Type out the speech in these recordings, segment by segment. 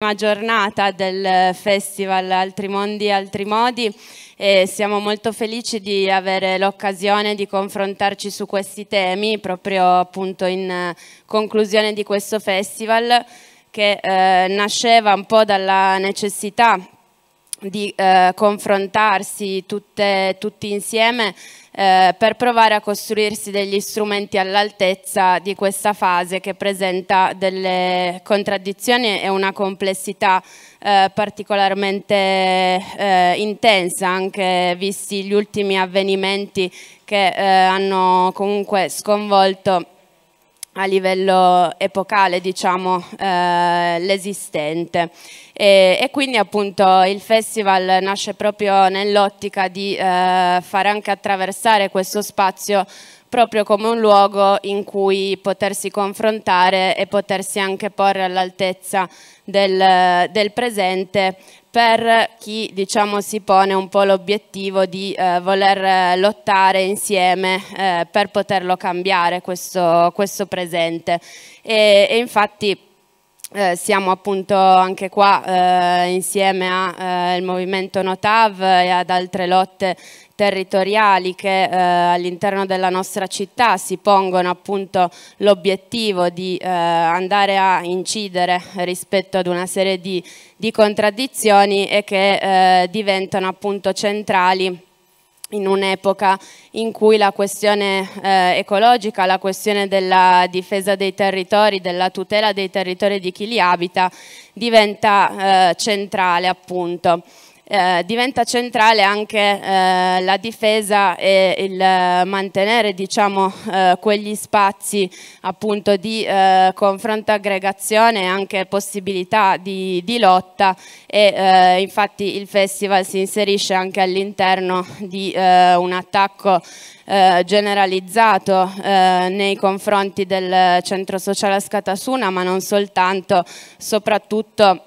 prima giornata del festival Altri Mondi Altri Modi e siamo molto felici di avere l'occasione di confrontarci su questi temi proprio appunto in conclusione di questo festival che eh, nasceva un po' dalla necessità di eh, confrontarsi tutte, tutti insieme eh, per provare a costruirsi degli strumenti all'altezza di questa fase che presenta delle contraddizioni e una complessità eh, particolarmente eh, intensa, anche visti gli ultimi avvenimenti che eh, hanno comunque sconvolto a livello epocale diciamo, eh, l'esistente e, e, quindi appunto il festival nasce proprio nell'ottica di eh, far anche attraversare questo spazio proprio come un luogo in cui potersi confrontare e potersi anche porre all'altezza del, del, presente per chi diciamo, si pone un po' l'obiettivo di eh, voler lottare insieme eh, per poterlo cambiare questo, questo presente e, e infatti eh, siamo appunto anche qua eh, insieme al eh, Movimento Notav e ad altre lotte territoriali che eh, all'interno della nostra città si pongono appunto l'obiettivo di eh, andare a incidere rispetto ad una serie di, di contraddizioni e che eh, diventano appunto centrali in un'epoca in cui la questione eh, ecologica, la questione della difesa dei territori, della tutela dei territori di chi li abita diventa eh, centrale appunto. Eh, diventa centrale anche eh, la difesa e il mantenere diciamo, eh, quegli spazi appunto, di eh, confronto, aggregazione e anche possibilità di, di lotta e eh, infatti il festival si inserisce anche all'interno di un attacco eh, generalizzato eh, nei confronti del centro sociale Scatasuna, ma non soltanto, soprattutto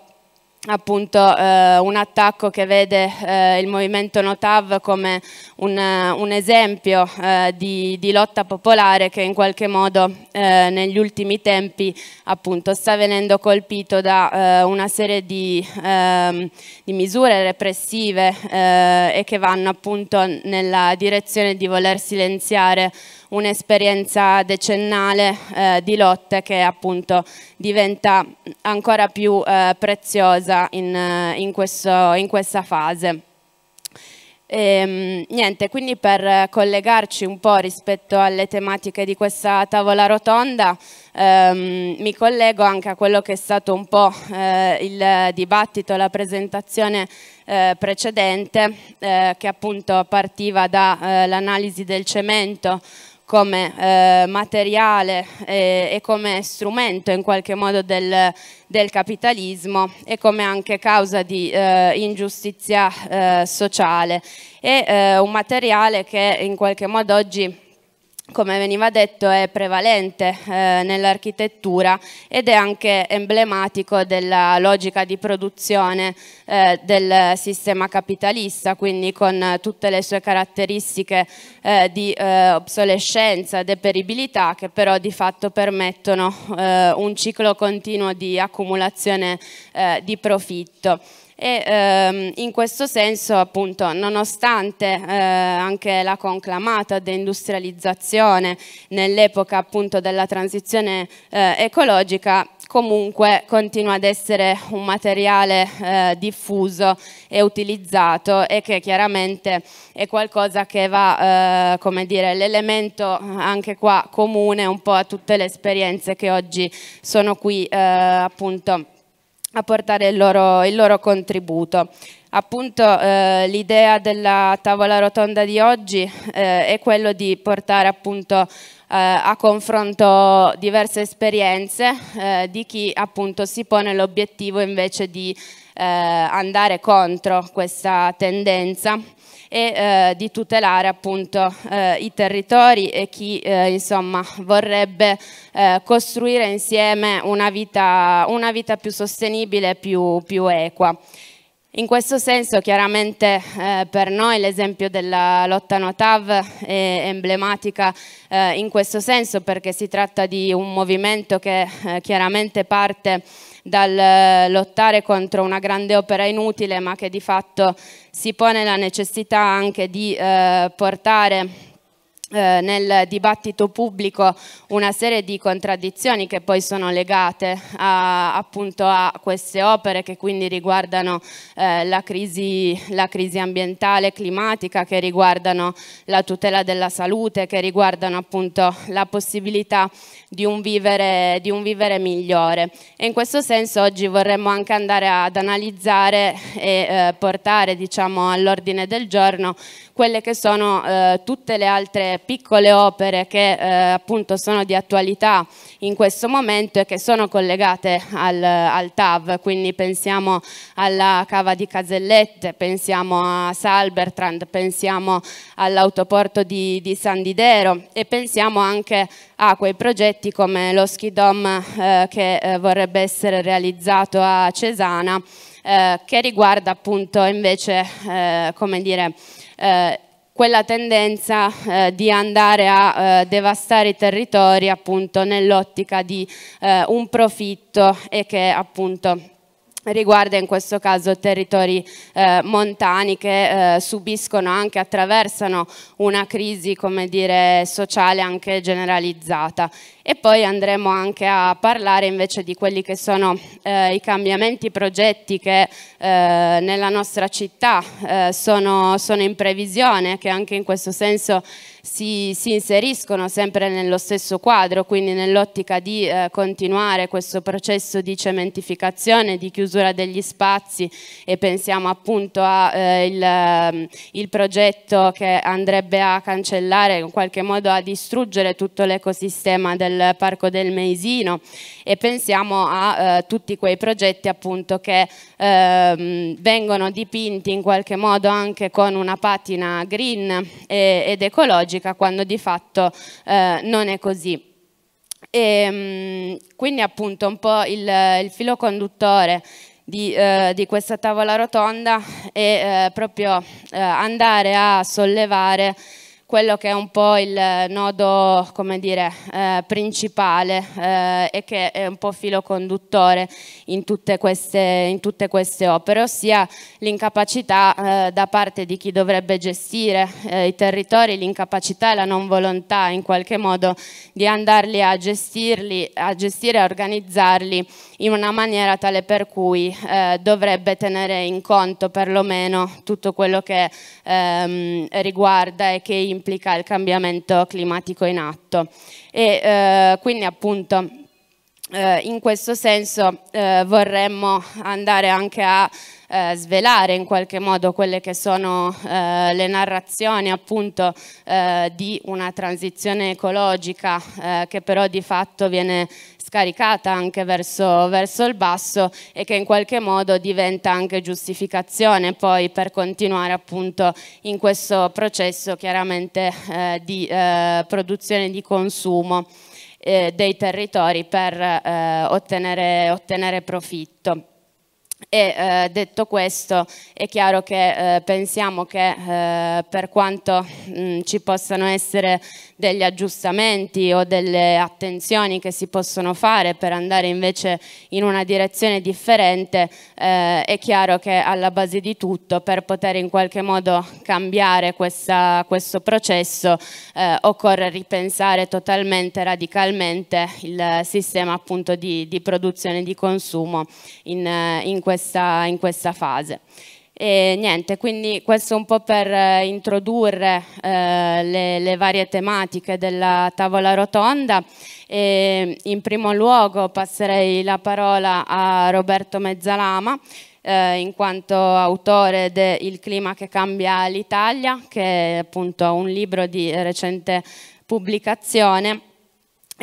appunto eh, un attacco che vede eh, il movimento Notav come un, eh, un esempio eh, di, di, lotta popolare che in qualche modo eh, negli ultimi tempi appunto sta venendo colpito da eh, una serie di, ehm, di misure repressive e che vanno appunto nella direzione di voler silenziare un'esperienza decennale eh, di lotte che appunto diventa ancora più eh, preziosa in, eh, in, questo, in questa fase. E, ehm, niente, quindi per collegarci un po' rispetto alle tematiche di questa tavola rotonda, ehm, mi collego anche a quello che è stato un po' eh, il dibattito, la presentazione eh, precedente, eh, che appunto partiva dall'analisi eh, del cemento come eh, materiale eh, e come strumento in qualche modo del, del capitalismo e come anche causa di eh, ingiustizia eh, sociale. È eh, un materiale che in qualche modo oggi come veniva detto, è prevalente eh, nell'architettura ed è anche emblematico della logica di produzione eh, del sistema capitalista, quindi con tutte le sue caratteristiche eh, di eh, obsolescenza, deperibilità, che però di fatto permettono eh, un ciclo continuo di accumulazione eh, di profitto e ehm, in questo senso appunto nonostante eh, anche la conclamata deindustrializzazione nell'epoca appunto della transizione eh, ecologica comunque continua ad essere un materiale eh, diffuso e utilizzato e che chiaramente è qualcosa che va, eh, come dire, l'elemento eh, anche qua comune un po' a tutte le esperienze che oggi sono qui eh, appunto a portare il loro, il loro contributo. Appunto eh, l'idea della tavola rotonda di oggi eh, è quello di portare appunto, eh, a confronto diverse esperienze eh, di chi appunto si pone l'obiettivo invece di eh, andare contro questa tendenza e eh, di tutelare appunto eh, i territori e chi eh, insomma vorrebbe costruire insieme una vita, una vita più sostenibile, più, più equa. In questo senso chiaramente eh, per noi l'esempio della lotta Notav è emblematica eh, in questo senso perché si tratta di un movimento che eh, chiaramente parte dal eh, lottare contro una grande opera inutile ma che di fatto si pone la necessità anche di eh, portare eh, nel dibattito pubblico una serie di contraddizioni che poi sono legate a, appunto a queste opere che quindi riguardano eh, la, crisi, la crisi ambientale e climatica, che riguardano la tutela della salute, che riguardano appunto la possibilità di un vivere, di un vivere migliore. E in questo senso oggi vorremmo anche andare ad analizzare e eh, portare diciamo, all'ordine del giorno quelle che sono eh, tutte le altre piccole opere che eh, appunto sono di attualità in questo momento e che sono collegate al, al, TAV, quindi pensiamo alla Cava di Casellette, pensiamo a Salbertrand, pensiamo all'autoporto di, di San Didero e pensiamo anche a quei progetti come lo Schidom eh, che eh, vorrebbe essere realizzato a Cesana eh, che riguarda appunto invece eh, come dire eh, quella tendenza eh, di andare a eh, devastare i territori appunto nell'ottica di eh, un profitto e che appunto riguarda in questo caso territori eh, montani che eh, subiscono anche, attraversano una crisi come dire, sociale anche generalizzata. E poi andremo anche a parlare invece di quelli che sono eh, i cambiamenti, i progetti che eh, nella nostra città eh, sono, sono in previsione, che anche in questo senso si, si inseriscono sempre nello stesso quadro, quindi nell'ottica di eh, continuare questo processo di cementificazione, di chiusura degli spazi e pensiamo appunto al eh, ehm, progetto che andrebbe a cancellare, in qualche modo a distruggere tutto l'ecosistema del Parco del Meisino e pensiamo a eh, tutti quei progetti appunto che ehm, vengono dipinti in qualche modo anche con una patina green e, ed ecologica ecologica quando di fatto eh, non è così. E, ehm, quindi appunto un po' il, il filo conduttore di, eh, di, questa tavola rotonda è eh, proprio eh, andare a sollevare quello che è un po' il nodo dire, eh, principale eh, e che è un po' filo conduttore in tutte queste, in tutte queste opere, ossia l'incapacità eh, da parte di chi dovrebbe gestire eh, i territori, l'incapacità e la non volontà in qualche modo di andarli a gestirli, a gestire e organizzarli in una maniera tale per cui eh, dovrebbe tenere in conto perlomeno tutto quello che ehm, riguarda e che implica implica il cambiamento climatico in atto. E, eh, quindi appunto eh, in questo senso eh, vorremmo andare anche a eh, svelare in qualche modo quelle che sono eh, le narrazioni appunto eh, di una transizione ecologica eh, che però di fatto viene scaricata anche verso, verso il basso e che in qualche modo diventa anche giustificazione poi per continuare appunto in questo processo chiaramente eh, di eh, produzione di consumo eh, dei territori per eh, ottenere, ottenere profitto. E eh, detto questo è chiaro che eh, pensiamo che eh, per quanto mh, ci possano essere degli aggiustamenti o delle attenzioni che si possono fare per andare invece in una direzione differente, eh, è chiaro che alla base di tutto per poter in qualche modo cambiare questa, questo processo eh, occorre ripensare totalmente, radicalmente il sistema appunto di, di produzione e di consumo in, eh, in, questa, in questa fase. E niente, quindi questo un po' per eh, introdurre eh, le, le, varie tematiche della tavola rotonda. E in primo luogo passerei la parola a Roberto Mezzalama, eh, in quanto autore de Il clima che cambia l'Italia, che è appunto un libro di recente pubblicazione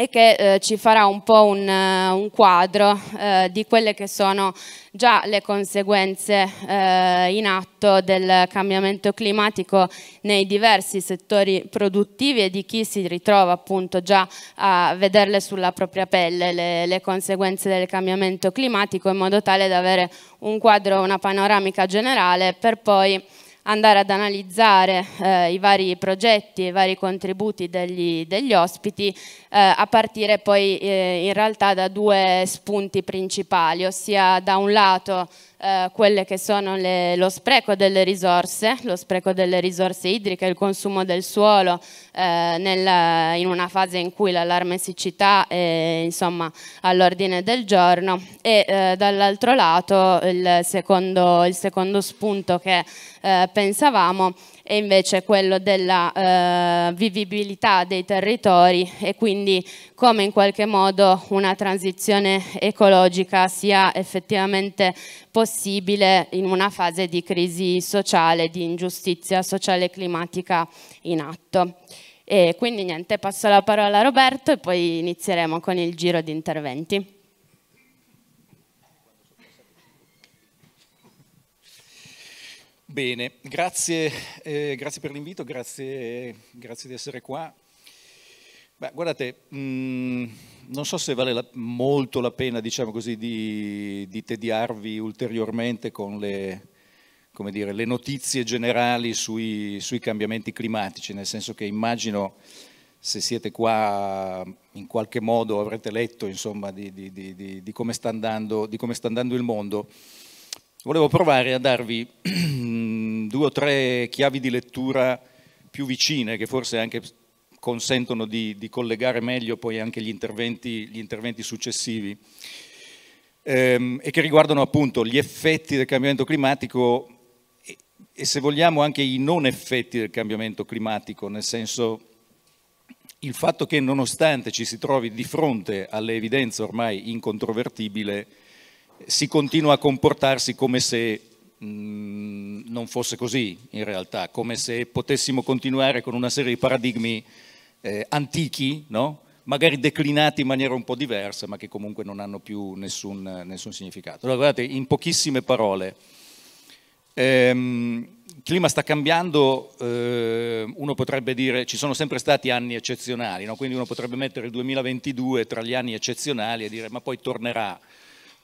e che eh, ci farà un po' un, eh, un quadro eh, di quelle che sono già le conseguenze eh, in atto del cambiamento climatico nei diversi settori produttivi e di chi si ritrova appunto già a vederle sulla propria pelle le, le conseguenze del cambiamento climatico in modo tale da avere un quadro, una panoramica generale per poi andare ad analizzare eh, i vari progetti, i vari contributi degli, degli ospiti, eh, a partire poi eh, in realtà da due spunti principali, ossia da un lato eh, quelle che sono le, lo spreco delle risorse, lo spreco delle risorse idriche, il consumo del suolo eh, nella, in una fase in cui l'allarme siccità è insomma, all'ordine del giorno e eh, dall'altro lato il secondo, il secondo, spunto che eh, pensavamo è invece quello della eh, vivibilità dei territori e quindi come in qualche modo una transizione ecologica sia effettivamente possibile in una fase di crisi sociale, di ingiustizia sociale e climatica in atto. E quindi niente, passo la parola a Roberto e poi inizieremo con il giro di interventi. Bene, grazie, eh, grazie per l'invito, grazie, grazie, di essere qua. Beh, guardate, mh, mm, non so se vale la, molto la pena, diciamo così, di, di tediarvi ulteriormente con le, dire, le notizie generali sui, sui, cambiamenti climatici, nel senso che immagino se siete qua in qualche modo avrete letto insomma, di, di, di come sta andando, come sta andando il mondo. Volevo provare a darvi due o tre chiavi di lettura più vicine che forse anche consentono di, di collegare meglio poi anche gli interventi, gli interventi successivi ehm, e che riguardano appunto gli effetti del cambiamento climatico e, e se vogliamo anche i non effetti del cambiamento climatico, nel senso il fatto che nonostante ci si trovi di fronte alle evidenze ormai incontrovertibile si continua a comportarsi come se mh, mm, non fosse così in realtà, come se potessimo continuare con una serie di paradigmi eh, antichi, no? magari declinati in maniera un po' diversa, ma che comunque non hanno più nessun, nessun significato. Allora, guardate, in pochissime parole, ehm, il clima sta cambiando, eh, uno potrebbe dire, ci sono sempre stati anni eccezionali, no? quindi uno potrebbe mettere il 2022 tra gli anni eccezionali e dire ma poi tornerà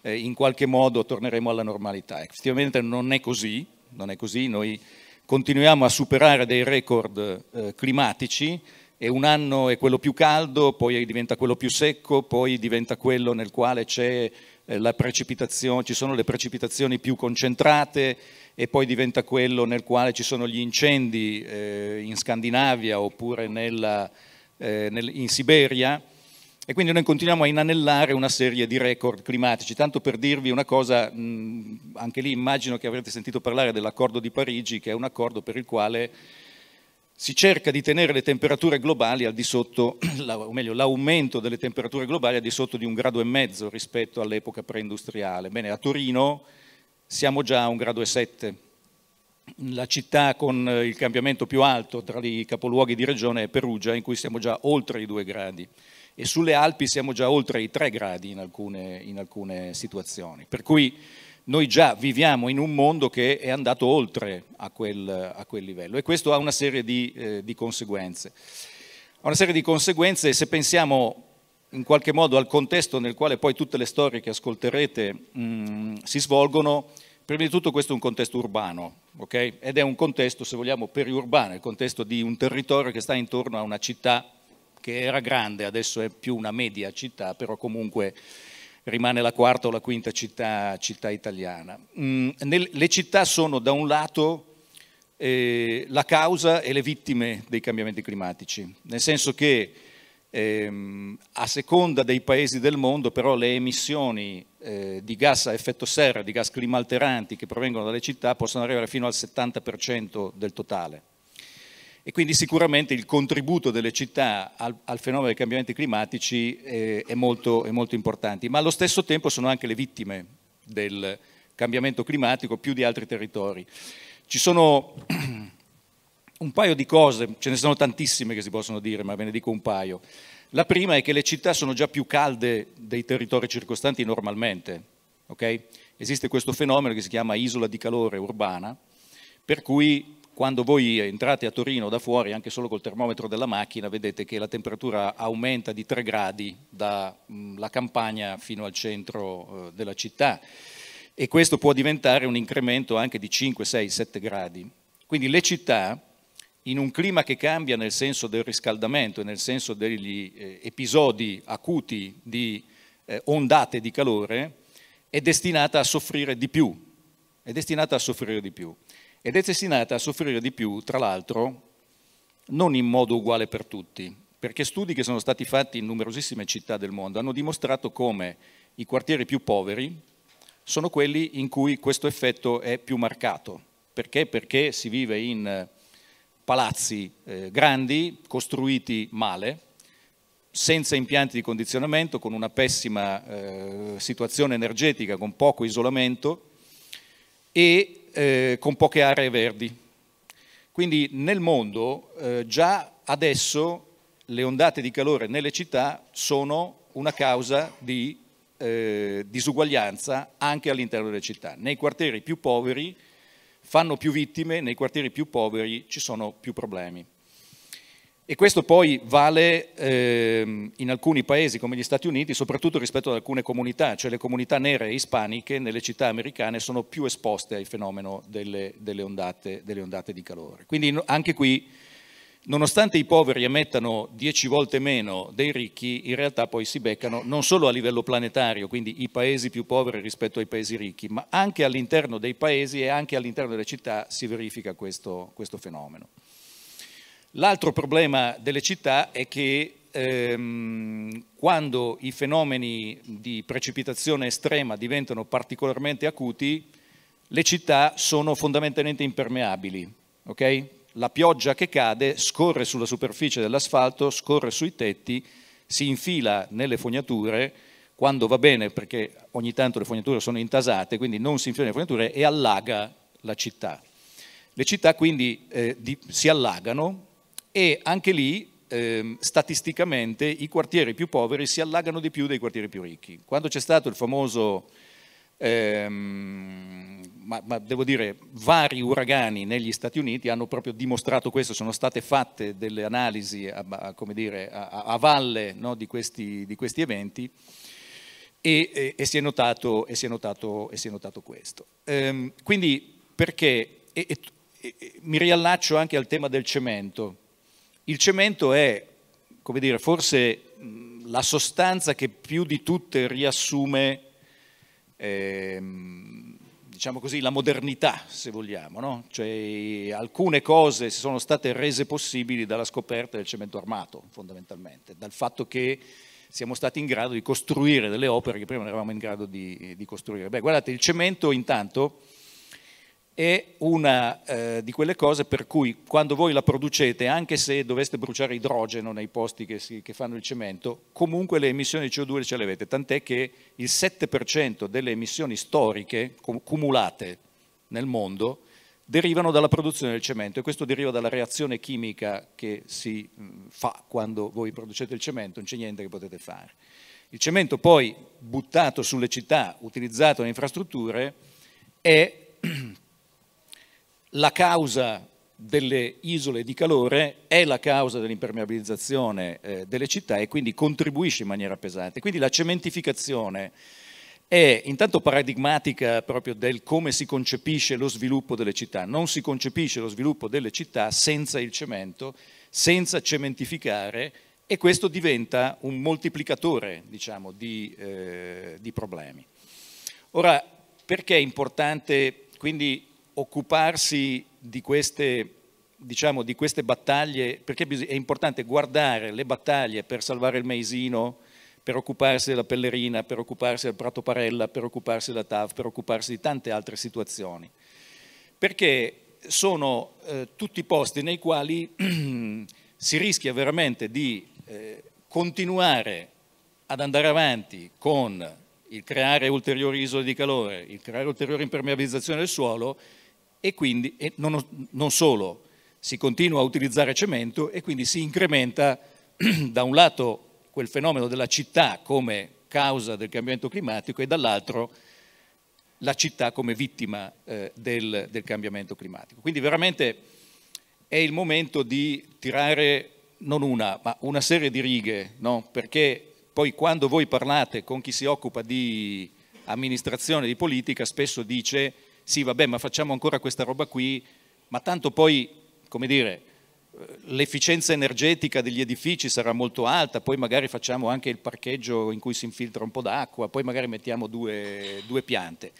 eh, in qualche modo torneremo alla normalità. Effettivamente non è così, non è così, noi continuiamo a superare dei record eh, climatici e un anno è quello più caldo, poi diventa quello più secco, poi diventa quello nel quale eh, ci sono le precipitazioni più concentrate e poi diventa quello nel quale ci sono gli incendi eh, in Scandinavia oppure nella, eh, nel, in Siberia e quindi noi continuiamo a inanellare una serie di record climatici, tanto per dirvi una cosa, anche lì immagino che avrete sentito parlare dell'accordo di Parigi, che è un accordo per il quale si cerca di tenere le temperature globali al di sotto, o meglio, l'aumento delle temperature globali al di sotto di un grado e mezzo rispetto all'epoca preindustriale. Bene, a Torino siamo già a un grado e sette. La città con eh, il cambiamento più alto tra i capoluoghi di regione è Perugia, in cui siamo già oltre i due gradi e sulle Alpi siamo già oltre i 3 gradi in alcune, in alcune situazioni. Per cui noi già viviamo in un mondo che è andato oltre a quel, a quel livello e questo ha una serie di, eh, di conseguenze. Ha una serie di conseguenze se pensiamo in qualche modo al contesto nel quale poi tutte le storie che ascolterete mh, mm, si svolgono, prima di tutto questo è un contesto urbano, okay? ed è un contesto, se vogliamo, periurbano, il contesto di un territorio che sta intorno a una città che era grande, adesso è più una media città, però comunque rimane la quarta o la quinta città, città italiana. Mm, nel, le città sono da un lato eh, la causa e le vittime dei cambiamenti climatici, nel senso che ehm, a seconda dei paesi del mondo però le emissioni eh, di gas a effetto serra, di gas climalteranti che provengono dalle città possono arrivare fino al 70% del totale. E quindi sicuramente il contributo delle città al, al fenomeno dei cambiamenti climatici eh, è, molto, è, molto, importante, ma allo stesso tempo sono anche le vittime del cambiamento climatico più di altri territori. Ci sono un paio di cose, ce ne sono tantissime che si possono dire, ma ve ne dico un paio. La prima è che le città sono già più calde dei territori circostanti normalmente. Okay? Esiste questo fenomeno che si chiama isola di calore urbana, per cui quando voi entrate a Torino da fuori, anche solo col termometro della macchina, vedete che la temperatura aumenta di 3 gradi dalla mm, campagna fino al centro eh, della città e questo può diventare un incremento anche di 5, 6, 7 gradi. Quindi le città, in un clima che cambia nel senso del riscaldamento e nel senso degli eh, episodi acuti di eh, ondate di calore, è destinata a soffrire di più. È destinata a soffrire di più ed è destinata a soffrire di più, tra l'altro, non in modo uguale per tutti, perché studi che sono stati fatti in numerosissime città del mondo hanno dimostrato come i quartieri più poveri sono quelli in cui questo effetto è più marcato. Perché? Perché si vive in eh, palazzi eh, grandi, costruiti male, senza impianti di condizionamento, con una pessima eh, situazione energetica, con poco isolamento e eh, con poche aree verdi. Quindi nel mondo eh, già adesso le ondate di calore nelle città sono una causa di eh, disuguaglianza anche all'interno delle città. Nei quartieri più poveri fanno più vittime, nei quartieri più poveri ci sono più problemi. E questo poi vale eh, in alcuni paesi come gli Stati Uniti, soprattutto rispetto ad alcune comunità, cioè le comunità nere e ispaniche nelle città americane sono più esposte al fenomeno delle, delle, ondate, delle ondate di calore. Quindi anche qui, nonostante i poveri emettano 10 volte meno dei ricchi, in realtà poi si beccano non solo a livello planetario, quindi i paesi più poveri rispetto ai paesi ricchi, ma anche all'interno dei paesi e anche all'interno delle città si verifica questo, questo fenomeno. L'altro problema delle città è che ehm, quando i fenomeni di precipitazione estrema diventano particolarmente acuti, le città sono fondamentalmente impermeabili. Okay? La pioggia che cade scorre sulla superficie dell'asfalto, scorre sui tetti, si infila nelle fognature, quando va bene perché ogni tanto le fognature sono intasate, quindi non si infila nelle fognature e allaga la città. Le città quindi eh, di, si allagano e anche lì ehm, statisticamente i quartieri più poveri si allagano di più dei quartieri più ricchi. Quando c'è stato il famoso, ehm, ma, ma, devo dire, vari uragani negli Stati Uniti hanno proprio dimostrato questo, sono state fatte delle analisi a, a, dire, a, a valle no, di, questi, di, questi, eventi e, e, e, si, è notato, e si, è notato, si è notato questo. Ehm, quindi perché, mi riallaccio anche al tema del cemento, il cemento è, come dire, forse mm, la sostanza che più di tutte riassume, eh, diciamo così, la modernità, se vogliamo. No? Cioè, alcune cose sono state rese possibili dalla scoperta del cemento armato, fondamentalmente, dal fatto che siamo stati in grado di costruire delle opere che prima non eravamo in grado di, di costruire. Beh, guardate, il cemento intanto è una eh, di quelle cose per cui quando voi la producete, anche se doveste bruciare idrogeno nei posti che, si, che fanno il cemento, comunque le emissioni di CO2 ce le avete, tant'è che il 7% delle emissioni storiche cumulate nel mondo derivano dalla produzione del cemento e questo deriva dalla reazione chimica che si mm, fa quando voi producete il cemento, non c'è niente che potete fare. Il cemento poi buttato sulle città, utilizzato nelle infrastrutture, è la causa delle isole di calore è la causa dell'impermeabilizzazione eh, delle città e quindi contribuisce in maniera pesante. Quindi la cementificazione è intanto paradigmatica proprio del come si concepisce lo sviluppo delle città. Non si concepisce lo sviluppo delle città senza il cemento, senza cementificare e questo diventa un moltiplicatore diciamo, di, eh, di problemi. Ora, perché è importante quindi occuparsi di queste, diciamo, di queste battaglie, perché è importante guardare le battaglie per salvare il maesino, per occuparsi della pellerina, per occuparsi del Prato Parella, per occuparsi della TAV, per occuparsi di tante altre situazioni. Perché sono eh, tutti posti nei quali si rischia veramente di eh, continuare ad andare avanti con il creare ulteriori isole di calore, il creare ulteriore impermeabilizzazione del suolo, e quindi e non, non solo si continua a utilizzare cemento e quindi si incrementa da un lato quel fenomeno della città come causa del cambiamento climatico e dall'altro la città come vittima eh, del, del, cambiamento climatico. Quindi veramente è il momento di tirare non una, ma una serie di righe, no? perché poi quando voi parlate con chi si occupa di amministrazione, di politica, spesso dice sì vabbè ma facciamo ancora questa roba qui, ma tanto poi, come dire, eh, l'efficienza energetica degli edifici sarà molto alta, poi magari facciamo anche il parcheggio in cui si infiltra un po' d'acqua, poi magari mettiamo due, due piante.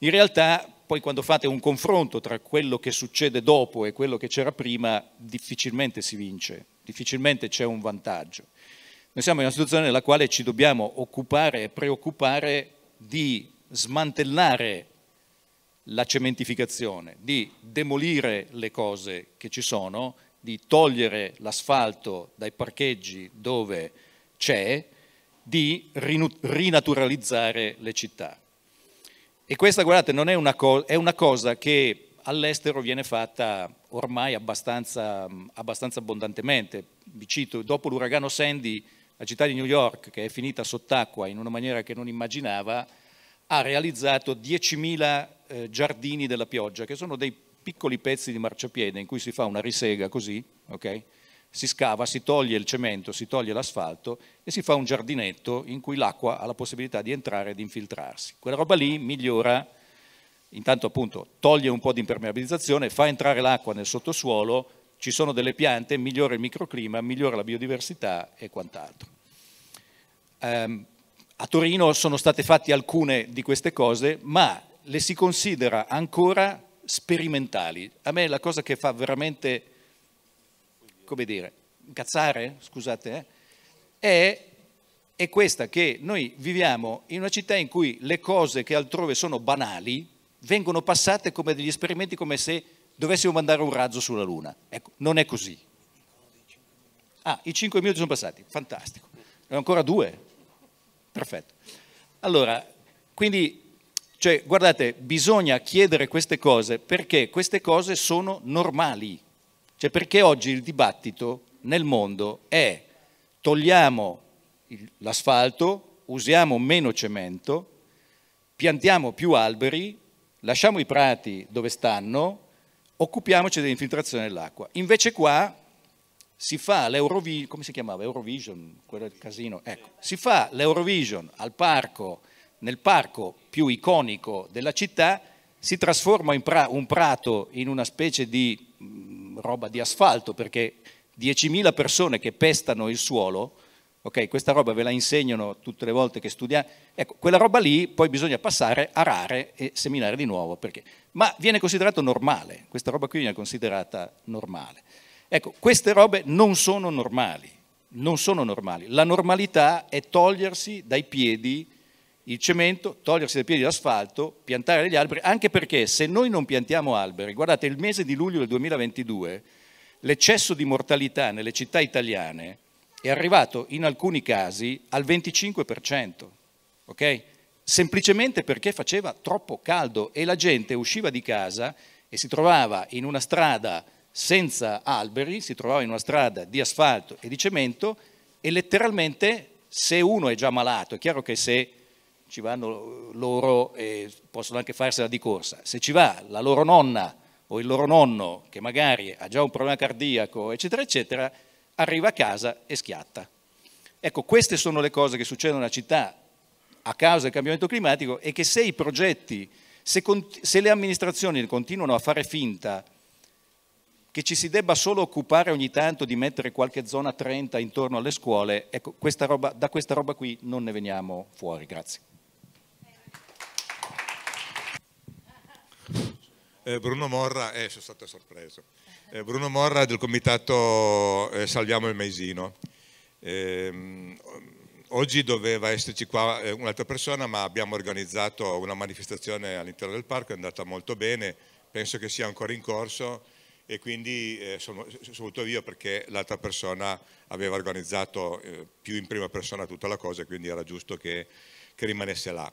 In realtà poi quando fate un confronto tra quello che succede dopo e quello che c'era prima, difficilmente si vince, difficilmente c'è un vantaggio. Noi siamo in una situazione nella quale ci dobbiamo occupare e preoccupare di smantellare la cementificazione, di demolire le cose che ci sono, di togliere l'asfalto dai parcheggi dove c'è, di rinaturalizzare le città. E questa, guardate, non è una, è una cosa che all'estero viene fatta ormai abbastanza, abbastanza abbondantemente. Vi cito, dopo l'uragano Sandy, la città di New York, che è finita sott'acqua in una maniera che non immaginava, ha realizzato 10.000 eh, giardini della pioggia, che sono dei piccoli pezzi di marciapiede in cui si fa una risega così, okay? si scava, si toglie il cemento, si toglie l'asfalto e si fa un giardinetto in cui l'acqua ha la possibilità di entrare e di infiltrarsi. Quella roba lì migliora, intanto appunto toglie un po' di impermeabilizzazione, fa entrare l'acqua nel sottosuolo, ci sono delle piante, migliora il microclima, migliora la biodiversità e quant'altro. Um, a Torino sono state fatte alcune di queste cose, ma le si considera ancora sperimentali. A me la cosa che fa veramente, come dire, incazzare, scusate, eh, è, è questa che noi viviamo in una città in cui le cose che altrove sono banali vengono passate come degli esperimenti, come se dovessimo mandare un razzo sulla Luna. Ecco, non è così. Ah, i 5 minuti sono passati, fantastico. Ne ho ancora due. Perfetto. Allora, quindi cioè, guardate, bisogna chiedere queste cose perché queste cose sono normali. Cioè, perché oggi il dibattito nel mondo è togliamo l'asfalto, usiamo meno cemento, piantiamo più alberi, lasciamo i prati dove stanno, occupiamoci dell'infiltrazione dell'acqua. Invece qua si fa l'Eurovision, come si chiamava? Eurovision, quello del casino, ecco, si fa l'Eurovision al parco nel parco più iconico della città, si trasforma pra un prato in una specie di mh, mm, roba di asfalto, perché 10.000 persone che pestano il suolo, ok, questa roba ve la insegnano tutte le volte che studiate, ecco, quella roba lì poi bisogna passare, arare e seminare di nuovo, perché, ma viene considerato normale, questa roba qui viene considerata normale. Ecco, queste robe non sono normali, non sono normali. La normalità è togliersi dai piedi il cemento, togliersi dai piedi l'asfalto, piantare degli alberi, anche perché se noi non piantiamo alberi, guardate, il mese di luglio del 2022 l'eccesso di mortalità nelle città italiane è arrivato in alcuni casi al 25%, ok? Semplicemente perché faceva troppo caldo e la gente usciva di casa e si trovava in una strada senza alberi, si trovava in una strada di asfalto e di cemento e letteralmente se uno è già malato, è chiaro che se ci vanno eh, loro e possono anche farsela di corsa. Se ci va la loro nonna o il loro nonno, che magari ha già un problema cardiaco, eccetera, eccetera, arriva a casa e schiatta. Ecco, queste sono le cose che succedono nella città a causa del cambiamento climatico e che se i progetti, se, se le amministrazioni continuano a fare finta che ci si debba solo occupare ogni tanto di mettere qualche zona 30 intorno alle scuole, ecco, questa roba, da questa roba qui non ne veniamo fuori. Grazie. Eh, Bruno Morra, eh, sono stato sorpreso. Eh, Bruno Morra del comitato eh, Salviamo il Maisino. Ehm, oggi doveva esserci qua eh, un'altra persona, ma abbiamo organizzato una manifestazione all'interno del parco, è andata molto bene, penso che sia ancora in corso e quindi eh, sono, sono voluto io perché l'altra persona aveva organizzato eh, più in prima persona tutta la cosa, quindi era giusto che, che rimanesse là.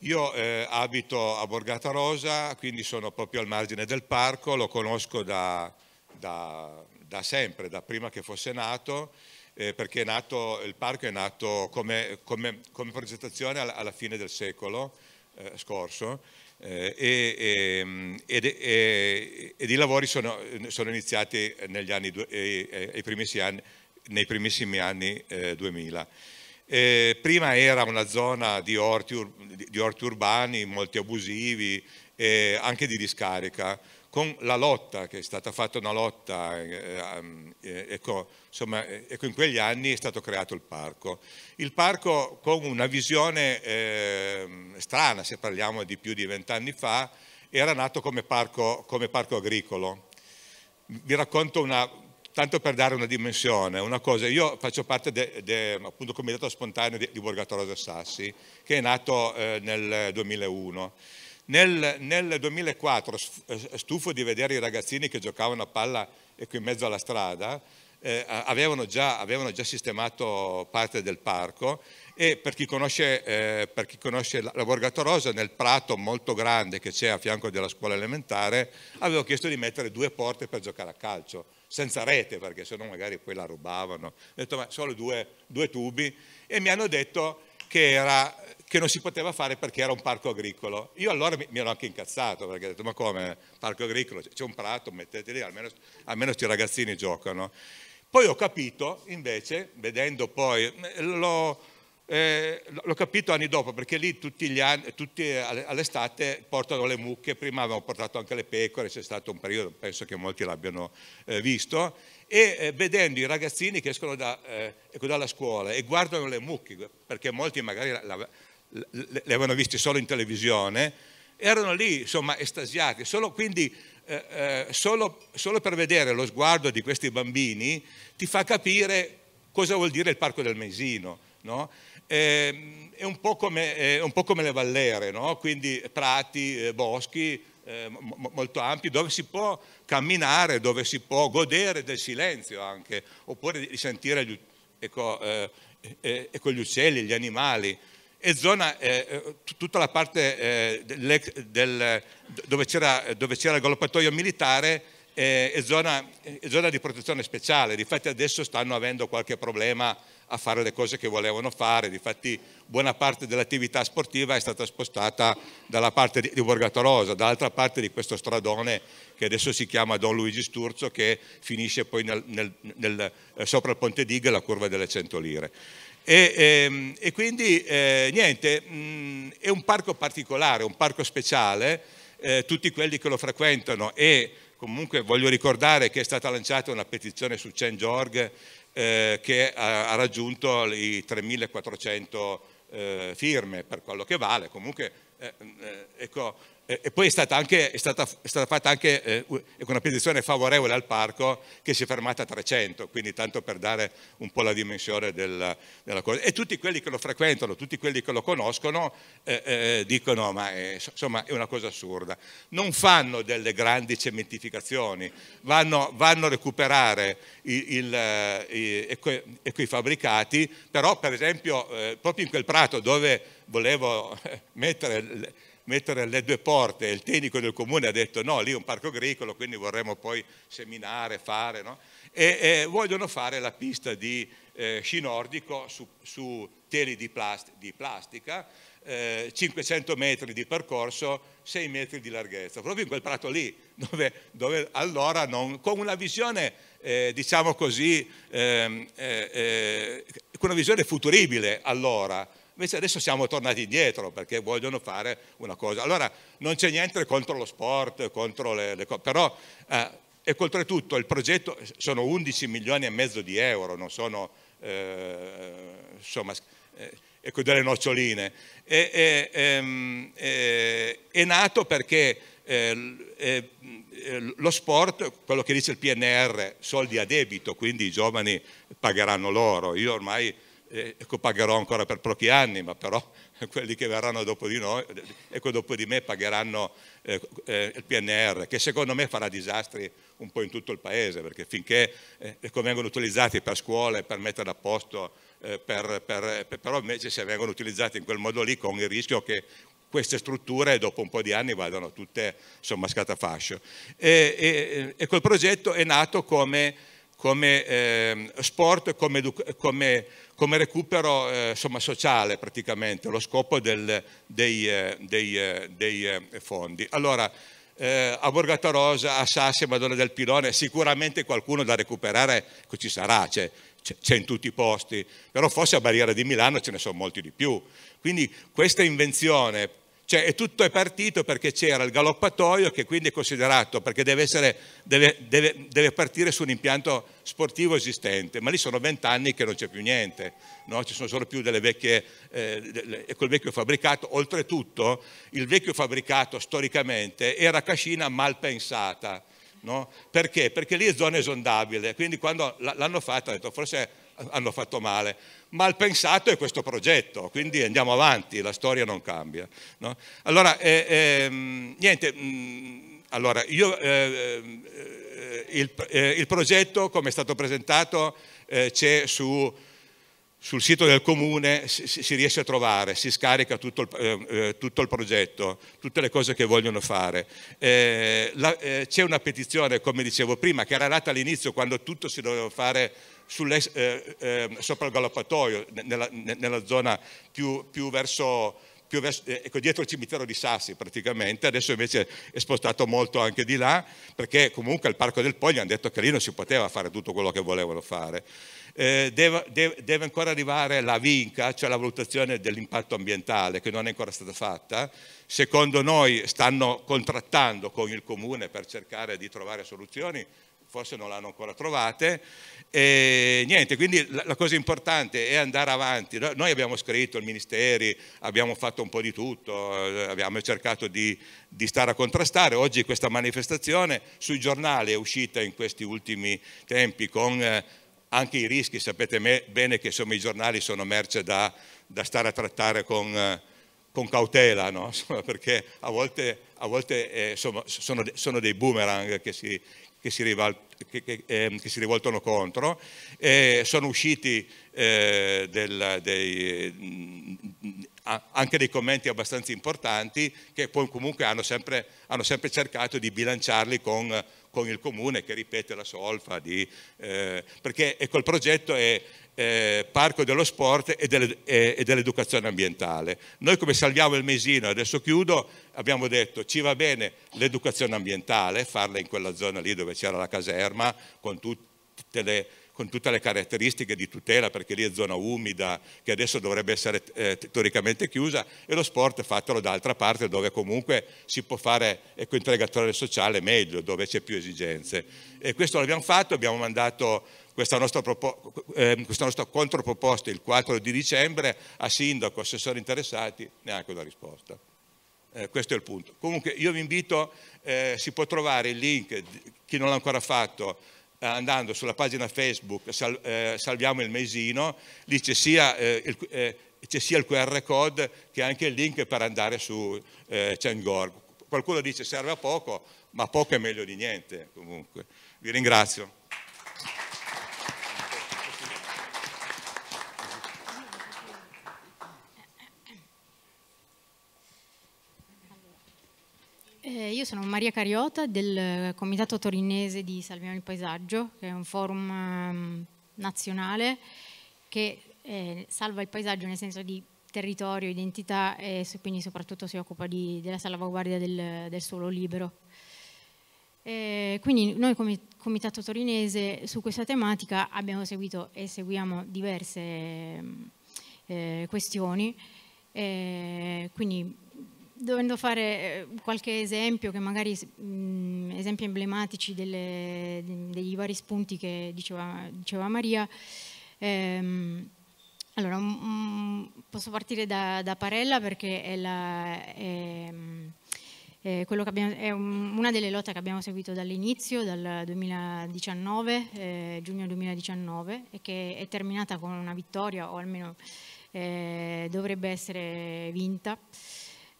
Io eh, abito a Borgata Rosa, quindi sono proprio al margine del parco, lo conosco da, da, da sempre, da prima che fosse nato, eh, perché nato, il parco è nato come, come, come progettazione alla, alla, fine del secolo eh, scorso eh, e, e, e, ed i lavori sono, sono iniziati negli anni, nei eh, eh, primissimi anni, nei primissimi anni 2000. Eh, prima era una zona di orti, ur di orti urbani, molti abusivi, eh, anche di discarica. Con la lotta, che è stata fatta una lotta, eh, ehm, eh ecco, insomma, eh, ecco, in quegli anni è stato creato il parco. Il parco con una visione ehm, strana, se parliamo di più di vent'anni fa, era nato come parco, come parco agricolo. Vi racconto una tanto per dare una dimensione, una cosa, io faccio parte del comitato spontaneo di, di Borgato Rosa Sassi, che è nato eh, nel 2001. Nel, nel, 2004, eh, stufo di vedere i ragazzini che giocavano a palla ecco, in mezzo alla strada, eh, avevano, già, avevano, già, sistemato parte del parco e per chi conosce, eh, per chi conosce la, la Borgato nel prato molto grande che c'è a fianco della scuola elementare, avevo chiesto di mettere due porte per giocare a calcio senza rete perché se no magari poi la rubavano, ho detto ma solo due, due tubi e mi hanno detto che, era, che, non si poteva fare perché era un parco agricolo. Io allora mi, mi ero anche incazzato perché ho detto ma come parco agricolo, c'è un prato, mettete lì, almeno, almeno questi ragazzini giocano. Poi ho capito invece, vedendo poi, l'ho... Eh, l'ho capito anni dopo perché lì tutti anni, tutti all'estate portano le mucche, prima avevano portato anche le pecore, c'è stato un periodo, penso che molti l'abbiano eh, visto, e eh, vedendo i ragazzini che escono da, eh, ecco, dalla scuola e guardano le mucche, perché molti magari la, la, le avevano viste solo in televisione, erano lì insomma estasiati, solo, quindi, eh, eh, solo, solo per vedere lo sguardo di questi bambini ti fa capire cosa vuol dire il parco del Mesino. No? eh, è, un come, è, un po come, le vallere, no? quindi prati, eh, boschi eh, mo, molto ampi, dove si può camminare, dove si può godere del silenzio anche, oppure di sentire gli, ecco, eh, eh, ecco gli uccelli, gli animali. E zona, eh, tutta la parte del, del, dove, c'era, il galoppatoio militare è zona, è zona di protezione speciale, difatti adesso stanno avendo qualche problema a fare le cose che volevano fare, difatti buona parte dell'attività sportiva è stata spostata dalla parte di Borgatorosa, dall'altra parte di questo stradone che adesso si chiama Don Luigi Sturzo che finisce poi nel, nel, nel, eh, sopra il Ponte Dighe la curva delle 100 lire. E, e, ehm, e quindi eh, niente, mh, mm, è un parco particolare, un parco speciale, eh, tutti quelli che lo frequentano e comunque voglio ricordare che è stata lanciata una petizione su Cengiorg eh, che ha, ha, raggiunto i 3.400 eh, firme per quello che vale. Comunque, eh, eh ecco, e poi è stata, anche, è stata, è stata fatta anche eh, una petizione favorevole al parco che si è fermata a 300, quindi tanto per dare un po' la dimensione del, della cosa. E tutti quelli che lo frequentano, tutti quelli che lo conoscono eh, eh, dicono ma eh, insomma è una cosa assurda. Non fanno delle grandi cementificazioni, vanno, vanno a recuperare eh, quei fabbricati, però per esempio eh, proprio in quel prato dove volevo mettere... Le, mettere le due porte, il tecnico del comune ha detto no, lì è un parco agricolo, quindi vorremmo poi seminare, fare, no? e, e, vogliono fare la pista di eh, sci nordico su, su teli di, plast di plastica, eh, 500 metri di percorso, 6 metri di larghezza, proprio in quel prato lì, dove, dove allora non, con una visione, eh, diciamo così, ehm, eh, eh, con una visione futuribile allora, Invece adesso siamo tornati indietro perché vogliono fare una cosa. Allora non c'è niente contro lo sport, contro le, le cose, però eh, e oltretutto il progetto eh, sono 11 milioni e mezzo di euro, non sono eh, insomma, eh, ecco, delle noccioline. E, e, ehm, è nato perché eh, eh lo sport, quello che dice il PNR, soldi a debito, quindi i giovani pagheranno loro. Io ormai ecco, pagherò ancora per pochi anni, ma però quelli che verranno dopo di, noi, ecco, dopo di me pagheranno eh, eh, il PNR, che secondo me farà disastri un po' in tutto il paese, perché finché eh, ecco, vengono utilizzati per scuole, per mettere a posto, eh, per, per, per, però invece se vengono utilizzati in quel modo lì con il rischio che queste strutture dopo un po' di anni vadano tutte insomma scatafascio. E, e, e quel progetto è nato come come eh, sport, come, come, come recupero eh, insomma, sociale praticamente, lo scopo del, dei, eh, dei, eh, dei eh, fondi. Allora, eh, a Borgatarosa, a Sassi, a Madonna del Pilone, sicuramente qualcuno da recuperare ci sarà, c'è, c'è in tutti i posti, però forse a Barriera di Milano ce ne sono molti di più. Quindi questa invenzione cioè, tutto è partito perché c'era il galoppatoio che quindi è considerato, perché deve, essere, deve, deve, deve partire su un impianto sportivo esistente, ma lì sono vent'anni che non c'è più niente, no? ci sono solo più delle vecchie, eh, quel vecchio fabbricato. Oltretutto il vecchio fabbricato storicamente era cascina mal pensata, no? perché? Perché lì è zona esondabile, quindi quando l'hanno fatta hanno detto forse hanno fatto male mal pensato è questo progetto, quindi andiamo avanti, la storia non cambia. No? Allora, eh, eh, niente, mh, mm, allora, io, eh, eh il, eh, il, progetto come è stato presentato eh, c'è su, sul sito del comune, si, riesce a trovare, si scarica tutto il, tutto il, progetto, tutte le cose che vogliono fare. c'è una petizione, come dicevo prima, che era nata all'inizio quando tutto si doveva fare eh, eh, sopra il galoppatoio, nella, nella zona più, più verso, più verso eh, ecco, dietro il cimitero di Sassi praticamente, adesso invece è spostato molto anche di là, perché comunque al Parco del Poglio hanno detto che lì non si poteva fare tutto quello che volevano fare. Eh, deve, deve, deve, ancora arrivare la vinca, cioè la valutazione dell'impatto ambientale che non è ancora stata fatta. Secondo noi stanno contrattando con il comune per cercare di trovare soluzioni, forse non l'hanno ancora trovate. E niente, quindi la, la, cosa importante è andare avanti. Noi abbiamo scritto il Ministeri, abbiamo fatto un po' di tutto, eh, abbiamo cercato di, di, stare a contrastare. Oggi questa manifestazione sui giornali è uscita in questi ultimi tempi con eh, anche i rischi, sapete me, bene che insomma, i giornali sono merce da, da stare a trattare con... Eh, con cautela, no? perché a volte, a volte eh, sono, sono, sono, dei boomerang che si, che si, rivolt- che, che, eh, che si rivoltano contro, eh, sono usciti eh, del, dei, mm, anche dei commenti abbastanza importanti che poi comunque hanno sempre, hanno sempre cercato di bilanciarli con, con il comune che ripete la solfa, di, eh, perché quel ecco, progetto è eh, Parco dello Sport e, delle, e, e dell'educazione ambientale. Noi come salviamo il Mesino, adesso chiudo, abbiamo detto ci va bene l'educazione ambientale, farla in quella zona lì dove c'era la caserma con tutte le con tutte le caratteristiche di tutela, perché lì è zona umida, che adesso dovrebbe essere eh, teoricamente chiusa, e lo sport fatelo d'altra parte, dove comunque si può fare ecointegrazione sociale meglio, dove c'è più esigenze. E questo l'abbiamo fatto, abbiamo mandato questa nostra, eh, questa nostra, controproposta il 4 di dicembre a sindaco, assessori interessati, neanche una risposta. Eh, questo è il punto. Comunque io vi invito, eh, si può trovare il link, chi non l'ha ancora fatto, eh, andando sulla pagina Facebook sal, eh, Salviamo il Mesino, lì c'è sia, eh, eh, sia, il, QR code che anche il link per andare su eh, Changorg. Qualcuno dice serve a poco, ma poco è meglio di niente comunque. Vi ringrazio. Eh, io sono Maria Cariota del Comitato Torinese di Salviamo il Paesaggio, che è un forum um, nazionale che eh, salva il paesaggio nel senso di territorio, identità e quindi soprattutto si occupa di, della salvaguardia del, del suolo libero. Eh, quindi noi come Comitato Torinese su questa tematica abbiamo seguito e seguiamo diverse ehm, eh, questioni, eh, quindi dovendo fare eh, qualche esempio, che magari mh, mm, esempi emblematici delle, mm, dei vari spunti che diceva, diceva Maria, ehm, allora, mh, mm, posso partire da, da, Parella perché è, la, è, è, abbiamo, è un, una delle lotte che abbiamo seguito dall'inizio, dal 2019, eh, giugno 2019, e che è terminata con una vittoria, o almeno eh, dovrebbe essere vinta.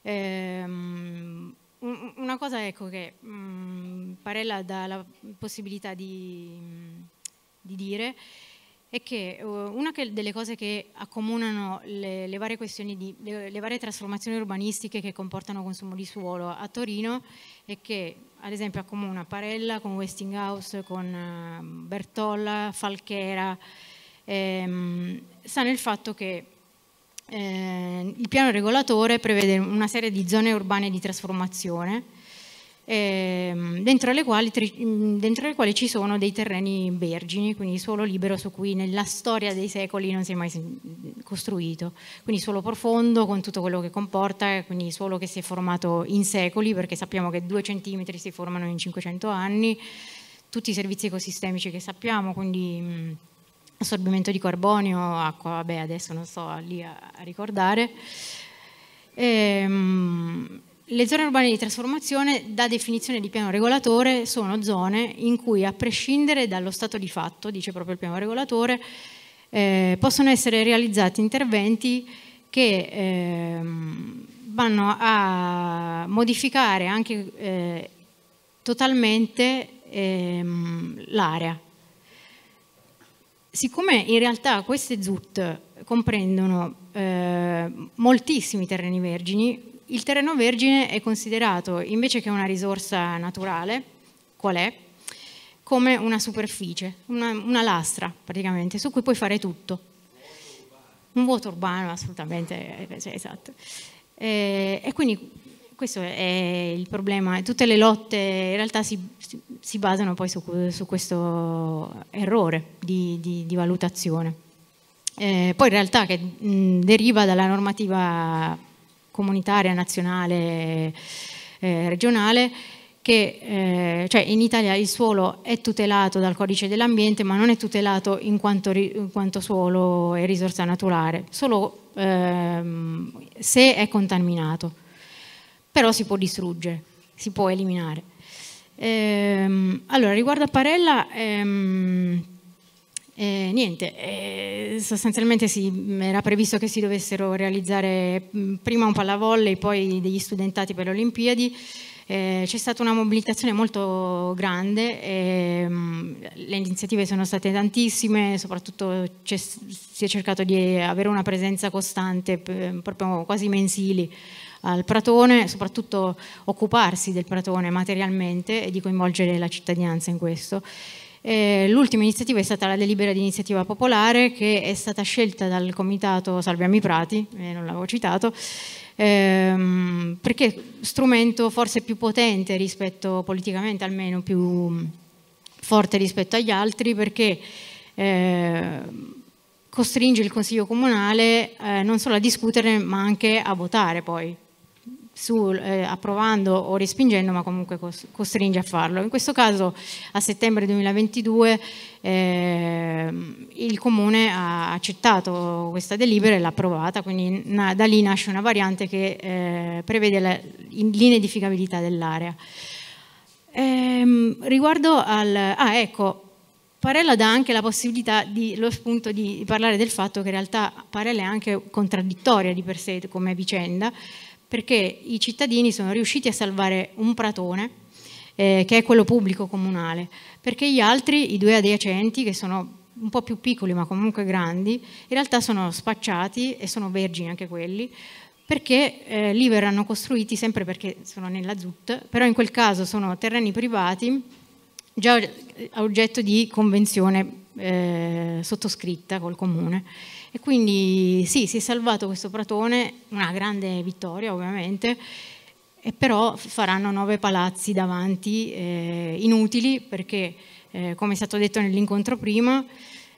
Ehm, una cosa ecco che mh, mm, Parella dà la possibilità di, di dire è che uh, una delle cose che accomunano le, le varie questioni di, le, le, varie trasformazioni urbanistiche che comportano consumo di suolo a Torino è che ad esempio accomuna Parella con Westinghouse, con uh, Bertolla, Falchera, ehm, sta nel fatto che eh, il piano regolatore prevede una serie di zone urbane di trasformazione ehm, dentro, le quali, mm, dentro, le quali, ci sono dei terreni vergini, quindi suolo libero su cui nella storia dei secoli non si è mai mm, costruito, quindi suolo profondo con tutto quello che comporta, quindi suolo che si è formato in secoli perché sappiamo che due centimetri si formano in 500 anni, tutti i servizi ecosistemici che sappiamo, quindi mm, assorbimento di carbonio, acqua, vabbè adesso non so lì a, a ricordare. Ehm, le zone urbane di trasformazione, da definizione di piano regolatore, sono zone in cui, a prescindere dallo stato di fatto, dice proprio il piano regolatore, eh, possono essere realizzati interventi che eh, vanno a modificare anche eh, totalmente ehm, l'area siccome in realtà queste ZUT comprendono eh, moltissimi terreni vergini, il terreno vergine è considerato, invece che una risorsa naturale, qual è? Come una superficie, una, una lastra praticamente, su cui puoi fare tutto. Un vuoto urbano, assolutamente, cioè, esatto. E, eh, e, quindi questo è il problema, tutte le lotte in realtà si, si si basano poi su, su questo errore di, di, di valutazione. Eh, poi in realtà che mh, deriva dalla normativa comunitaria, nazionale, eh, regionale, che eh, cioè in Italia il suolo è tutelato dal codice dell'ambiente ma non è tutelato in quanto, in quanto suolo e risorsa naturale, solo ehm, se è contaminato, però si può distruggere, si può eliminare. Ehm, allora, riguardo a Parella, ehm, eh, niente, eh, sostanzialmente sì, era previsto che si dovessero realizzare mm, prima un pallavolley, poi degli studentati per le Olimpiadi. Eh, c'è stata una mobilitazione molto grande, ehm, le iniziative sono state tantissime, soprattutto si è cercato di avere una presenza costante, proprio quasi mensili, al Pratone, soprattutto occuparsi del Pratone materialmente e di coinvolgere la cittadinanza in questo. Eh, l'ultima iniziativa è stata la delibera di iniziativa popolare che è stata scelta dal comitato Salviami Prati, eh, non l'avevo citato, ehm, perché strumento forse più potente rispetto, politicamente almeno, più mm, forte rispetto agli altri perché eh, costringe il Consiglio Comunale eh, non solo a discutere ma anche a votare poi su, eh, approvando o respingendo, ma comunque costringe a farlo. In questo caso a settembre 2022 eh, il Comune ha accettato questa delibera e l'ha approvata, quindi na, da lì nasce una variante che eh, prevede la, l'inedificabilità dell'area. Ehm, riguardo al... Ah, ecco, Parella dà anche la possibilità di, lo spunto di parlare del fatto che in realtà Parella è anche contraddittoria di per sé come vicenda, perché i cittadini sono riusciti a salvare un pratone, eh, che è quello pubblico comunale, perché gli altri, i due adiacenti, che sono un po' più piccoli ma comunque grandi, in realtà sono spacciati e sono vergini anche quelli, perché eh, lì verranno costruiti sempre perché sono nella ZUT, però in quel caso sono terreni privati già eh, oggetto di convenzione eh, sottoscritta col comune e quindi sì, si è salvato questo Pratone, una grande vittoria ovviamente, e però faranno nove palazzi davanti, eh, inutili, perché eh, come è stato detto nell'incontro prima,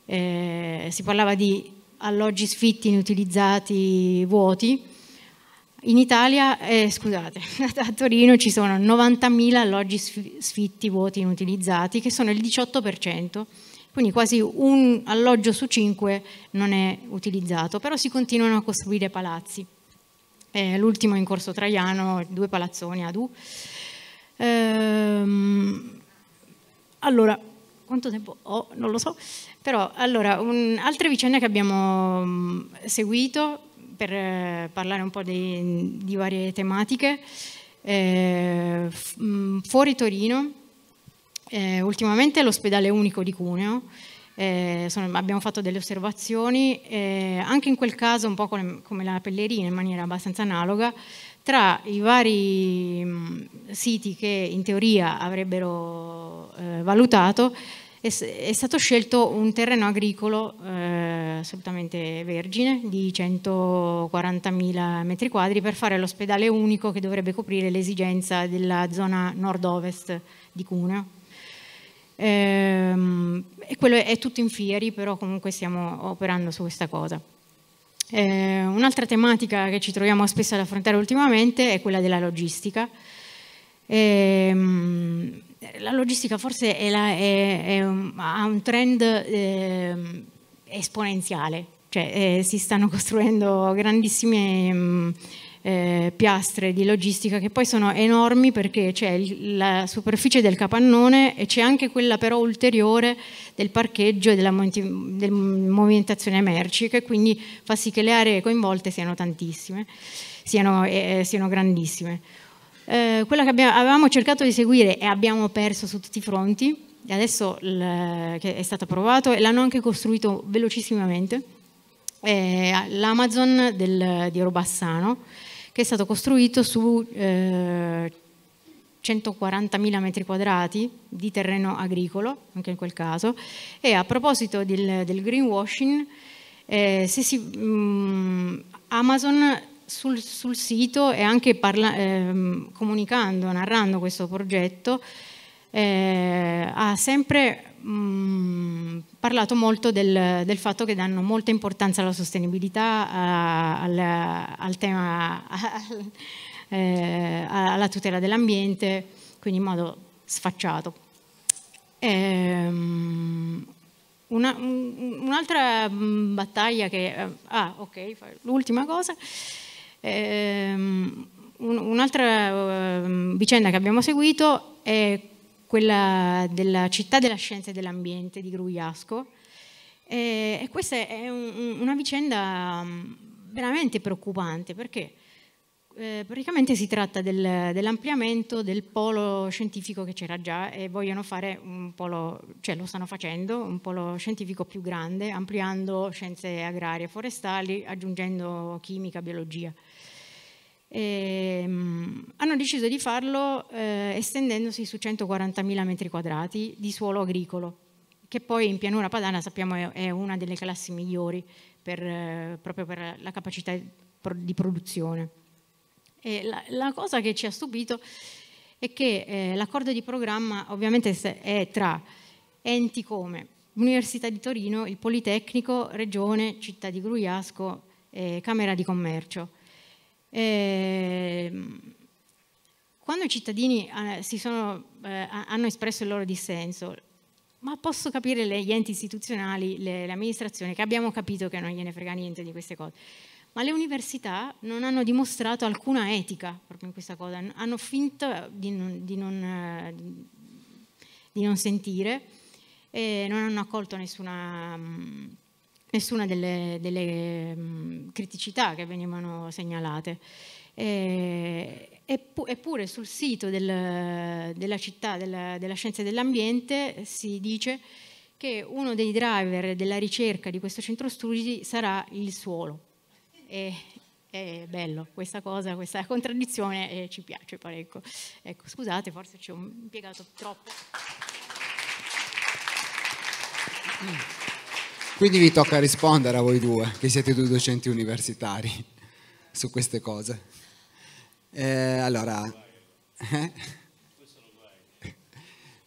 eh, si parlava di alloggi sfitti, inutilizzati, vuoti. In Italia, eh, scusate, a Torino ci sono 90.000 alloggi sfitti, vuoti, inutilizzati, che sono il 18% quindi quasi un alloggio su cinque non è utilizzato, però si continuano a costruire palazzi. Eh, l'ultimo in corso Traiano, due palazzoni ad U. Ehm, allora, quanto tempo ho? Non lo so. Però, allora, un, altre vicende che abbiamo mm, seguito per eh, parlare un po' dei, di varie tematiche. Eh, mm, fuori Torino eh, ultimamente l'ospedale unico di Cuneo, eh, sono, abbiamo fatto delle osservazioni, eh, anche in quel caso un po' come, come, la pellerina in maniera abbastanza analoga, tra i vari mh, mm, siti che in teoria avrebbero eh, valutato è, è, stato scelto un terreno agricolo eh, assolutamente vergine di 140.000 metri quadri per fare l'ospedale unico che dovrebbe coprire l'esigenza della zona nord-ovest di Cuneo. Ehm, e quello è, tutto in fieri, però comunque stiamo operando su questa cosa. Ehm, un'altra tematica che ci troviamo spesso ad affrontare ultimamente è quella della logistica. Ehm, la logistica forse è la, è, un, ha un trend eh, esponenziale, cioè eh, si stanno costruendo grandissime... Mh, mm, eh, piastre di logistica che poi sono enormi perché c'è il, la superficie del capannone e c'è anche quella però ulteriore del parcheggio e della del movimentazione merci che quindi fa sì che le aree coinvolte siano tantissime, siano, eh, siano grandissime. Eh, quella che abbiamo, avevamo cercato di seguire e abbiamo perso su tutti i fronti, adesso l, che è stato approvato e l'hanno anche costruito velocissimamente, eh, l'Amazon di Robassano, che è stato costruito su eh, 140.000 metri quadrati di terreno agricolo, anche in quel caso. E a proposito del, del greenwashing, eh, si, mh, mm, Amazon sul, sul, sito e anche parla, eh, comunicando, narrando questo progetto, eh, ha sempre mh, mm, parlato molto del, del, fatto che danno molta importanza alla sostenibilità, a, eh, al, al, tema, eh, a, eh, alla tutela dell'ambiente, quindi in modo sfacciato. Ehm, un'altra mm, battaglia che... Eh, ah, ok, l'ultima cosa. Ehm, un'altra vicenda che abbiamo seguito è quella della città della scienza e dell'ambiente di Grugliasco. E, e questa è un, una vicenda mm, veramente preoccupante perché eh, praticamente si tratta del, dell'ampliamento del polo scientifico che c'era già e vogliono fare un polo, cioè lo stanno facendo, un polo scientifico più grande, ampliando scienze agrarie e forestali, aggiungendo chimica, biologia. E, ehm, hanno deciso di farlo eh, estendendosi su 140.000 metri quadrati di suolo agricolo, che poi in pianura padana sappiamo è, è una delle classi migliori per, eh, proprio per la capacità di produzione. La, la, cosa che ci ha stupito è che eh, l'accordo di programma ovviamente è tra enti come Università di Torino, il Politecnico, Regione, Città di Grugliasco e Camera di Commercio. Ehm, quando i cittadini eh, sono, eh, hanno espresso il loro dissenso, ma posso capire le, gli enti istituzionali, le, le amministrazioni, che abbiamo capito che non gliene frega niente di queste cose, ma le università non hanno dimostrato alcuna etica proprio in questa cosa, hanno finto di non, di non, di non sentire e non hanno accolto nessuna... Mh, nessuna delle, delle criticità che venivano segnalate. eppure sul sito del, della città della, della scienza dell'ambiente si dice che uno dei driver della ricerca di questo centro studi sarà il suolo. E, è bello questa cosa, questa contraddizione eh, ci piace parecchio. Ecco, scusate, forse ci ho impiegato troppo. Mm. Quindi vi tocca rispondere a voi due, che siete due docenti universitari, su queste cose. Eh, allora, eh?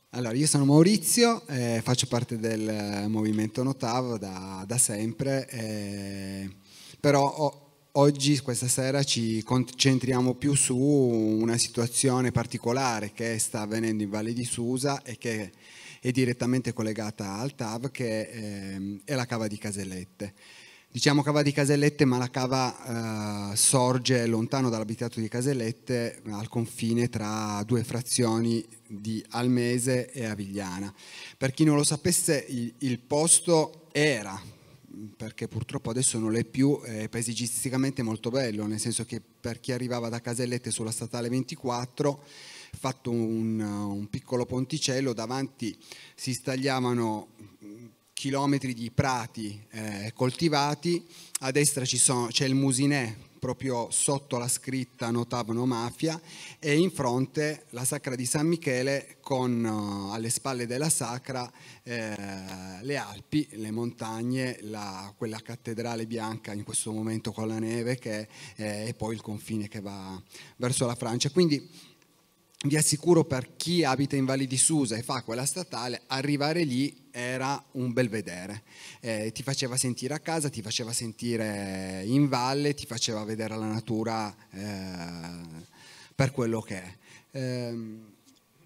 allora, io sono Maurizio, eh, faccio parte del movimento Notav da, da sempre, eh, però ho, oggi, questa sera, ci concentriamo più su una situazione particolare che sta avvenendo in Valle di Susa e che è direttamente collegata al TAV che eh, è la cava di Casellette. Diciamo cava di Casellette, ma la cava eh, sorge lontano dall'abitato di Casellette, al confine tra due frazioni di Almese e Avigliana. Per chi non lo sapesse, il, il posto era, perché purtroppo adesso non l'è più, eh, paesaggisticamente molto bello, nel senso che per chi arrivava da Casellette sulla statale 24 fatto un, uh, un piccolo ponticello, davanti si stagliavano mm, chilometri di prati eh, coltivati, a destra c'è il musinè proprio sotto la scritta Notavano Mafia e in fronte la Sacra di San Michele con uh, alle spalle della Sacra eh, le Alpi, le montagne, la, quella cattedrale bianca in questo momento con la neve che, è, eh, e poi il confine che va verso la Francia. Quindi vi assicuro per chi abita in Valle di Susa e fa quella statale, arrivare lì era un bel vedere. Eh, ti faceva sentire a casa, ti faceva sentire in valle, ti faceva vedere la natura eh, per quello che è. Eh,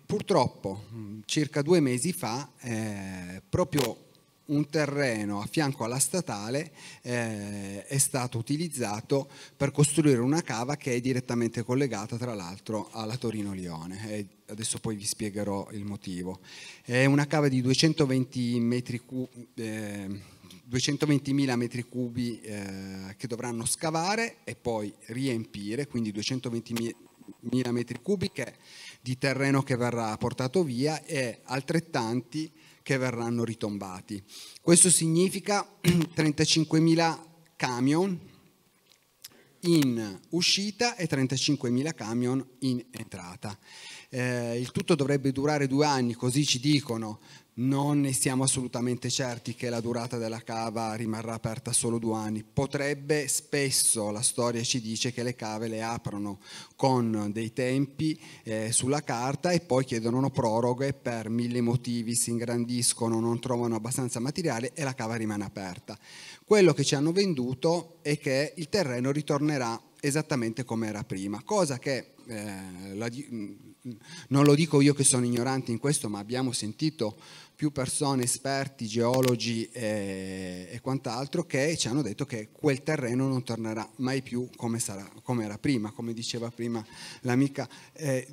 purtroppo, mm, circa due mesi fa, eh, proprio un terreno a fianco alla statale eh, è stato utilizzato per costruire una cava che è direttamente collegata tra l'altro alla Torino-Lione. E eh, adesso poi vi spiegherò il motivo. È una cava di 220 metri cubi. Eh, 220.000 metri cubi eh, che dovranno scavare e poi riempire, quindi 220.000 metri cubi che, di terreno che verrà portato via e altrettanti che verranno ritombati. Questo significa 35.000 camion in uscita e 35.000 camion in entrata. Eh, il tutto dovrebbe durare due anni, così ci dicono. Non ne siamo assolutamente certi che la durata della cava rimarrà aperta solo due anni. Potrebbe, spesso la storia ci dice che le cave le aprono con dei tempi eh, sulla carta e poi chiedono proroghe per mille motivi, si ingrandiscono, non trovano abbastanza materiale e la cava rimane aperta. Quello che ci hanno venduto è che il terreno ritornerà esattamente come era prima, cosa che eh, la, mm, non lo dico io che sono ignorante in questo, ma abbiamo sentito più persone, esperti, geologi e, e quant'altro che ci hanno detto che quel terreno non tornerà mai più come, sarà, come era prima, come diceva prima l'amica. Eh,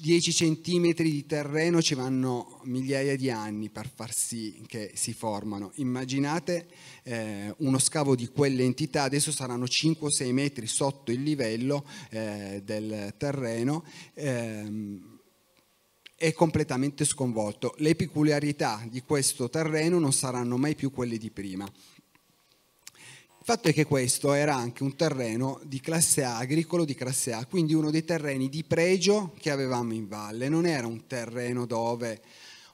10 centimetri di terreno ci vanno migliaia di anni per far sì che si formano. Immaginate eh, uno scavo di quell'entità, adesso saranno 5 o 6 metri sotto il livello eh, del terreno. Ehm, è completamente sconvolto. Le peculiarità di questo terreno non saranno mai più quelle di prima. Il fatto è che questo era anche un terreno di classe A, agricolo di classe A, quindi uno dei terreni di pregio che avevamo in valle, non era un terreno dove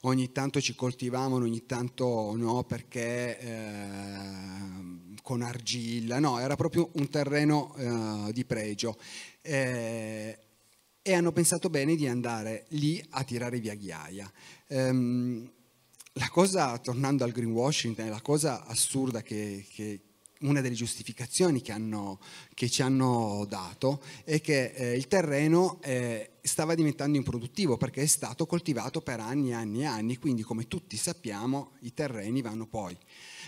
ogni tanto ci coltivavano, ogni tanto no perché eh, con argilla, no, era proprio un terreno eh, di pregio. Eh, e hanno pensato bene di andare lì a tirare via ghiaia. Ehm, la cosa, tornando al greenwashing, la cosa assurda che, che una delle giustificazioni che, hanno, che, ci hanno dato è che eh, il terreno eh, stava diventando improduttivo perché è stato coltivato per anni e anni e anni, quindi come tutti sappiamo i terreni vanno poi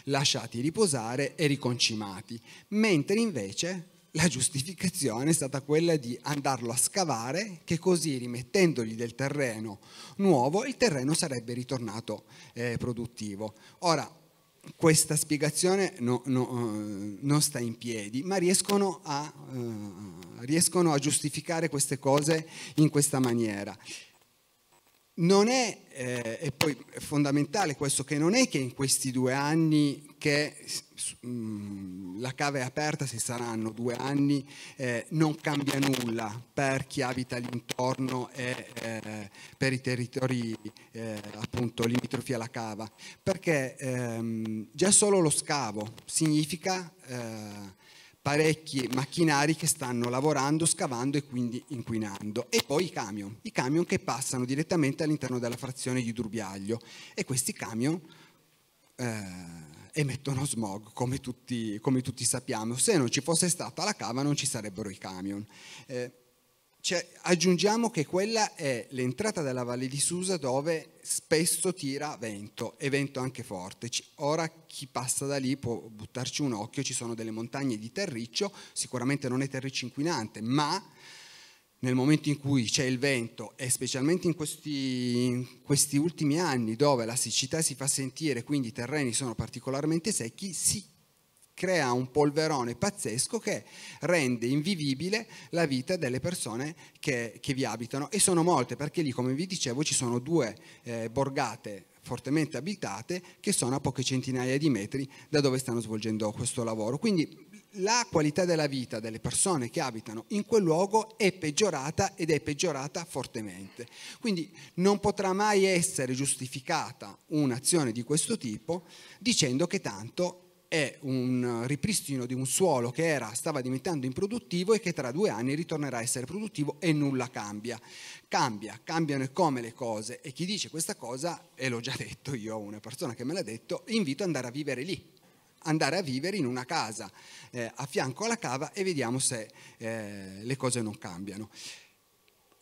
lasciati riposare e riconcimati, mentre invece la giustificazione è stata quella di andarlo a scavare, che così rimettendogli del terreno nuovo il terreno sarebbe ritornato eh, produttivo. Ora, questa spiegazione no, no, eh, non sta in piedi, ma riescono a, eh, riescono a, giustificare queste cose in questa maniera. Non è, eh, e poi è fondamentale questo, che non è che in questi due anni che mm, la cava è aperta, se saranno due anni, eh, non cambia nulla per chi abita l'intorno e eh, per i territori eh, appunto limitrofi alla cava, perché ehm, già solo lo scavo significa eh, parecchi macchinari che stanno lavorando, scavando e quindi inquinando. E poi i camion, i camion che passano direttamente all'interno della frazione di Durbiaglio e questi camion eh, emettono smog, come tutti, come tutti, sappiamo. Se non ci fosse stata la cava non ci sarebbero i camion. Eh, cioè, aggiungiamo che quella è l'entrata della Valle di Susa dove spesso tira vento e vento anche forte. Ora chi passa da lì può buttarci un occhio, ci sono delle montagne di terriccio, sicuramente non è terriccio inquinante, ma nel momento in cui c'è il vento e specialmente in questi, in questi, ultimi anni dove la siccità si fa sentire, quindi i terreni sono particolarmente secchi, si crea un polverone pazzesco che rende invivibile la vita delle persone che, che vi abitano e sono molte perché lì come vi dicevo ci sono due eh, borgate fortemente abitate che sono a poche centinaia di metri da dove stanno svolgendo questo lavoro. Quindi la qualità della vita delle persone che abitano in quel luogo è peggiorata ed è peggiorata fortemente. Quindi non potrà mai essere giustificata un'azione di questo tipo dicendo che tanto è un ripristino di un suolo che era, stava diventando improduttivo e che tra due anni ritornerà a essere produttivo e nulla cambia. Cambia, cambiano e come le cose e chi dice questa cosa, e l'ho già detto io una persona che me l'ha detto, invito ad andare a vivere lì andare a vivere in una casa eh, a fianco alla cava e vediamo se eh, le cose non cambiano.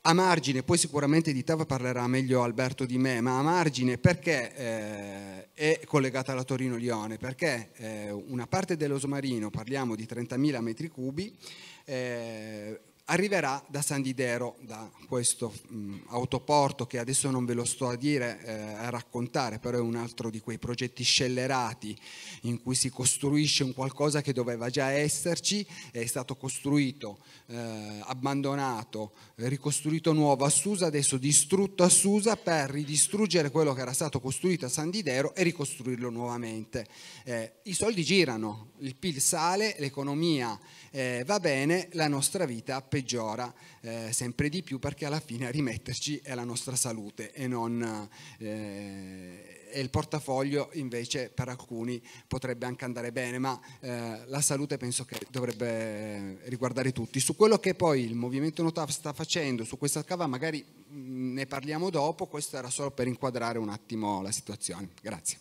A margine, poi sicuramente di Tava parlerà meglio Alberto di me, ma a margine perché eh, è collegata alla Torino-Lione? Perché eh, una parte dell'Osmarino, parliamo di 30.000 metri cubi, eh, arriverà da San Didero, da questo mh, mm, autoporto che adesso non ve lo sto a dire, eh, a raccontare, però è un altro di quei progetti scellerati in cui si costruisce un qualcosa che doveva già esserci, è stato costruito eh, abbandonato, eh, ricostruito nuovo a Susa, adesso distrutto a Susa per ridistruggere quello che era stato costruito a San Didero e ricostruirlo nuovamente. Eh, I soldi girano, il PIL sale, l'economia eh, va bene, la nostra vita peggiora eh, sempre di più perché alla fine a rimetterci è la nostra salute e non eh, e il portafoglio invece per alcuni potrebbe anche andare bene, ma eh, la salute penso che dovrebbe eh, riguardare tutti. Su quello che poi il movimento Notav sta facendo, su questa cava magari mm, ne parliamo dopo, questo era solo per inquadrare un attimo la situazione. Grazie.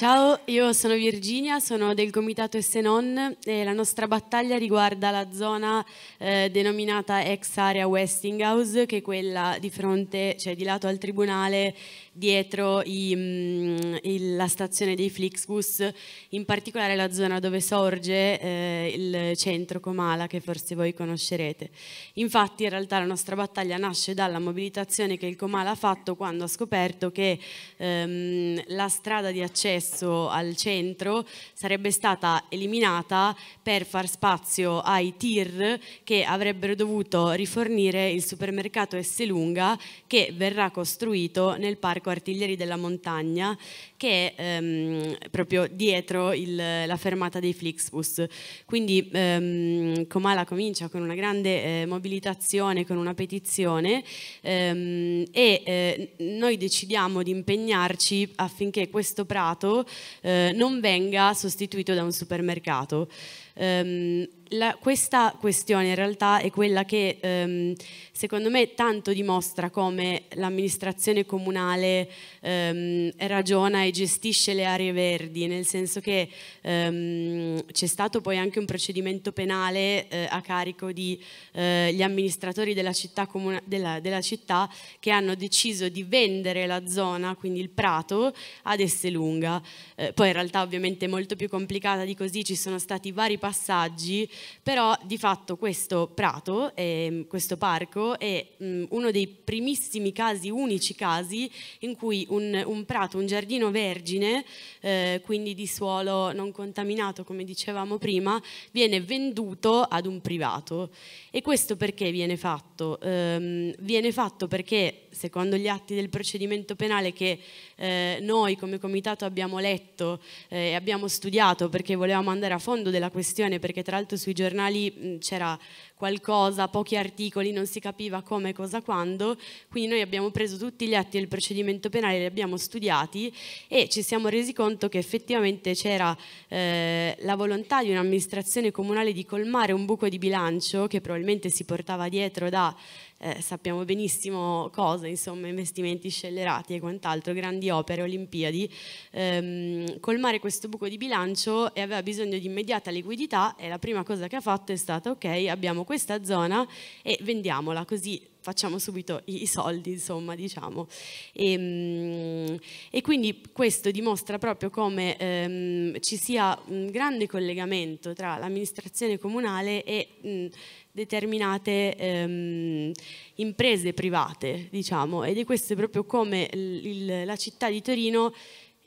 Ciao, io sono Virginia, sono del comitato Estenon e la nostra battaglia riguarda la zona eh, denominata ex area Westinghouse, che è quella di fronte, cioè di lato al tribunale dietro i, mh, mm, il, la stazione dei Flixbus, in particolare la zona dove sorge eh, il centro Comala che forse voi conoscerete. Infatti in realtà la nostra battaglia nasce dalla mobilitazione che il Comala ha fatto quando ha scoperto che ehm, la strada di accesso al centro sarebbe stata eliminata per far spazio ai tir che avrebbero dovuto rifornire il supermercato S. Lunga che verrà costruito nel parco parco Artiglieri della Montagna che è ehm, proprio dietro il, la fermata dei Flixbus. Quindi ehm, Comala comincia con una grande eh, mobilitazione, con una petizione ehm, e eh, noi decidiamo di impegnarci affinché questo prato eh, non venga sostituito da un supermercato. Ehm, la, questa questione in realtà è quella che ehm, secondo me tanto dimostra come l'amministrazione comunale ehm, ragiona e gestisce le aree verdi, nel senso che ehm, c'è stato poi anche un procedimento penale eh, a carico degli eh, amministratori della città, della, della città, che hanno deciso di vendere la zona, quindi il prato, ad Esselunga. Eh, poi in realtà ovviamente è molto più complicata di così, ci sono stati vari passaggi però di fatto questo prato, eh, questo parco è mh, uno dei primissimi casi, unici casi, in cui un, un prato, un giardino vergine, eh, quindi di suolo non contaminato come dicevamo prima, viene venduto ad un privato. E questo perché viene fatto? Eh, viene fatto perché secondo gli atti del procedimento penale che eh, noi come comitato abbiamo letto eh, e abbiamo studiato perché volevamo andare a fondo della questione, perché tra l'altro sui giornali c'era qualcosa, pochi articoli, non si capiva come, cosa, quando, quindi noi abbiamo preso tutti gli atti del procedimento penale, li abbiamo studiati e ci siamo resi conto che effettivamente c'era eh, la volontà di un'amministrazione comunale di colmare un buco di bilancio che probabilmente si portava dietro da eh, sappiamo benissimo cosa, insomma investimenti scellerati e quant'altro, grandi opere, Olimpiadi, ehm, colmare questo buco di bilancio e aveva bisogno di immediata liquidità e la prima cosa che ha fatto è stata ok abbiamo questa zona e vendiamola così facciamo subito i soldi, insomma, diciamo. E, ehm, e quindi questo dimostra proprio come ehm, ci sia un grande collegamento tra l'amministrazione comunale e mh, determinate ehm, imprese private, diciamo, ed è questo proprio come il, il, la città di Torino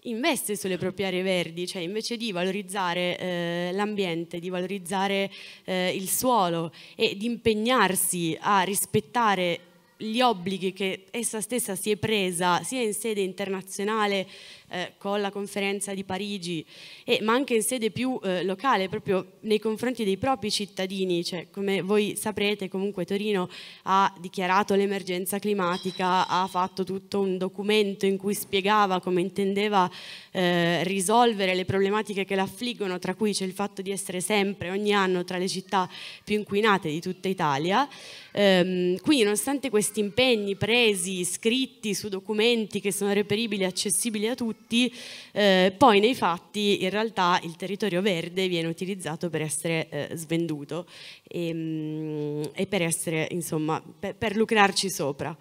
investe sulle proprie aree verdi, cioè invece di valorizzare eh, l'ambiente, di valorizzare eh, il suolo e di impegnarsi a rispettare gli obblighi che essa stessa si è presa sia in sede internazionale eh, con la conferenza di Parigi, e, ma anche in sede più eh, locale, proprio nei confronti dei propri cittadini. Cioè, come voi saprete, comunque Torino ha dichiarato l'emergenza climatica, ha fatto tutto un documento in cui spiegava come intendeva eh, risolvere le problematiche che l'affliggono, tra cui c'è il fatto di essere sempre, ogni anno, tra le città più inquinate di tutta Italia. Ehm, quindi, nonostante questi impegni presi, scritti su documenti che sono reperibili e accessibili a tutti, tutti, eh, poi nei fatti in realtà il territorio verde viene utilizzato per essere eh, svenduto e, ehm, e, per essere, insomma, per, per lucrarci sopra.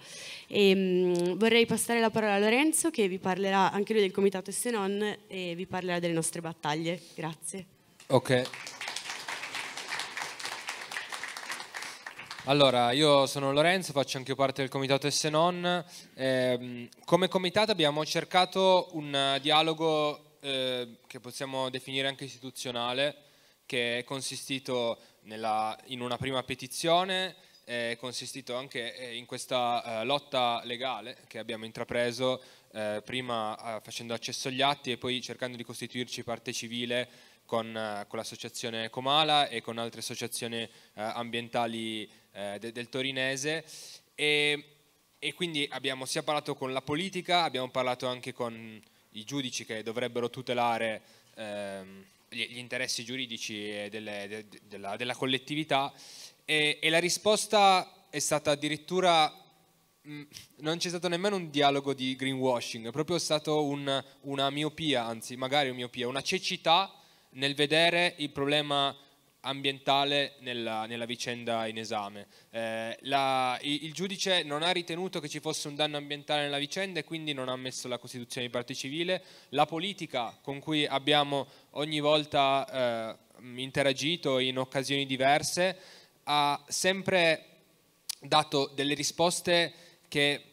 E, ehm, vorrei passare la parola a Lorenzo che vi parlerà anche lui del comitato e e vi parlerà delle nostre battaglie. Grazie. Ok. Allora, io sono Lorenzo, faccio anche parte del comitato SNON. Eh, come comitato abbiamo cercato un dialogo eh, che possiamo definire anche istituzionale, che è consistito nella, in una prima petizione, è consistito anche eh, in questa eh, lotta legale che abbiamo intrapreso, eh, prima eh, facendo accesso agli atti e poi cercando di costituirci parte civile con, con l'associazione Comala e con altre associazioni ambientali eh, de, del torinese e, e, quindi abbiamo sia parlato con la politica, abbiamo parlato anche con i giudici che dovrebbero tutelare ehm, gli, gli, interessi giuridici delle, de, de, della, della, collettività e, e, la risposta è stata addirittura mm, non c'è stato nemmeno un dialogo di greenwashing, è proprio stata un, una miopia, anzi magari miopia, una cecità nel vedere il problema ambientale nella, nella, vicenda in esame. Eh, la, il, il, giudice non ha ritenuto che ci fosse un danno ambientale nella vicenda e quindi non ha ammesso la costituzione di parte civile. La politica con cui abbiamo ogni volta eh, interagito in occasioni diverse ha sempre dato delle risposte che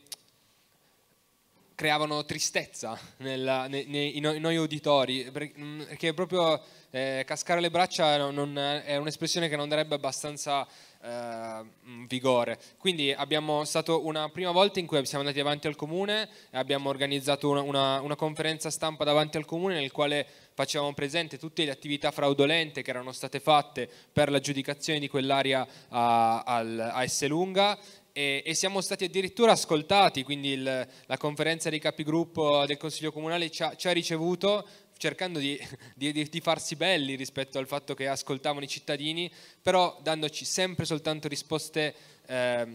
creavano tristezza nella, ne, ne, in noi, in noi uditori, perché proprio eh, cascare le braccia non, è un'espressione che non darebbe abbastanza eh, mm, vigore. Quindi abbiamo stato una prima volta in cui siamo andati avanti al comune, e abbiamo organizzato una, una, una conferenza stampa davanti al comune nel quale facevamo presente tutte le attività fraudolente che erano state fatte per l'aggiudicazione di quell'area a, a, a Esselunga e, e, siamo stati addirittura ascoltati, quindi il, la conferenza dei capigruppo del Consiglio Comunale ci ha, ci ha ricevuto cercando di, di, di, farsi belli rispetto al fatto che ascoltavano i cittadini, però dandoci sempre soltanto risposte eh,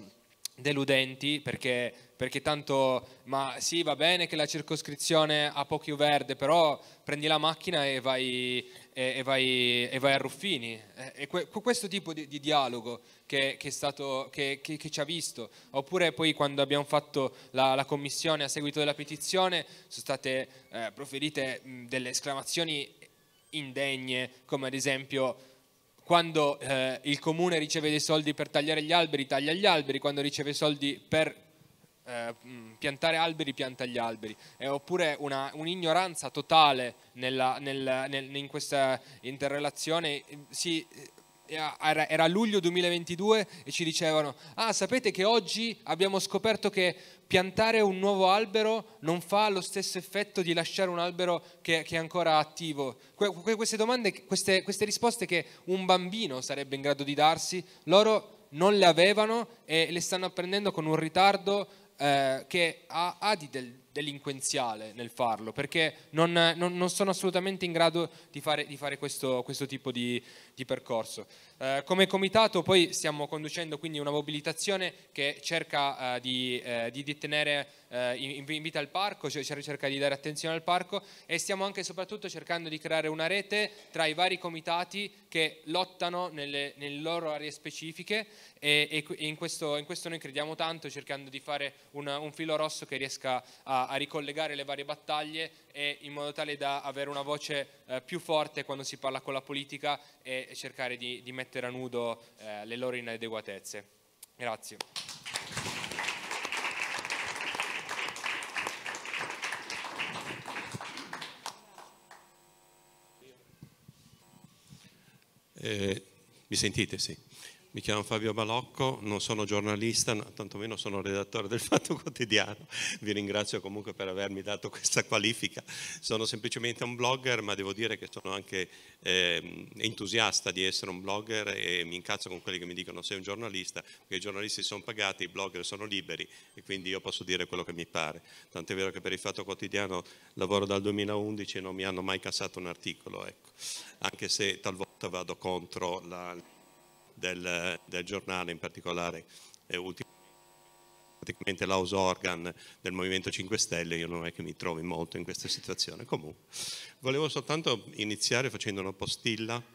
deludenti perché perché tanto, ma sì va bene che la circoscrizione ha pochi verde, però prendi la macchina e vai, e, e vai, e vai a Ruffini. Eh, e, que, questo tipo di, di dialogo che, che, stato, che, che, ci ha visto, oppure poi quando abbiamo fatto la, la commissione a seguito della petizione sono state eh, proferite delle esclamazioni indegne, come ad esempio quando eh, il comune riceve dei soldi per tagliare gli alberi, taglia gli alberi, quando riceve soldi per eh, mm, piantare alberi pianta gli alberi, eh, oppure un'ignoranza totale nella, nel, nel, in questa interrelazione. Si, eh, era, era, luglio 2022 e ci dicevano, ah sapete che oggi abbiamo scoperto che piantare un nuovo albero non fa lo stesso effetto di lasciare un albero che, che è ancora attivo. Que, que, queste domande, queste, queste risposte che un bambino sarebbe in grado di darsi, loro non le avevano e le stanno apprendendo con un ritardo eh, che ha, ha di del, delinquenziale nel farlo, perché non, non, non, sono assolutamente in grado di fare, di fare questo, questo, tipo di, di percorso. Eh, come comitato poi stiamo conducendo quindi una mobilitazione che cerca eh, di, eh, di, di, tenere eh, in, in, vita il parco, cioè cerca di dare attenzione al parco e stiamo anche e soprattutto cercando di creare una rete tra i vari comitati che lottano nelle, nelle loro aree specifiche e, e in, questo, in, questo, noi crediamo tanto cercando di fare una, un filo rosso che riesca a, a, ricollegare le varie battaglie e in modo tale da avere una voce eh, più forte quando si parla con la politica e cercare di, di mettere mettere a nudo eh, le loro inadeguatezze. Grazie. Eh, mi sentite? Sì. Mi chiamo Fabio Balocco, non sono giornalista, no, tantomeno sono redattore del Fatto Quotidiano. Vi ringrazio comunque per avermi dato questa qualifica. Sono semplicemente un blogger, ma devo dire che sono anche eh, entusiasta di essere un blogger e mi incazzo con quelli che mi dicono sei un giornalista, perché i giornalisti sono pagati, i blogger sono liberi e quindi io posso dire quello che mi pare. Tant'è vero che per il Fatto Quotidiano lavoro dal 2011 e non mi hanno mai cassato un articolo, ecco. anche se talvolta vado contro la del, del giornale, in particolare eh, praticamente l'house organ del Movimento 5 Stelle, io non è che mi trovi molto in questa situazione. Comunque, volevo soltanto iniziare facendo una postilla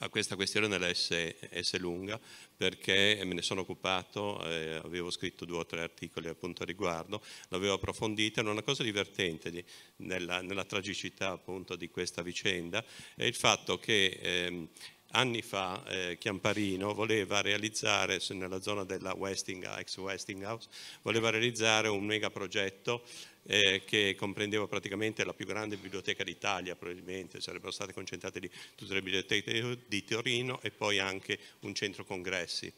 a questa questione dell'S lunga perché me ne sono occupato, eh, avevo scritto due o tre articoli appunto a riguardo, l'avevo approfondita, una cosa divertente di, nella, nella, tragicità appunto di questa vicenda è il fatto che ehm, Anni fa eh, Chiamparino voleva realizzare, nella zona della Westinghouse, ex Westinghouse, voleva realizzare un megaprogetto eh, che comprendeva praticamente la più grande biblioteca d'Italia, probabilmente sarebbero state concentrate lì tutte le biblioteche di Torino e poi anche un centro congressi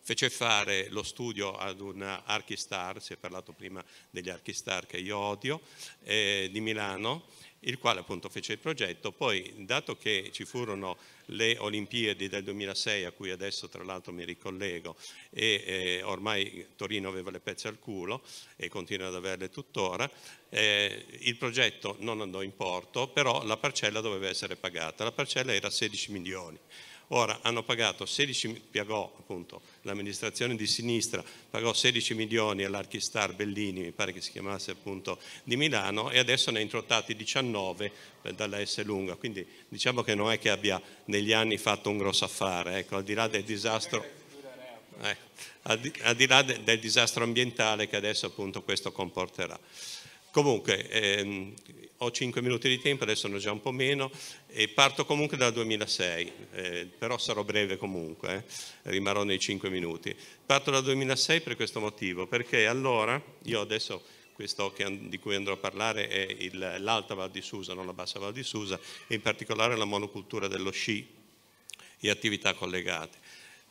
fece fare lo studio ad un archistar, si è parlato prima degli archistar che io odio, eh, di Milano il quale appunto fece il progetto. Poi, dato che ci furono le Olimpiadi del 2006, a cui adesso tra l'altro mi ricollego, e eh, ormai Torino aveva le pezze al culo e continua ad averle tuttora, eh, il progetto non andò in porto, però la parcella doveva essere pagata. La parcella era 16 milioni. Ora hanno pagato 16, pagò appunto l'amministrazione di sinistra pagò 16 milioni all'archistar Bellini, mi pare che si chiamasse appunto, di Milano e adesso ne ha introttati 19 dalla S lunga, quindi diciamo che non è che abbia negli anni fatto un grosso affare, ecco, al di là del disastro... Eh, al, di, al di là de, del disastro ambientale che adesso appunto questo comporterà. Comunque, ehm, ho 5 minuti di tempo, adesso ne ho già un po' meno, e parto comunque dal 2006, eh, però sarò breve comunque, eh, rimarrò nei 5 minuti. Parto dal 2006 per questo motivo, perché allora, io adesso questo che, di cui andrò a parlare è il, l'alta Val di Susa, non la bassa Val di Susa, e in particolare la monocultura dello sci e attività collegate.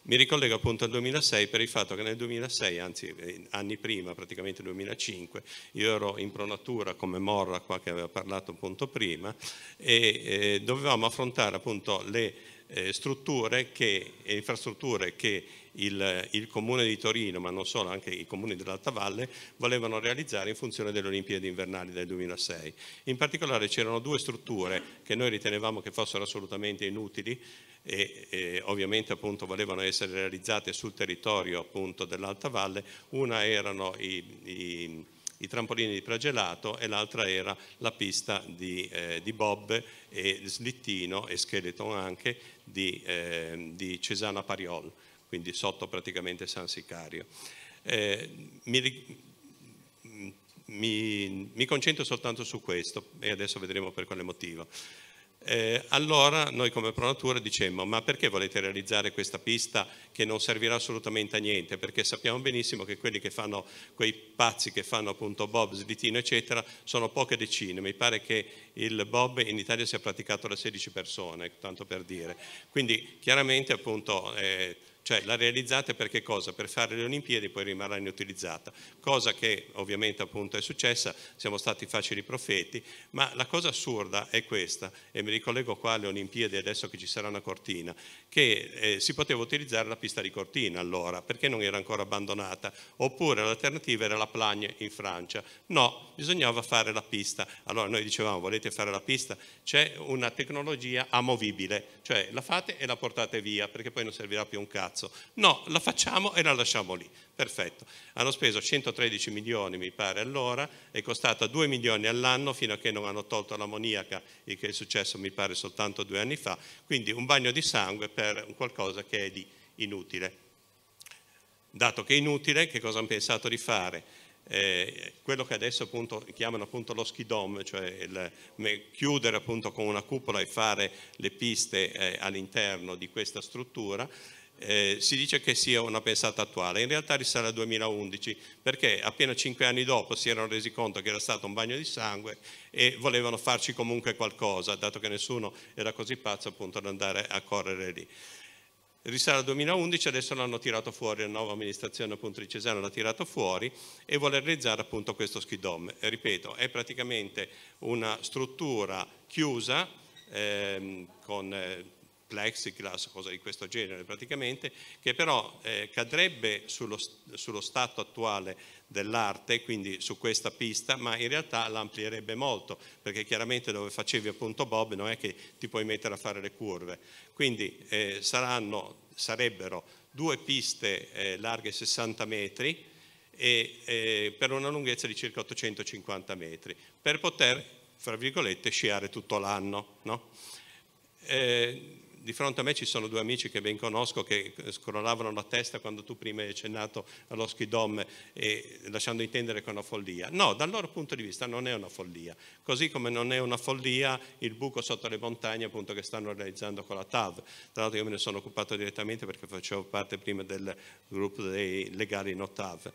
Mi ricollego appunto al 2006 per il fatto che nel 2006, anzi anni prima, praticamente 2005, io ero in pronatura come Morra, qua che aveva parlato appunto prima, e eh, dovevamo affrontare appunto le eh, strutture che, e eh, infrastrutture che il, il, Comune di Torino, ma non solo, anche i comuni dell'Alta Valle, volevano realizzare in funzione delle Olimpiadi invernali del 2006. In particolare c'erano due strutture che noi ritenevamo che fossero assolutamente inutili e, e ovviamente appunto volevano essere realizzate sul territorio appunto dell'Alta Valle, una erano i, i i trampolini di pregelato e l'altra era la pista di, eh, di Bob e slittino e skeleton anche di, eh, di Cesana Pariol, quindi sotto praticamente San Sicario. Eh, mi, mm, mi, mi concentro soltanto su questo e adesso vedremo per quale motivo. Eh, allora noi come Pronatura dicemmo ma perché volete realizzare questa pista che non servirà assolutamente a niente perché sappiamo benissimo che quelli che fanno quei pazzi che fanno appunto bob, slitino eccetera sono poche decine mi pare che il bob in Italia sia praticato da 16 persone tanto per dire quindi chiaramente appunto eh, cioè la realizzate per che cosa? Per fare le Olimpiadi e poi rimarrà inutilizzata, cosa che ovviamente appunto è successa, siamo stati facili profeti, ma la cosa assurda è questa, e mi ricollego qua alle Olimpiadi adesso che ci sarà una cortina, che eh, si poteva utilizzare la pista di cortina allora, perché non era ancora abbandonata, oppure l'alternativa era la Plagne in Francia. No, bisognava fare la pista. Allora noi dicevamo, volete fare la pista? C'è una tecnologia amovibile, cioè la fate e la portate via, perché poi non servirà più un cazzo palazzo. No, la facciamo e la lasciamo lì. Perfetto. Hanno speso 113 milioni, mi pare, allora, è costata 2 milioni all'anno fino a che non hanno tolto l'ammoniaca, il che è successo, mi pare, soltanto due anni fa. Quindi un bagno di sangue per qualcosa che è di inutile. Dato che è inutile, che cosa hanno pensato di fare? Eh, quello che adesso appunto chiamano appunto lo skidom, cioè il, chiudere appunto con una cupola e fare le piste eh, all'interno di questa struttura, eh, si dice che sia una pensata attuale, in realtà risale al 2011 perché appena cinque anni dopo si erano resi conto che era stato un bagno di sangue e volevano farci comunque qualcosa, dato che nessuno era così pazzo appunto ad andare a correre lì. Risale al 2011, adesso l'hanno tirato fuori, la nuova amministrazione appunto di Cesano l'ha tirato fuori e vuole realizzare appunto questo skidom. Ripeto, è praticamente una struttura chiusa ehm, con... Eh, plexiglass, cose di questo genere praticamente, che però eh, cadrebbe sullo, sullo, stato attuale dell'arte, quindi su questa pista, ma in realtà l'amplierebbe molto, perché chiaramente dove facevi appunto Bob non è che ti puoi mettere a fare le curve. Quindi eh, saranno, sarebbero due piste eh, larghe 60 metri e eh, per una lunghezza di circa 850 metri, per poter, fra virgolette, sciare tutto l'anno. No? Eh, di fronte a me ci sono due amici che ben conosco che eh, scrollavano la testa quando tu prima hai accennato allo schidom e lasciando intendere che è una follia. No, dal loro punto di vista non è una follia, così come non è una follia il buco sotto le montagne appunto che stanno realizzando con la TAV. Tra l'altro io me ne sono occupato direttamente perché facevo parte prima del gruppo dei legali no TAV.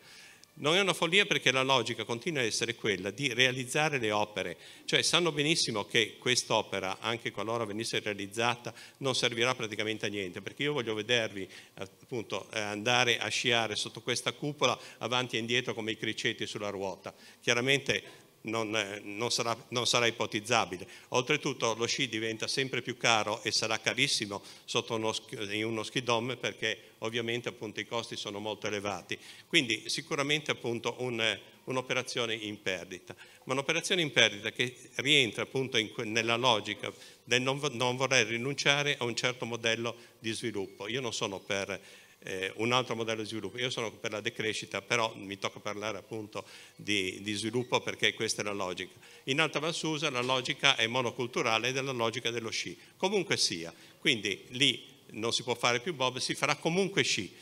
Non è una follia perché la logica continua a essere quella di realizzare le opere, cioè sanno benissimo che quest'opera, anche qualora venisse realizzata, non servirà praticamente a niente, perché io voglio vedervi appunto eh, andare a sciare sotto questa cupola avanti e indietro come i criceti sulla ruota. Chiaramente non, eh, non, sarà, non sarà ipotizzabile. Oltretutto lo sci diventa sempre più caro e sarà carissimo sotto uno, in uno skidom perché ovviamente appunto i costi sono molto elevati. Quindi sicuramente appunto un, un'operazione in perdita, ma un'operazione in perdita che rientra appunto in, nella logica del non, non vorrei rinunciare a un certo modello di sviluppo. Io non sono per eh, un altro modello di sviluppo. Io sono per la decrescita, però mi tocca parlare appunto di, di sviluppo perché questa è la logica. In Alta Valsusa la logica è monoculturale ed è la logica dello sci, comunque sia. Quindi lì non si può fare più bob, si farà comunque sci.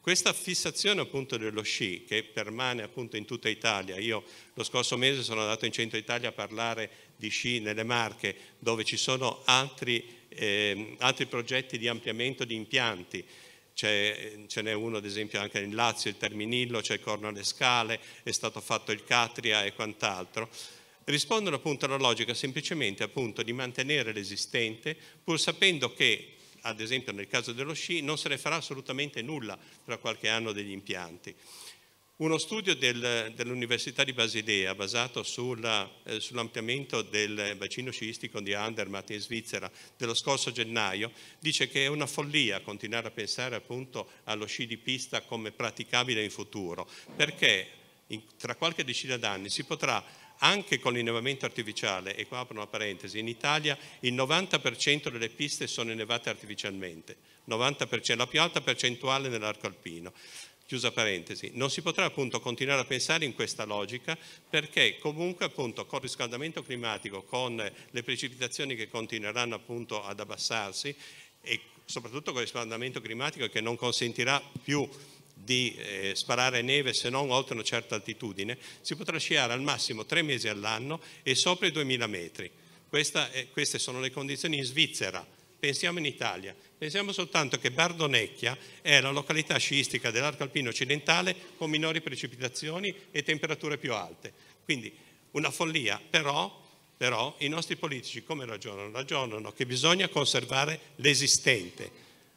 Questa fissazione appunto dello sci che permane appunto in tutta Italia, io lo scorso mese sono andato in centro Italia a parlare di sci nelle Marche dove ci sono altri, eh, altri progetti di ampliamento di impianti, ce n'è uno ad esempio anche in Lazio, il Terminillo, c'è il Corno alle Scale, è stato fatto il Catria e quant'altro, rispondono appunto alla logica semplicemente appunto di mantenere l'esistente pur sapendo che ad esempio nel caso dello sci non se ne farà assolutamente nulla tra qualche anno degli impianti. Uno studio del, dell'Università di Basilea basato sulla, eh, sull'ampliamento del bacino sciistico di Andermatt in Svizzera dello scorso gennaio dice che è una follia continuare a pensare appunto allo sci di pista come praticabile in futuro perché in, tra qualche decina d'anni si potrà anche con l'innevamento artificiale, e qua apro una parentesi, in Italia il 90% delle piste sono innevate artificialmente, 90%, la più alta percentuale nell'arco alpino. Chiusa parentesi, non si potrà appunto continuare a pensare in questa logica perché comunque appunto col riscaldamento climatico, con le precipitazioni che continueranno appunto ad abbassarsi e soprattutto con il riscaldamento climatico che non consentirà più di eh, sparare neve se non oltre una certa altitudine, si potrà sciare al massimo tre mesi all'anno e sopra i 2000 metri. È, queste sono le condizioni in Svizzera, pensiamo in Italia. Pensiamo soltanto che Bardonecchia è la località sciistica dell'arco alpino occidentale con minori precipitazioni e temperature più alte. Quindi una follia, però, però i nostri politici come ragionano? Ragionano che bisogna conservare l'esistente,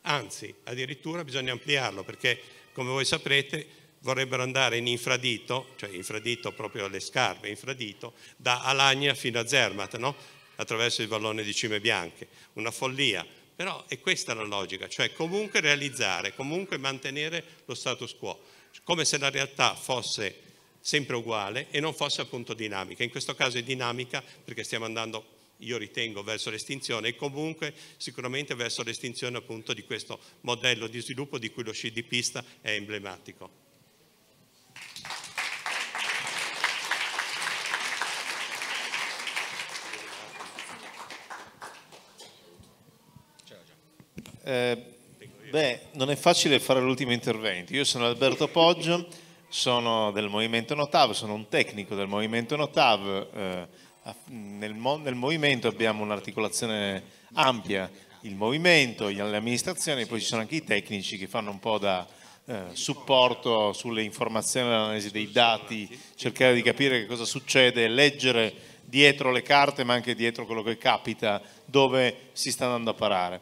anzi addirittura bisogna ampliarlo perché come voi saprete vorrebbero andare in infradito, cioè infradito proprio alle scarpe, infradito, da Alagna fino a Zermatt, no? attraverso il vallone di Cime Bianche. Una follia però è questa la logica, cioè comunque realizzare, comunque mantenere lo status quo, come se la realtà fosse sempre uguale e non fosse appunto dinamica. In questo caso è dinamica perché stiamo andando io ritengo verso l'estinzione e comunque sicuramente verso l'estinzione appunto di questo modello di sviluppo di cui lo sci di pista è emblematico. Eh, beh, non è facile fare l'ultimo intervento. Io sono Alberto Poggio, sono del Movimento Notav, sono un tecnico del Movimento Notav. Eh, nel, nel, Movimento abbiamo un'articolazione ampia, il Movimento, le amministrazioni, poi ci sono anche i tecnici che fanno un po' da eh, supporto sulle informazioni, l'analisi dei dati, cercare di capire che cosa succede, leggere dietro le carte ma anche dietro quello che capita, dove si sta andando a parare.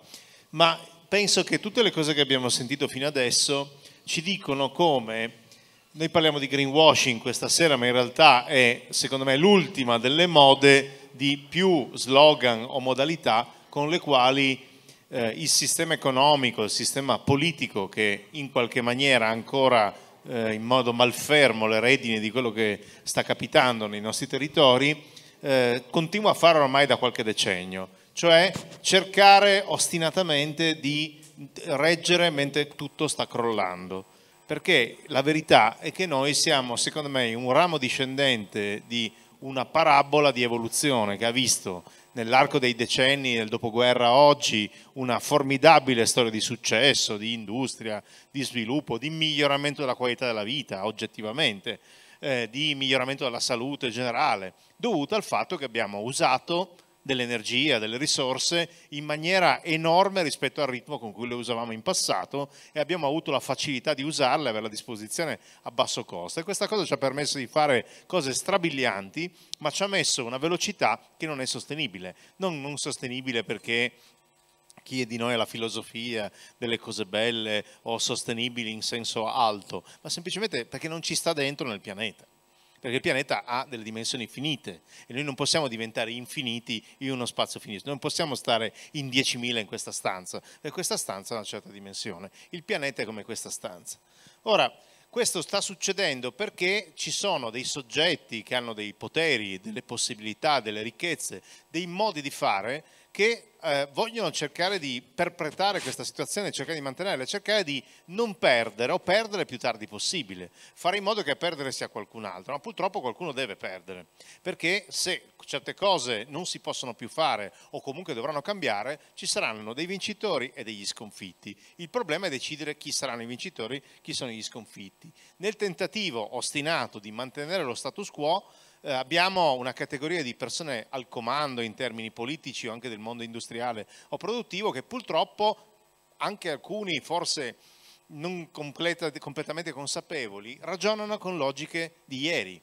Ma penso che tutte le cose che abbiamo sentito fino adesso ci dicono come noi parliamo di greenwashing questa sera, ma in realtà è secondo me l'ultima delle mode di più slogan o modalità con le quali eh, il sistema economico, il sistema politico che in qualche maniera ancora eh, in modo malfermo le redini di quello che sta capitando nei nostri territori, eh, continua a fare ormai da qualche decennio cioè cercare ostinatamente di reggere mentre tutto sta crollando. Perché la verità è che noi siamo, secondo me, un ramo discendente di una parabola di evoluzione che ha visto nell'arco dei decenni del dopoguerra a oggi una formidabile storia di successo, di industria, di sviluppo, di miglioramento della qualità della vita oggettivamente, eh, di miglioramento della salute generale, dovuta al fatto che abbiamo usato dell'energia, delle risorse in maniera enorme rispetto al ritmo con cui le usavamo in passato e abbiamo avuto la facilità di usarle averle a disposizione a basso costo. E questa cosa ci ha permesso di fare cose strabilianti, ma ci ha messo una velocità che non è sostenibile. non, non sostenibile perché chi è di noi ha la filosofia delle cose belle o sostenibili in senso alto, ma semplicemente perché non ci sta dentro nel pianeta perché il pianeta ha delle dimensioni finite e noi non possiamo diventare infiniti in uno spazio finito, non possiamo stare in 10.000 in questa stanza, perché questa stanza ha una certa dimensione, il pianeta è come questa stanza. Ora, questo sta succedendo perché ci sono dei soggetti che hanno dei poteri, delle possibilità, delle ricchezze, dei modi di fare che eh, vogliono cercare di perpetrare questa situazione, cercare di mantenerla, cercare di non perdere o perdere più tardi possibile, fare in modo che perdere sia qualcun altro, ma purtroppo qualcuno deve perdere, perché se certe cose non si possono più fare o comunque dovranno cambiare, ci saranno dei vincitori e degli sconfitti. Il problema è decidere chi saranno i vincitori, chi sono gli sconfitti. Nel tentativo ostinato di mantenere lo status quo, eh, abbiamo una categoria di persone al comando in termini politici o anche del mondo industriale o produttivo che purtroppo anche alcuni forse non completa, completamente consapevoli ragionano con logiche di ieri.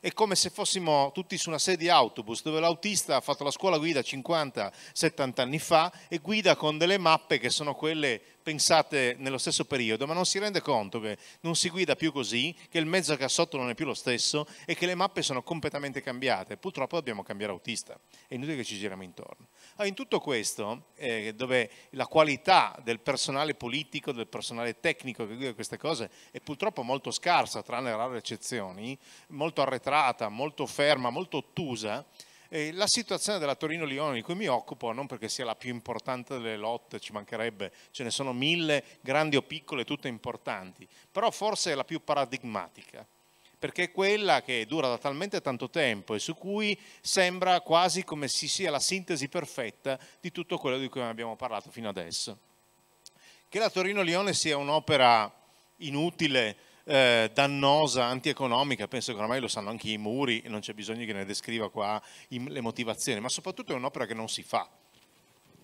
È come se fossimo tutti su una sedia autobus dove l'autista ha fatto la scuola guida 50-70 anni fa e guida con delle mappe che sono quelle pensate nello stesso periodo, ma non si rende conto che non si guida più così, che il mezzo che ha sotto non è più lo stesso e che le mappe sono completamente cambiate. Purtroppo dobbiamo cambiare autista, è inutile che ci giriamo intorno. in tutto questo, eh, dove la qualità del personale politico, del personale tecnico che guida queste cose è purtroppo molto scarsa, tranne rare eccezioni, molto arretrata, molto ferma, molto ottusa, eh, la situazione della Torino-Lione di cui mi occupo, non perché sia la più importante delle lotte, ci mancherebbe, ce ne sono mille, grandi o piccole, tutte importanti, però forse è la più paradigmatica perché è quella che dura da talmente tanto tempo e su cui sembra quasi come si sia la sintesi perfetta di tutto quello di cui abbiamo parlato fino adesso. Che la Torino-Lione sia un'opera inutile, eh, dannosa, antieconomica, penso che ormai lo sanno anche i muri, non c'è bisogno che ne descriva qua le motivazioni, ma soprattutto è un'opera che non si fa,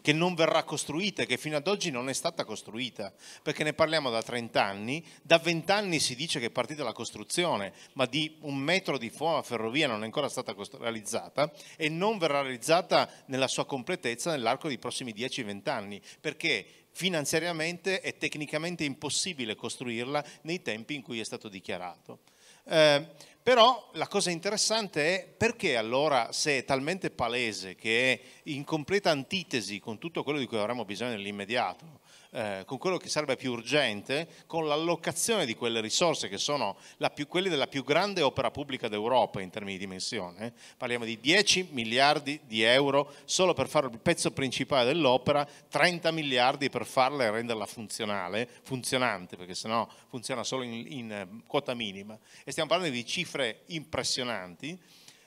che non verrà costruita, che fino ad oggi non è stata costruita, perché ne parliamo da 30 anni, da 20 anni si dice che è partita la costruzione, ma di un metro di nuova ferrovia non è ancora stata realizzata e non verrà realizzata nella sua completezza nell'arco dei prossimi 10-20 anni, perché finanziariamente è tecnicamente impossibile costruirla nei tempi in cui è stato dichiarato. Eh, però la cosa interessante è perché allora, se è talmente palese che è in completa antitesi con tutto quello di cui avremmo bisogno nell'immediato, eh, con quello che sarebbe più urgente, con l'allocazione di quelle risorse che sono più, quelle della più grande opera pubblica d'Europa in termini di dimensione. Eh. Parliamo di 10 miliardi di euro solo per fare il pezzo principale dell'opera, 30 miliardi per farla e renderla funzionale, funzionante, perché sennò funziona solo in, in eh, quota minima. E stiamo parlando di cifre impressionanti,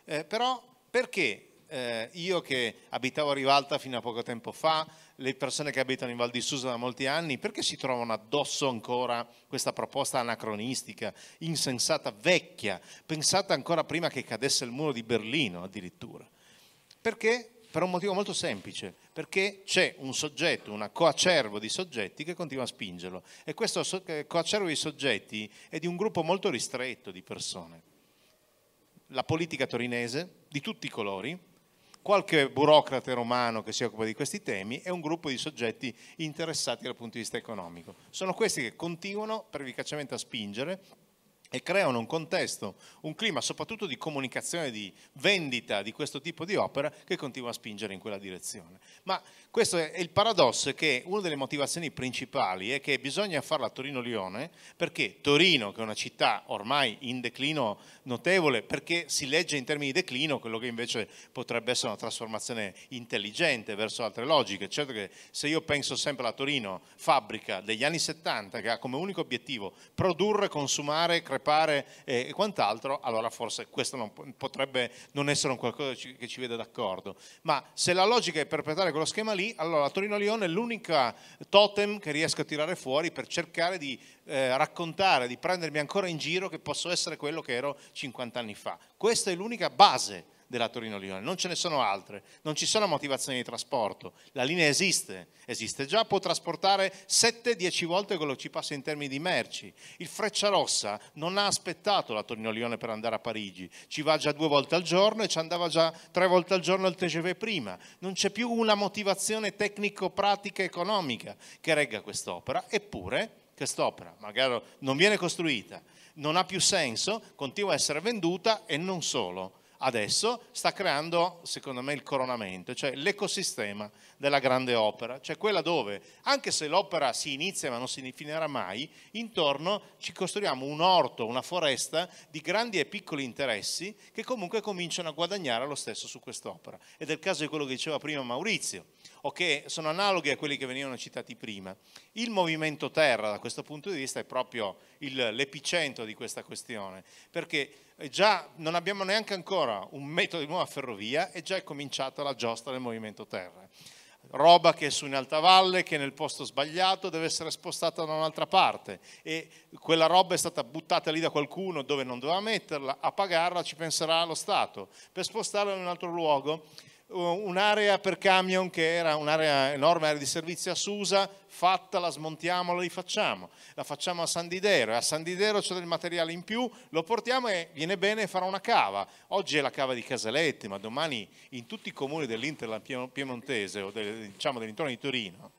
eh, però perché eh, io che abitavo a Rivalta fino a poco tempo fa, le persone che abitano in Val di Susa da molti anni, perché si trovano addosso ancora questa proposta anacronistica, insensata, vecchia, pensata ancora prima che cadesse il muro di Berlino addirittura? Perché? Per un motivo molto semplice, perché c'è un soggetto, un coacervo di soggetti che continua a spingerlo e questo eh, coacervo di soggetti è di un gruppo molto ristretto di persone. La politica torinese, di tutti i colori, qualche burocrate romano che si occupa di questi temi e un gruppo di soggetti interessati dal punto di vista economico. Sono questi che continuano pervicacemente a spingere e creano un contesto, un clima soprattutto di comunicazione, di vendita di questo tipo di opera che continua a spingere in quella direzione. Ma questo è il paradosso, è che una delle motivazioni principali è che bisogna farla a Torino-Lione perché Torino, che è una città ormai in declino notevole, perché si legge in termini di declino quello che invece potrebbe essere una trasformazione intelligente verso altre logiche. Certo che se io penso sempre alla Torino, fabbrica degli anni 70, che ha come unico obiettivo produrre, consumare, creare, crepare e, e quant'altro, allora forse questo non, potrebbe non essere un qualcosa che ci vede d'accordo. Ma se la logica è perpetrare quello schema lì, allora Torino-Lione è l'unica totem che riesco a tirare fuori per cercare di eh, raccontare, di prendermi ancora in giro che posso essere quello che ero 50 anni fa. Questa è l'unica base della Torino-Lione, non ce ne sono altre, non ci sono motivazioni di trasporto, la linea esiste, esiste già, può trasportare 7-10 volte quello che ci passa in termini di merci. Il Frecciarossa non ha aspettato la Torino-Lione per andare a Parigi, ci va già due volte al giorno e ci andava già tre volte al giorno al TGV prima, non c'è più una motivazione tecnico-pratica economica che regga quest'opera, eppure quest'opera magari non viene costruita, non ha più senso, continua a essere venduta e non solo adesso sta creando, secondo me, il coronamento, cioè l'ecosistema della grande opera, cioè quella dove, anche se l'opera si inizia ma non si finirà mai, intorno ci costruiamo un orto, una foresta di grandi e piccoli interessi che comunque cominciano a guadagnare lo stesso su quest'opera. Ed è il caso di quello che diceva prima Maurizio, o che sono analoghi a quelli che venivano citati prima. Il movimento terra, da questo punto di vista, è proprio l'epicentro di questa questione, perché eh, già non abbiamo neanche ancora un metodo di nuova ferrovia e già è cominciata la giosta del movimento terra roba che è su in alta valle, che è nel posto sbagliato, deve essere spostata da un'altra parte e quella roba è stata buttata lì da qualcuno dove non doveva metterla, a pagarla ci penserà lo Stato per spostarla in un altro luogo un'area per camion che era un'area enorme area di servizio a Susa, fatta, la smontiamo, la rifacciamo, la facciamo a Sandidero, e a Sandidero c'è del materiale in più, lo portiamo e viene bene e farà una cava. Oggi è la cava di Casaletti, ma domani in tutti i comuni dell'Interland piemontese o del, diciamo dell'intorno di Torino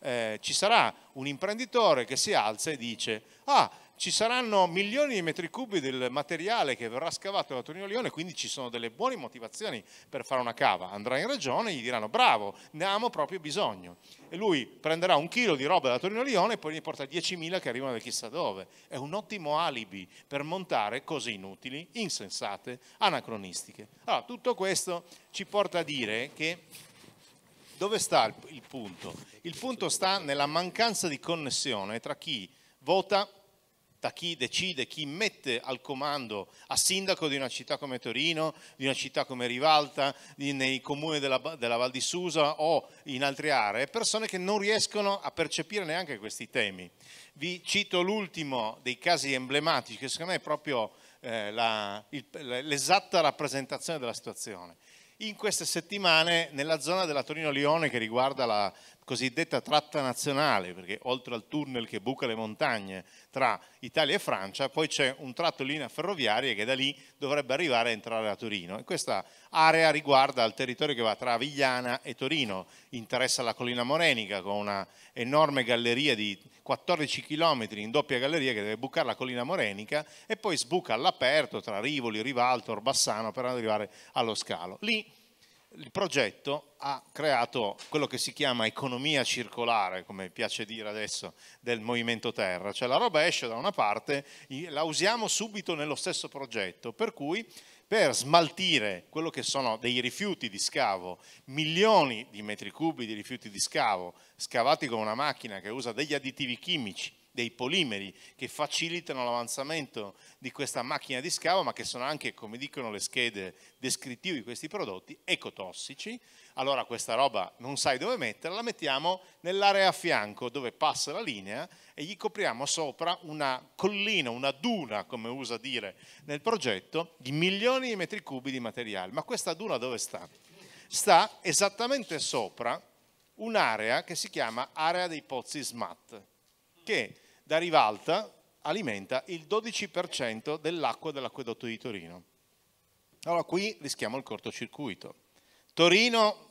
eh, ci sarà un imprenditore che si alza e dice ah, ci saranno milioni di metri cubi del materiale che verrà scavato da Torino Lione, quindi ci sono delle buone motivazioni per fare una cava. Andrà in regione e gli diranno bravo, ne abbiamo proprio bisogno. E lui prenderà un chilo di roba da Torino Lione e poi ne porta 10.000 che arrivano da chissà dove. È un ottimo alibi per montare cose inutili, insensate, anacronistiche. Allora, tutto questo ci porta a dire che dove sta il punto? Il punto sta nella mancanza di connessione tra chi vota da chi decide, chi mette al comando a sindaco di una città come Torino, di una città come Rivalta, di, nei comuni della, della, Val di Susa o in altre aree, persone che non riescono a percepire neanche questi temi. Vi cito l'ultimo dei casi emblematici, che secondo me è proprio eh, l'esatta rappresentazione della situazione in queste settimane nella zona della Torino-Lione che riguarda la cosiddetta tratta nazionale, perché oltre al tunnel che buca le montagne tra Italia e Francia, poi c'è un tratto linea ferroviaria che da lì dovrebbe arrivare a entrare a Torino. E questa area riguarda il territorio che va tra Avigliana e Torino, interessa la collina morenica con una enorme galleria di 14 km in doppia galleria che deve bucare la collina morenica e poi sbuca all'aperto tra Rivoli, Rivalto, Orbassano per arrivare allo scalo. Lì il progetto ha creato quello che si chiama economia circolare, come piace dire adesso, del movimento terra, cioè la roba esce da una parte, la usiamo subito nello stesso progetto, per cui per smaltire quello che sono dei rifiuti di scavo, milioni di metri cubi di rifiuti di scavo, scavati con una macchina che usa degli additivi chimici, dei polimeri che facilitano l'avanzamento di questa macchina di scavo, ma che sono anche, come dicono le schede descrittive di questi prodotti, ecotossici, allora questa roba non sai dove metterla, la mettiamo nell'area a fianco dove passa la linea e gli copriamo sopra una collina, una duna, come usa dire nel progetto, di milioni di metri cubi di materiale. Ma questa duna dove sta? Sta esattamente sopra un'area che si chiama area dei pozzi SMAT, che da rivalta alimenta il 12% dell'acqua dell'acquedotto di Torino. Allora qui rischiamo il cortocircuito. Torino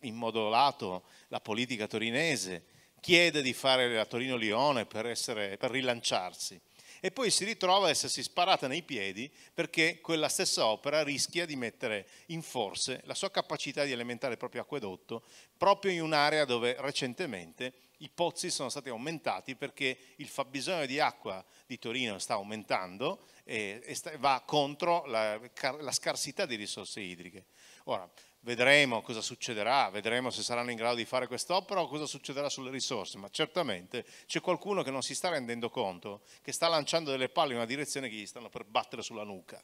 in modo lato la politica torinese, chiede di fare la Torino-Lione per, essere, per rilanciarsi e poi si ritrova a essersi sparata nei piedi perché quella stessa opera rischia di mettere in forse la sua capacità di alimentare il proprio acquedotto proprio in un'area dove recentemente i pozzi sono stati aumentati perché il fabbisogno di acqua di Torino sta aumentando e, va contro la, la scarsità di risorse idriche. Ora, vedremo cosa succederà, vedremo se saranno in grado di fare quest'opera o cosa succederà sulle risorse, ma certamente c'è qualcuno che non si sta rendendo conto che sta lanciando delle palle in una direzione che gli stanno per battere sulla nuca.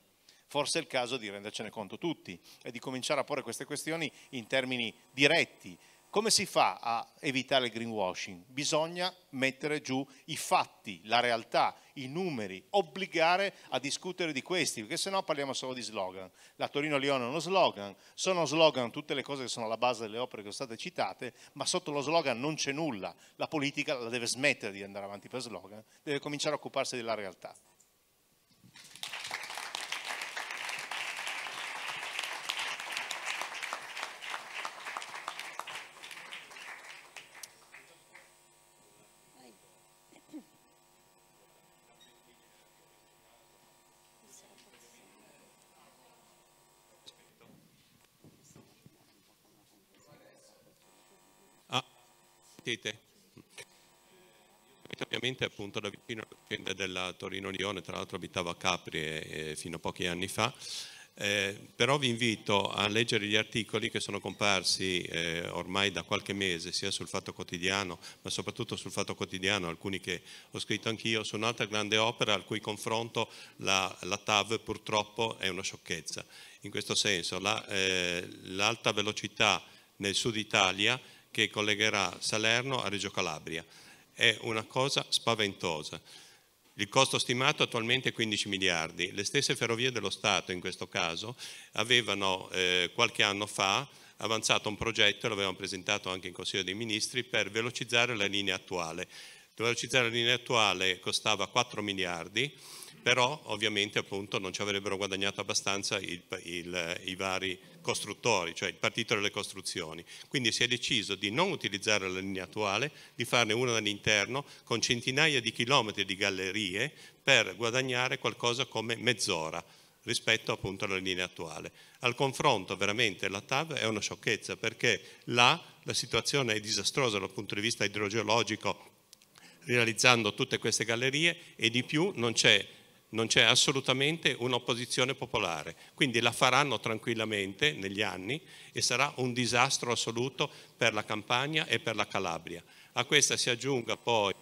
Forse è il caso di rendercene conto tutti e di cominciare a porre queste questioni in termini diretti, come si fa a evitare il greenwashing? Bisogna mettere giù i fatti, la realtà, i numeri, obbligare a discutere di questi, perché sennò parliamo solo di slogan. La Torino-Lione è uno slogan, sono slogan tutte le cose che sono alla base delle opere che sono state citate, ma sotto lo slogan non c'è nulla. La politica la deve smettere di andare avanti per slogan, deve cominciare a occuparsi della realtà. recentemente, appunto da vicino alla vicenda della Torino-Lione, tra l'altro abitavo a Capri eh, eh, fino a pochi anni fa, eh, però vi invito a leggere gli articoli che sono comparsi eh, ormai da qualche mese sia sul Fatto Quotidiano ma soprattutto sul Fatto Quotidiano, alcuni che ho scritto anch'io, su un'altra grande opera al cui confronto la, la TAV purtroppo è una sciocchezza. In questo senso l'alta la, eh, velocità nel sud Italia che collegherà Salerno a Reggio Calabria è una cosa spaventosa. Il costo stimato attualmente è 15 miliardi. Le stesse ferrovie dello Stato in questo caso avevano eh, qualche anno fa avanzato un progetto, l'avevano presentato anche in Consiglio dei Ministri, per velocizzare la linea attuale. Velocizzare la linea attuale costava 4 miliardi, però ovviamente appunto non ci avrebbero guadagnato abbastanza il, il, i vari costruttori, cioè il partito delle costruzioni. Quindi si è deciso di non utilizzare la linea attuale, di farne una dall'interno con centinaia di chilometri di gallerie per guadagnare qualcosa come mezz'ora rispetto appunto alla linea attuale. Al confronto veramente la TAV è una sciocchezza perché là la situazione è disastrosa dal punto di vista idrogeologico realizzando tutte queste gallerie e di più non c'è non c'è assolutamente un'opposizione popolare, quindi la faranno tranquillamente negli anni e sarà un disastro assoluto per la Campania e per la Calabria. A questa si aggiunga poi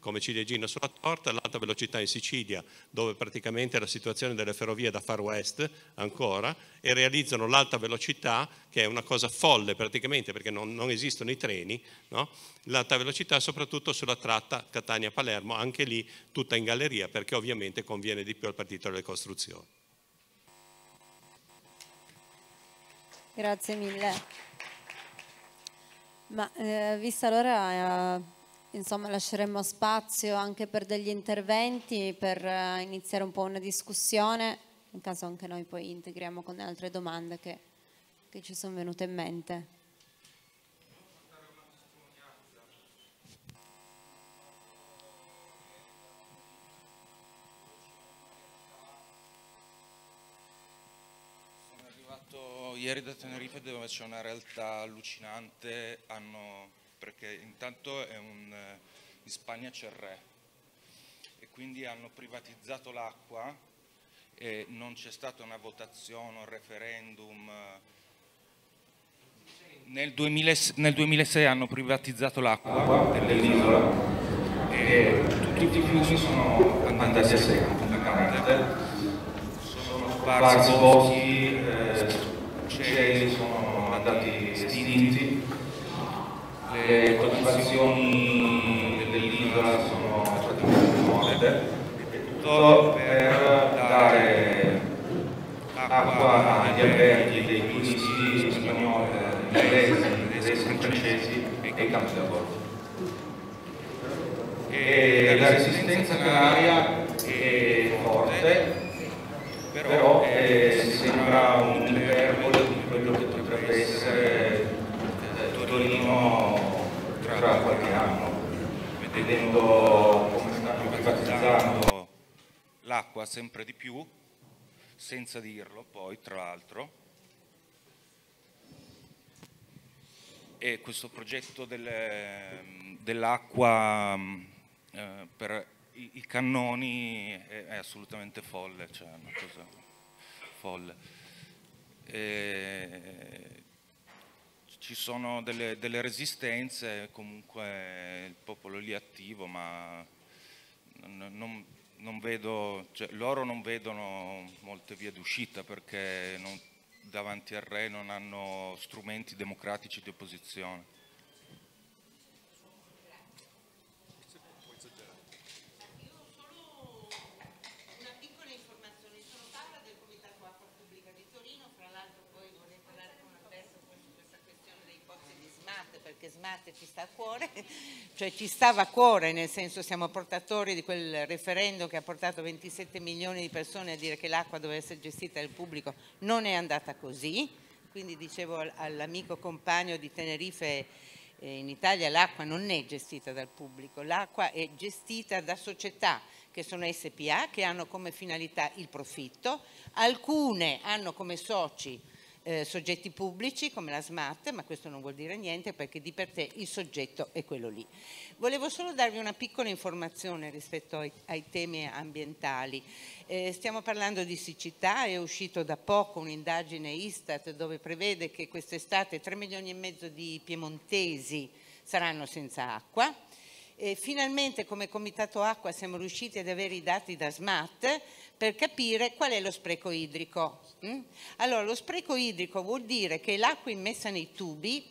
come ciliegina sulla torta, l'alta velocità in Sicilia, dove praticamente la situazione delle ferrovie da far west ancora, e realizzano l'alta velocità, che è una cosa folle praticamente perché non, non esistono i treni, no? l'alta velocità soprattutto sulla tratta Catania-Palermo, anche lì tutta in galleria, perché ovviamente conviene di più al partito delle costruzioni. Grazie mille. Ma eh, vista l'ora... Eh Insomma, lasceremo spazio anche per degli interventi, per eh, iniziare un po' una discussione, in caso anche noi poi integriamo con le altre domande che, che ci sono venute in mente. Sono arrivato ieri da Tenerife dove c'è una realtà allucinante, hanno perché intanto un, eh, in Spagna c'è il re e quindi hanno privatizzato l'acqua e non c'è stata una votazione, un referendum. Eh. Nel, 2000, nel 2006 hanno privatizzato l'acqua dell'isola e tutti i fiumi sono andati a sé Sono sparsi boschi, eh, cieli sono andati estinti le coltivazioni dell'isola sono praticamente morte, tutto per dare acqua agli alberghi dei turisti spagnoli, eh, inglesi, tedeschi, francesi e ai campi da E la resistenza canaria è forte, però è, eh, sembra un iperbole di quello che potrebbe essere eh, Torino tra qualche anno, vedendo come stanno privatizzando l'acqua sempre di più, senza dirlo poi tra l'altro. E questo progetto del, dell'acqua mm, eh, per i, i cannoni è, è, assolutamente folle, cioè una cosa folle. E, ci sono delle, delle resistenze, comunque il popolo lì è attivo, ma non, non vedo, cioè, loro non vedono molte vie d'uscita perché non, davanti al re non hanno strumenti democratici di opposizione. perché Smart ci sta a cuore, cioè ci stava a cuore, nel senso siamo portatori di quel referendum che ha portato 27 milioni di persone a dire che l'acqua doveva essere gestita dal pubblico, non è andata così, quindi dicevo all'amico compagno di Tenerife eh, in Italia l'acqua non è gestita dal pubblico, l'acqua è gestita da società che sono SPA che hanno come finalità il profitto, alcune hanno come soci eh, soggetti pubblici come la SMART, ma questo non vuol dire niente perché di per sé il soggetto è quello lì. Volevo solo darvi una piccola informazione rispetto ai, ai temi ambientali. Eh, stiamo parlando di siccità, è uscito da poco un'indagine Istat dove prevede che quest'estate 3 milioni e mezzo di piemontesi saranno senza acqua e finalmente come Comitato Acqua siamo riusciti ad avere i dati da SMAT per capire qual è lo spreco idrico. Mm? Allora, lo spreco idrico vuol dire che l'acqua immessa nei tubi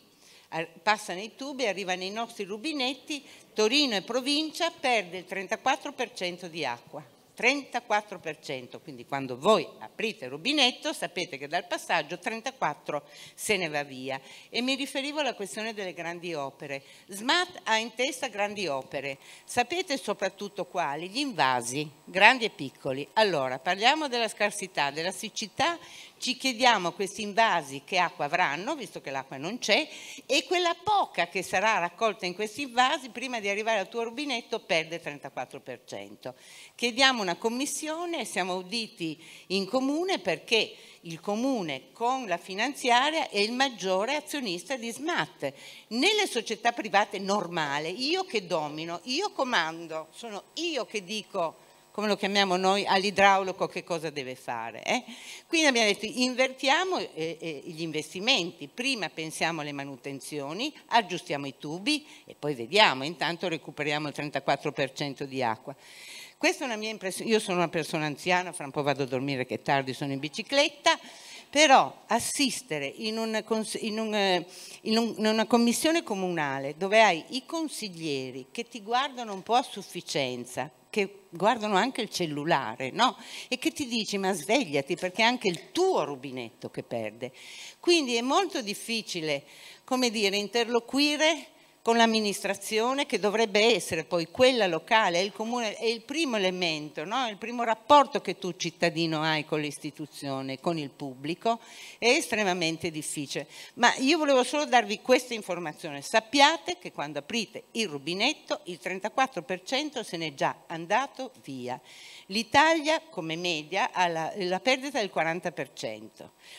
eh, passa nei tubi, arriva nei nostri rubinetti, Torino e provincia perde il 34% di acqua. 34%, quindi quando voi aprite il rubinetto sapete che dal passaggio 34 se ne va via. E mi riferivo alla questione delle grandi opere. Smart ha in testa grandi opere, sapete soprattutto quali? Gli invasi, grandi e piccoli. Allora, parliamo della scarsità, della siccità ci chiediamo questi invasi che acqua avranno, visto che l'acqua non c'è, e quella poca che sarà raccolta in questi invasi prima di arrivare al tuo rubinetto perde il 34%. Chiediamo una commissione, siamo uditi in comune perché il comune con la finanziaria è il maggiore azionista di SMAT. Nelle società private normale, io che domino, io comando, sono io che dico come lo chiamiamo noi, all'idraulico che cosa deve fare. Eh? Quindi abbiamo detto invertiamo eh, eh, gli investimenti, prima pensiamo alle manutenzioni, aggiustiamo i tubi e poi vediamo, intanto recuperiamo il 34% di acqua. Questa è una mia impressione, io sono una persona anziana, fra un po' vado a dormire che è tardi, sono in bicicletta, però assistere in una, in, un, eh, in, un, in una, commissione comunale dove hai i consiglieri che ti guardano un po' a sufficienza, che guardano anche il cellulare, no? E che ti dici ma svegliati perché è anche il tuo rubinetto che perde. Quindi è molto difficile, come dire, interloquire con l'amministrazione che dovrebbe essere poi quella locale, il comune è il primo elemento, no? il primo rapporto che tu cittadino hai con l'istituzione, con il pubblico, è estremamente difficile. Ma io volevo solo darvi questa informazione, sappiate che quando aprite il rubinetto il 34% se n'è già andato via. L'Italia come media ha la, la perdita del 40%,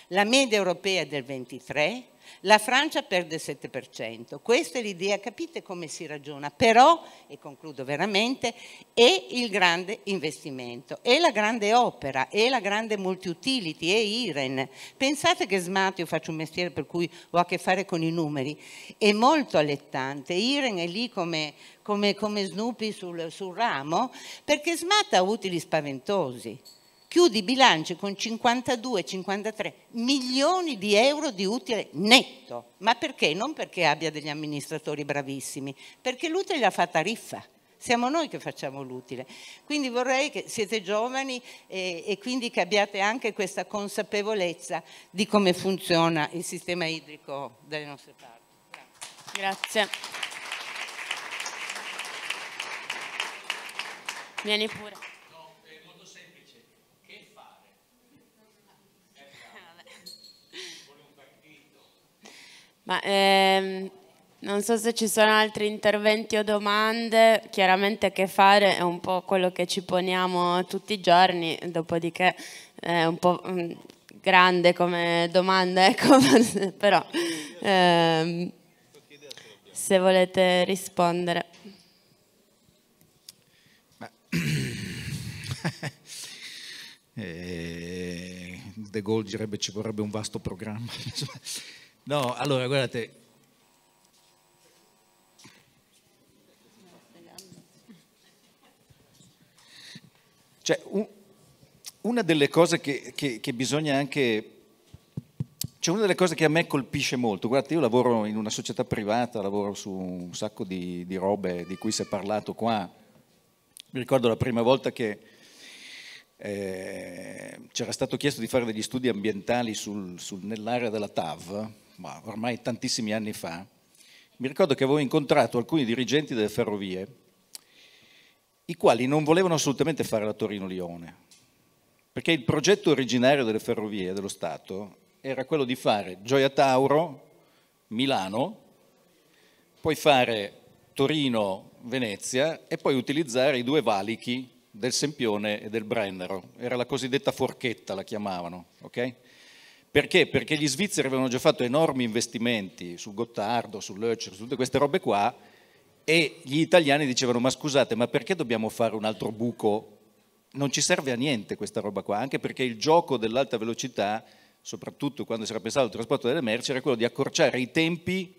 la media europea del 23%, la Francia perde il 7%. Questa è l'idea, capite come si ragiona, però, e concludo veramente, è il grande investimento, è la grande opera, è la grande multi-utility, è IREN. Pensate che smart, io faccio un mestiere per cui ho a che fare con i numeri, è molto allettante. IREN è lì come, come, come Snoopy sul, sul ramo, perché smart ha utili spaventosi chiudi bilancio con 52-53 milioni di euro di utile netto. Ma perché? Non perché abbia degli amministratori bravissimi, perché l'utile l'ha fatta riffa. Siamo noi che facciamo l'utile. Quindi vorrei che siete giovani e, eh, e quindi che abbiate anche questa consapevolezza di come funziona il sistema idrico dalle nostre parti. Grazie. Grazie. Vieni pure. Ma, ehm, non so se ci sono altri interventi o domande, chiaramente che fare è un po' quello che ci poniamo tutti i giorni, dopodiché è un po' mm, grande come domanda, ecco, però ehm, se volete rispondere. Eh, De Gaulle direbbe ci vorrebbe un vasto programma. No, allora guardate. Cioè, un, una delle cose che, che, che bisogna anche... Cioè una delle cose che a me colpisce molto, guardate io lavoro in una società privata, lavoro su un sacco di, di robe di cui si è parlato qua, mi ricordo la prima volta che eh, c'era stato chiesto di fare degli studi ambientali sul, sul, nell'area della TAV, ma ormai tantissimi anni fa, mi ricordo che avevo incontrato alcuni dirigenti delle ferrovie, i quali non volevano assolutamente fare la Torino-Lione, perché il progetto originario delle ferrovie dello Stato era quello di fare Gioia Tauro, Milano, poi fare Torino-Venezia e poi utilizzare i due valichi del Sempione e del Brennero. Era la cosiddetta forchetta, la chiamavano. Okay? Perché? Perché gli svizzeri avevano già fatto enormi investimenti su Gottardo, su Lurcher, su tutte queste robe qua e gli italiani dicevano ma scusate ma perché dobbiamo fare un altro buco? Non ci serve a niente questa roba qua, anche perché il gioco dell'alta velocità, soprattutto quando si era pensato al trasporto delle merci, era quello di accorciare i tempi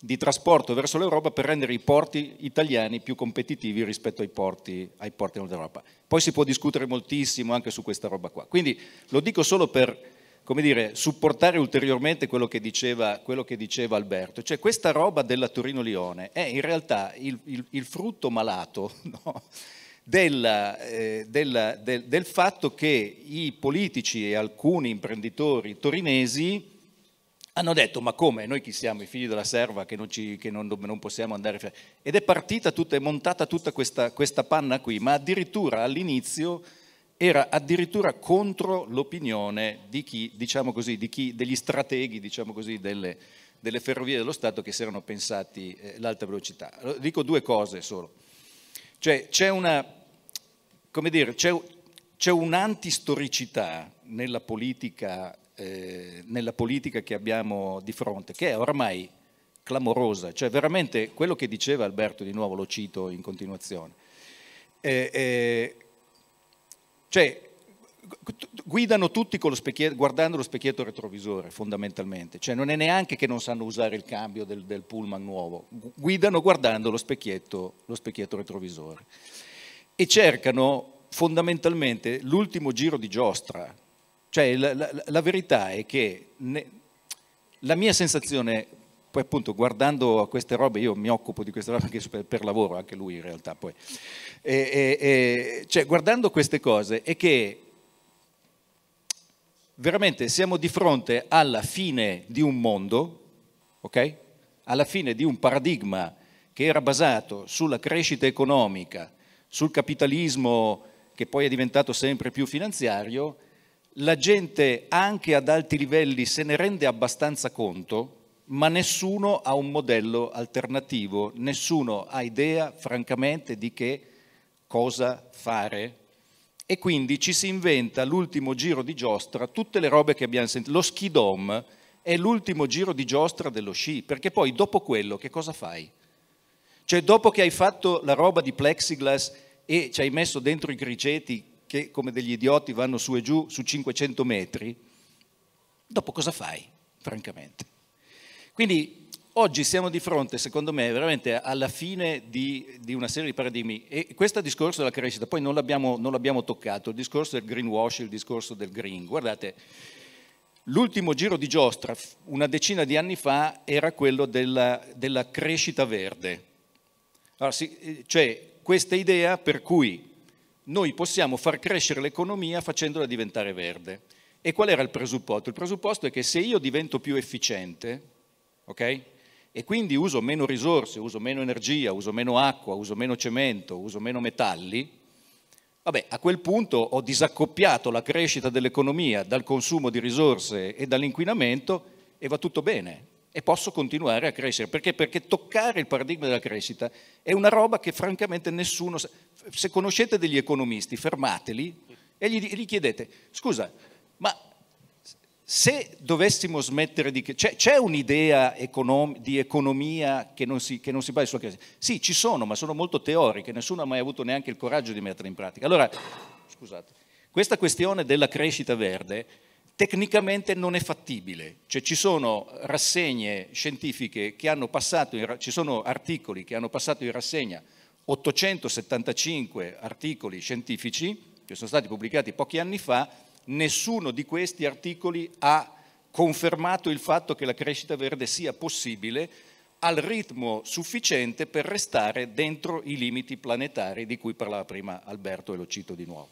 di trasporto verso l'Europa per rendere i porti italiani più competitivi rispetto ai porti, ai porti dell'Europa. Poi si può discutere moltissimo anche su questa roba qua. Quindi lo dico solo per come dire, supportare ulteriormente quello che, diceva, quello che diceva Alberto. Cioè questa roba della Torino-Lione è in realtà il, il, il frutto malato no? della, eh, della, del, del fatto che i politici e alcuni imprenditori torinesi hanno detto ma come noi chi siamo i figli della serva che non, ci, che non, non possiamo andare ed è partita tutta è montata tutta questa, questa panna qui ma addirittura all'inizio era addirittura contro l'opinione di chi, diciamo così, di chi, degli strateghi diciamo così, delle, delle, ferrovie dello Stato che si erano pensati eh, l'alta velocità. Dico due cose solo. Cioè c'è una, come dire, c'è, c'è un'antistoricità nella politica, eh, nella politica che abbiamo di fronte, che è ormai clamorosa, cioè veramente quello che diceva Alberto, di nuovo lo cito in continuazione, eh, eh, cioè, guidano tutti lo guardando lo specchietto retrovisore fondamentalmente, cioè non è neanche che non sanno usare il cambio del, del pullman nuovo, guidano guardando lo specchietto, lo specchietto retrovisore e cercano fondamentalmente l'ultimo giro di giostra, cioè la, la, la verità è che ne, la mia sensazione poi appunto guardando a queste robe, io mi occupo di queste robe anche per, per lavoro, anche lui in realtà poi, e, e, e, cioè guardando queste cose è che veramente siamo di fronte alla fine di un mondo, ok? Alla fine di un paradigma che era basato sulla crescita economica, sul capitalismo che poi è diventato sempre più finanziario, la gente anche ad alti livelli se ne rende abbastanza conto ma nessuno ha un modello alternativo, nessuno ha idea francamente di che cosa fare e quindi ci si inventa l'ultimo giro di giostra, tutte le robe che abbiamo sentito, lo ski dom è l'ultimo giro di giostra dello sci, perché poi dopo quello che cosa fai? Cioè dopo che hai fatto la roba di plexiglass e ci hai messo dentro i criceti che come degli idioti vanno su e giù su 500 metri, dopo cosa fai, francamente? Quindi oggi siamo di fronte, secondo me, veramente alla fine di, di una serie di paradigmi. E questo discorso della crescita, poi non l'abbiamo, toccato, il discorso del greenwash, il discorso del green. Guardate, l'ultimo giro di giostra, una decina di anni fa, era quello della, della crescita verde. Allora, sì, cioè, questa idea per cui noi possiamo far crescere l'economia facendola diventare verde. E qual era il presupposto? Il presupposto è che se io divento più efficiente, ok? E quindi uso meno risorse, uso meno energia, uso meno acqua, uso meno cemento, uso meno metalli. Vabbè, a quel punto ho disaccoppiato la crescita dell'economia dal consumo di risorse e dall'inquinamento e va tutto bene. E posso continuare a crescere. Perché? Perché toccare il paradigma della crescita è una roba che francamente nessuno sa. Se conoscete degli economisti, fermateli e gli, gli chiedete, scusa, ma se dovessimo smettere di... C'è, c'è un'idea econom, di economia che non, si, che non si basa sulla crescita? Sì, ci sono, ma sono molto teoriche, nessuno ha mai avuto neanche il coraggio di metterle in pratica. Allora, scusate, questa questione della crescita verde tecnicamente non è fattibile, cioè ci sono rassegne scientifiche che hanno passato, in, ci sono articoli che hanno passato in rassegna 875 articoli scientifici che sono stati pubblicati pochi anni fa nessuno di questi articoli ha confermato il fatto che la crescita verde sia possibile al ritmo sufficiente per restare dentro i limiti planetari di cui parlava prima Alberto e lo cito di nuovo.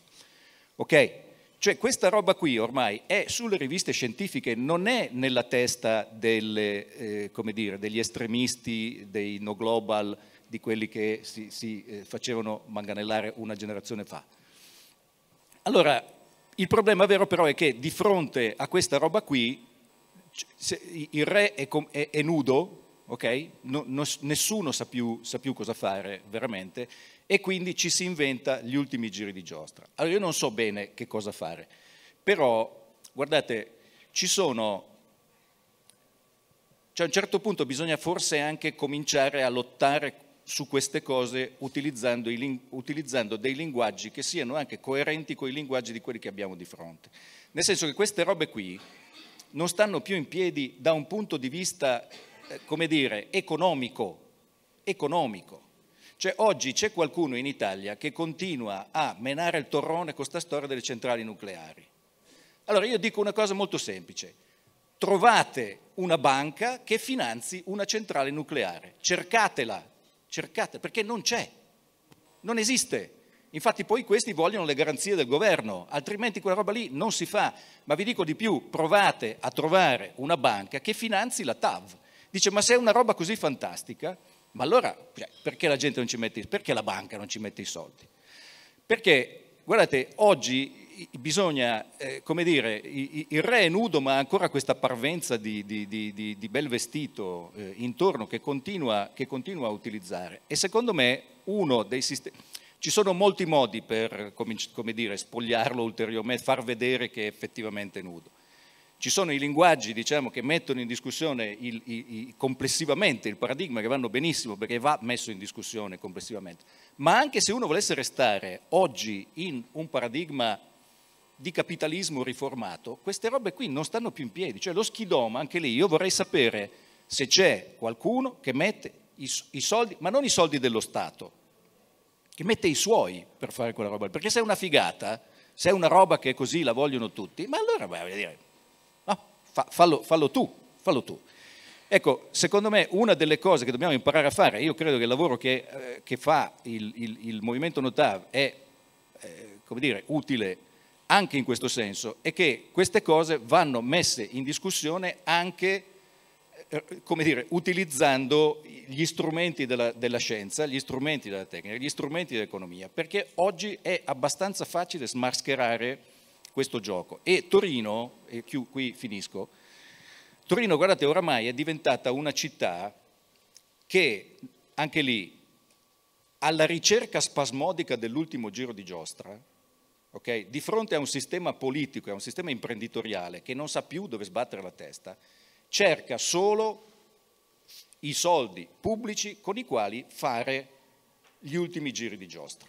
Ok? Cioè questa roba qui ormai è sulle riviste scientifiche, non è nella testa delle, eh, dire, degli estremisti, dei no global, di quelli che si, si eh, facevano manganellare una generazione fa. Allora, il problema vero però è che di fronte a questa roba qui il re è, è, è nudo, okay? no, no, nessuno sa più, sa più, cosa fare veramente e quindi ci si inventa gli ultimi giri di giostra. Allora io non so bene che cosa fare, però guardate, ci sono... Cioè a un certo punto bisogna forse anche cominciare a lottare su queste cose utilizzando, i, utilizzando, dei linguaggi che siano anche coerenti con i linguaggi di quelli che abbiamo di fronte. Nel senso che queste robe qui non stanno più in piedi da un punto di vista, eh, come dire, economico, economico. Cioè oggi c'è qualcuno in Italia che continua a menare il torrone con questa storia delle centrali nucleari. Allora io dico una cosa molto semplice, trovate una banca che finanzi una centrale nucleare, cercatela, cercate, perché non c'è, non esiste. Infatti poi questi vogliono le garanzie del governo, altrimenti quella roba lì non si fa. Ma vi dico di più, provate a trovare una banca che finanzi la TAV. Dice, ma se è una roba così fantastica, ma allora cioè, perché la gente non ci mette, perché la banca non ci mette i soldi? Perché, guardate, oggi bisogna, eh, come dire, il re è nudo ma ha ancora questa parvenza di, di, di, di bel vestito eh, intorno che continua, che continua, a utilizzare. E secondo me uno dei sistemi... Ci sono molti modi per, come dire, spogliarlo ulteriormente, far vedere che è effettivamente nudo. Ci sono i linguaggi diciamo, che mettono in discussione il, il, il, complessivamente il paradigma, che vanno benissimo perché va messo in discussione complessivamente. Ma anche se uno volesse restare oggi in un paradigma di capitalismo riformato, queste robe qui non stanno più in piedi, cioè lo schidoma, anche lì, io vorrei sapere se c'è qualcuno che mette i, i soldi, ma non i soldi dello Stato, che mette i suoi per fare quella roba, perché se è una figata, se è una roba che è così la vogliono tutti, ma allora vai a dire, no, fa, fallo, fallo tu, fallo tu. Ecco, secondo me una delle cose che dobbiamo imparare a fare, io credo che il lavoro che, eh, che fa il, il, il, Movimento Notav è eh, dire, utile anche in questo senso è che queste cose vanno messe in discussione anche eh, come dire, utilizzando gli strumenti della, della, scienza, gli strumenti della tecnica, gli strumenti dell'economia, perché oggi è abbastanza facile smascherare questo gioco. E Torino, e qui finisco, Torino, guardate, oramai è diventata una città che, anche lì, alla ricerca spasmodica dell'ultimo giro di giostra, Okay? Di fronte a un sistema politico e a un sistema imprenditoriale che non sa più dove sbattere la testa, cerca solo i soldi pubblici con i quali fare gli ultimi giri di giostra.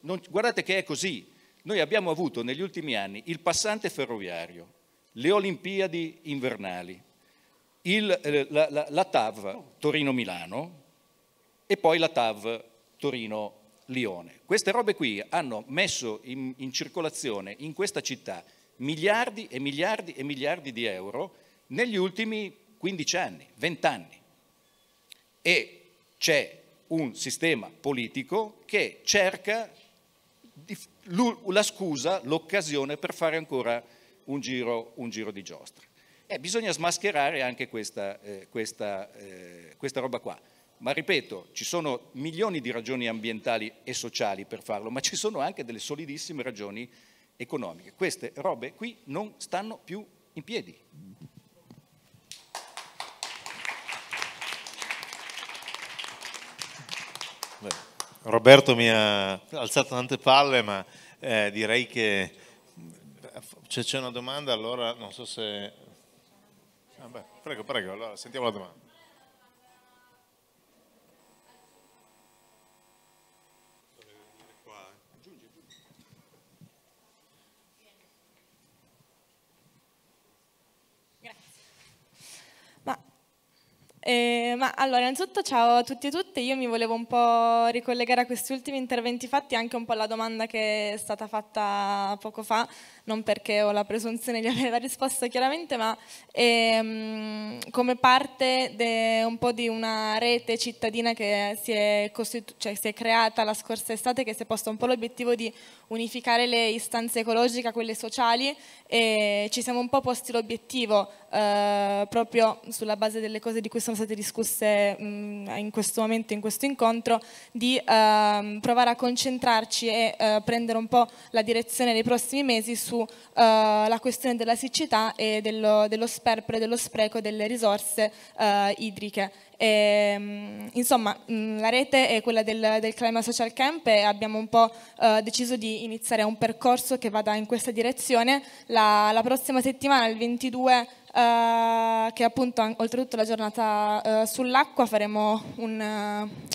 Non, guardate che è così. Noi abbiamo avuto negli ultimi anni il passante ferroviario, le Olimpiadi invernali, il, eh, la, la, la TAV Torino-Milano e poi la TAV Torino-Milano Lione. Queste robe qui hanno messo in, in circolazione in questa città miliardi e miliardi e miliardi di euro negli ultimi 15 anni, 20 anni. E c'è un sistema politico che cerca la scusa, l'occasione per fare ancora un giro, un giro di giostra. Eh, bisogna smascherare anche questa, eh, questa, eh, questa roba qua. Ma ripeto, ci sono milioni di ragioni ambientali e sociali per farlo, ma ci sono anche delle solidissime ragioni economiche. Queste robe qui non stanno più in piedi. Roberto mi ha alzato tante palle, ma eh, direi che se c'è una domanda allora non so se... Ah beh, prego, prego, allora sentiamo la domanda. Eh, ma allora, innanzitutto ciao a tutti e tutte, io mi volevo un po' ricollegare a questi ultimi interventi fatti, anche un po' alla domanda che è stata fatta poco fa, non perché ho la presunzione di avere la risposta chiaramente, ma ehm, come parte un po' di una rete cittadina che si è, cioè, si è creata la scorsa estate, che si è posta un po' l'obiettivo di unificare le istanze ecologiche a quelle sociali e ci siamo un po' posti l'obiettivo eh, proprio sulla base delle cose di cui sono sono state discusse in questo momento, in questo incontro, di ehm, provare a concentrarci e eh, prendere un po' la direzione nei prossimi mesi sulla eh, questione della siccità e dello, dello sperpero e dello spreco delle risorse eh, idriche. E, insomma, la rete è quella del, del Clima Social Camp e abbiamo un po' eh, deciso di iniziare un percorso che vada in questa direzione. La, la prossima settimana, il 22 eh, che appunto oltretutto la giornata eh, sull'acqua faremo un,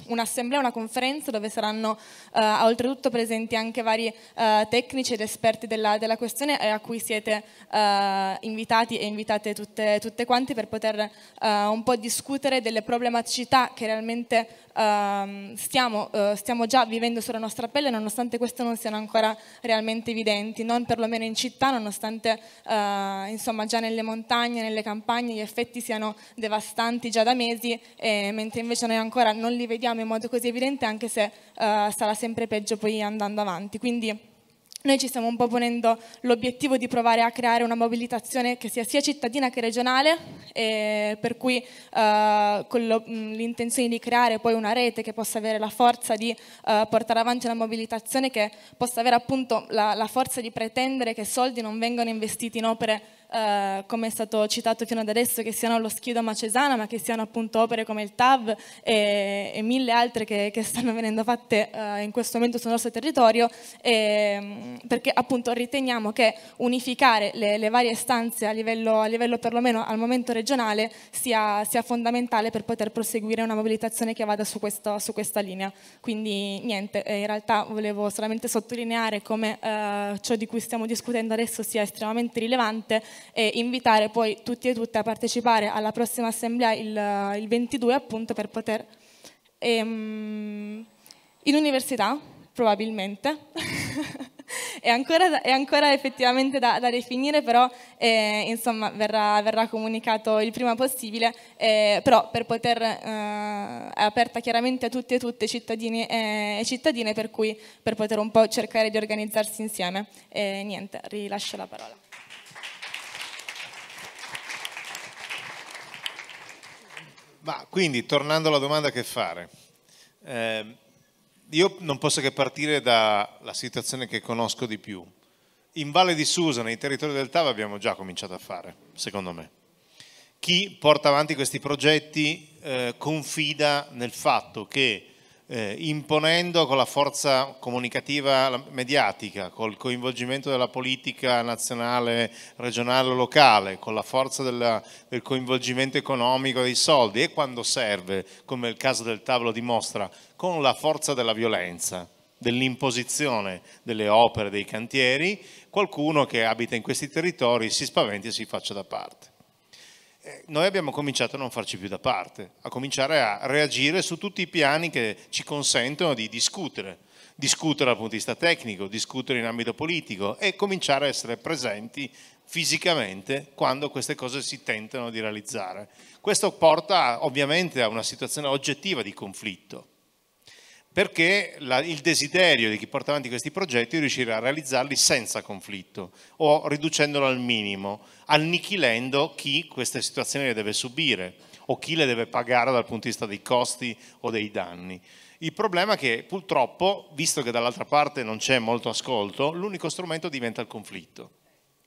uh, un'assemblea, una conferenza dove saranno uh, oltretutto presenti anche vari uh, tecnici ed esperti della, della questione a cui siete invitati e invitate tutte, tutte quanti per poter un po' discutere delle problematicità che realmente ehm, stiamo, stiamo già vivendo sulla nostra pelle nonostante questo non siano ancora realmente evidenti, non perlomeno in città, nonostante insomma già nelle montagne montagna, nelle campagne, gli effetti siano devastanti già da mesi, eh, mentre invece noi ancora non li vediamo in modo così evidente, anche se eh, sarà sempre peggio poi andando avanti. Quindi noi ci stiamo un po' ponendo l'obiettivo di provare a creare una mobilitazione che sia sia cittadina che regionale, per cui eh, con lo, l'intenzione di creare poi una rete che possa avere la forza di eh, portare avanti una mobilitazione che possa avere appunto la, la forza di pretendere che soldi non vengano investiti in opere Uh, come è stato citato fino ad adesso, che siano lo Schiedo Macesana, ma che siano appunto opere come il TAV e, e mille altre che, che, stanno venendo fatte uh, in questo momento sul nostro territorio, e, perché appunto riteniamo che unificare le, le varie stanze a livello, a livello, perlomeno al momento regionale sia, sia, fondamentale per poter proseguire una mobilitazione che vada su, questo, su questa linea. Quindi niente, eh, in realtà volevo solamente sottolineare come eh, ciò di cui stiamo discutendo adesso sia estremamente rilevante e invitare poi tutti e tutte a partecipare alla prossima assemblea il, il 22 appunto per poter... Ehm, in università, probabilmente. è, ancora, è, ancora, effettivamente da, da definire, però eh, insomma, verrà, verrà, comunicato il prima possibile, eh, però per poter, eh, è aperta chiaramente a tutti e tutte, cittadini eh, e cittadine, per cui per poter un po' cercare di organizzarsi insieme. E niente, rilascio la parola. Ma quindi, tornando alla domanda che fare, eh, io non posso che partire dalla situazione che conosco di più. In Valle di Susa, nei territori del TAV, abbiamo già cominciato a fare, secondo me. Chi porta avanti questi progetti eh, confida nel fatto che eh, imponendo con la forza comunicativa mediatica, col coinvolgimento della politica nazionale, regionale o locale, con la forza della, del coinvolgimento economico dei soldi e quando serve, come il caso del tavolo dimostra, con la forza della violenza dell'imposizione delle opere, dei cantieri, qualcuno che abita in questi territori si spaventi e si faccia da parte. Eh, noi abbiamo cominciato a non farci più da parte, a cominciare a reagire su tutti i piani che ci consentono di discutere, discutere dal punto di vista tecnico, discutere in ambito politico e cominciare a essere presenti fisicamente quando queste cose si tentano di realizzare. Questo porta ovviamente a una situazione oggettiva di conflitto perché la, il desiderio di chi porta avanti questi progetti è riuscire a realizzarli senza conflitto o riducendolo al minimo, annichilendo chi queste situazioni le deve subire o chi le deve pagare dal punto di vista dei costi o dei danni. Il problema è che purtroppo, visto che dall'altra parte non c'è molto ascolto, l'unico strumento diventa il conflitto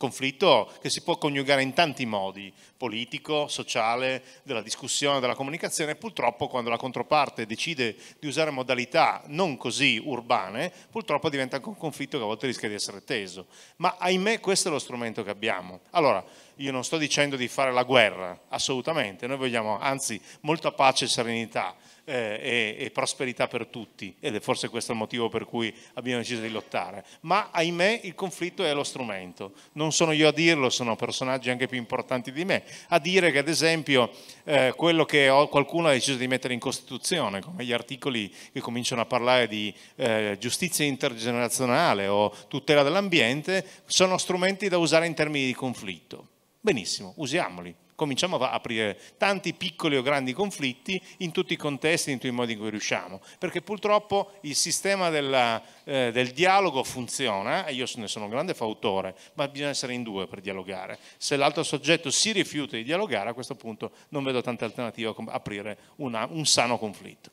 conflitto che si può coniugare in tanti modi, politico, sociale, della discussione, della comunicazione, purtroppo quando la controparte decide di usare modalità non così urbane, purtroppo diventa anche un conflitto che a volte rischia di essere teso. Ma ahimè questo è lo strumento che abbiamo. Allora, io non sto dicendo di fare la guerra, assolutamente, noi vogliamo anzi molta pace e serenità, eh, e, e, prosperità per tutti ed è forse questo il motivo per cui abbiamo deciso di lottare. Ma ahimè il conflitto è lo strumento, non sono io a dirlo, sono personaggi anche più importanti di me, a dire che ad esempio eh, quello che qualcuno ha deciso di mettere in Costituzione, come gli articoli che cominciano a parlare di eh, giustizia intergenerazionale o tutela dell'ambiente, sono strumenti da usare in termini di conflitto. Benissimo, usiamoli, cominciamo a aprire tanti piccoli o grandi conflitti in tutti i contesti, in tutti i modi in cui riusciamo, perché purtroppo il sistema della, eh, del dialogo funziona, e io ne sono un grande fautore, ma bisogna essere in due per dialogare. Se l'altro soggetto si rifiuta di dialogare, a questo punto non vedo tante alternative a aprire una, un sano conflitto.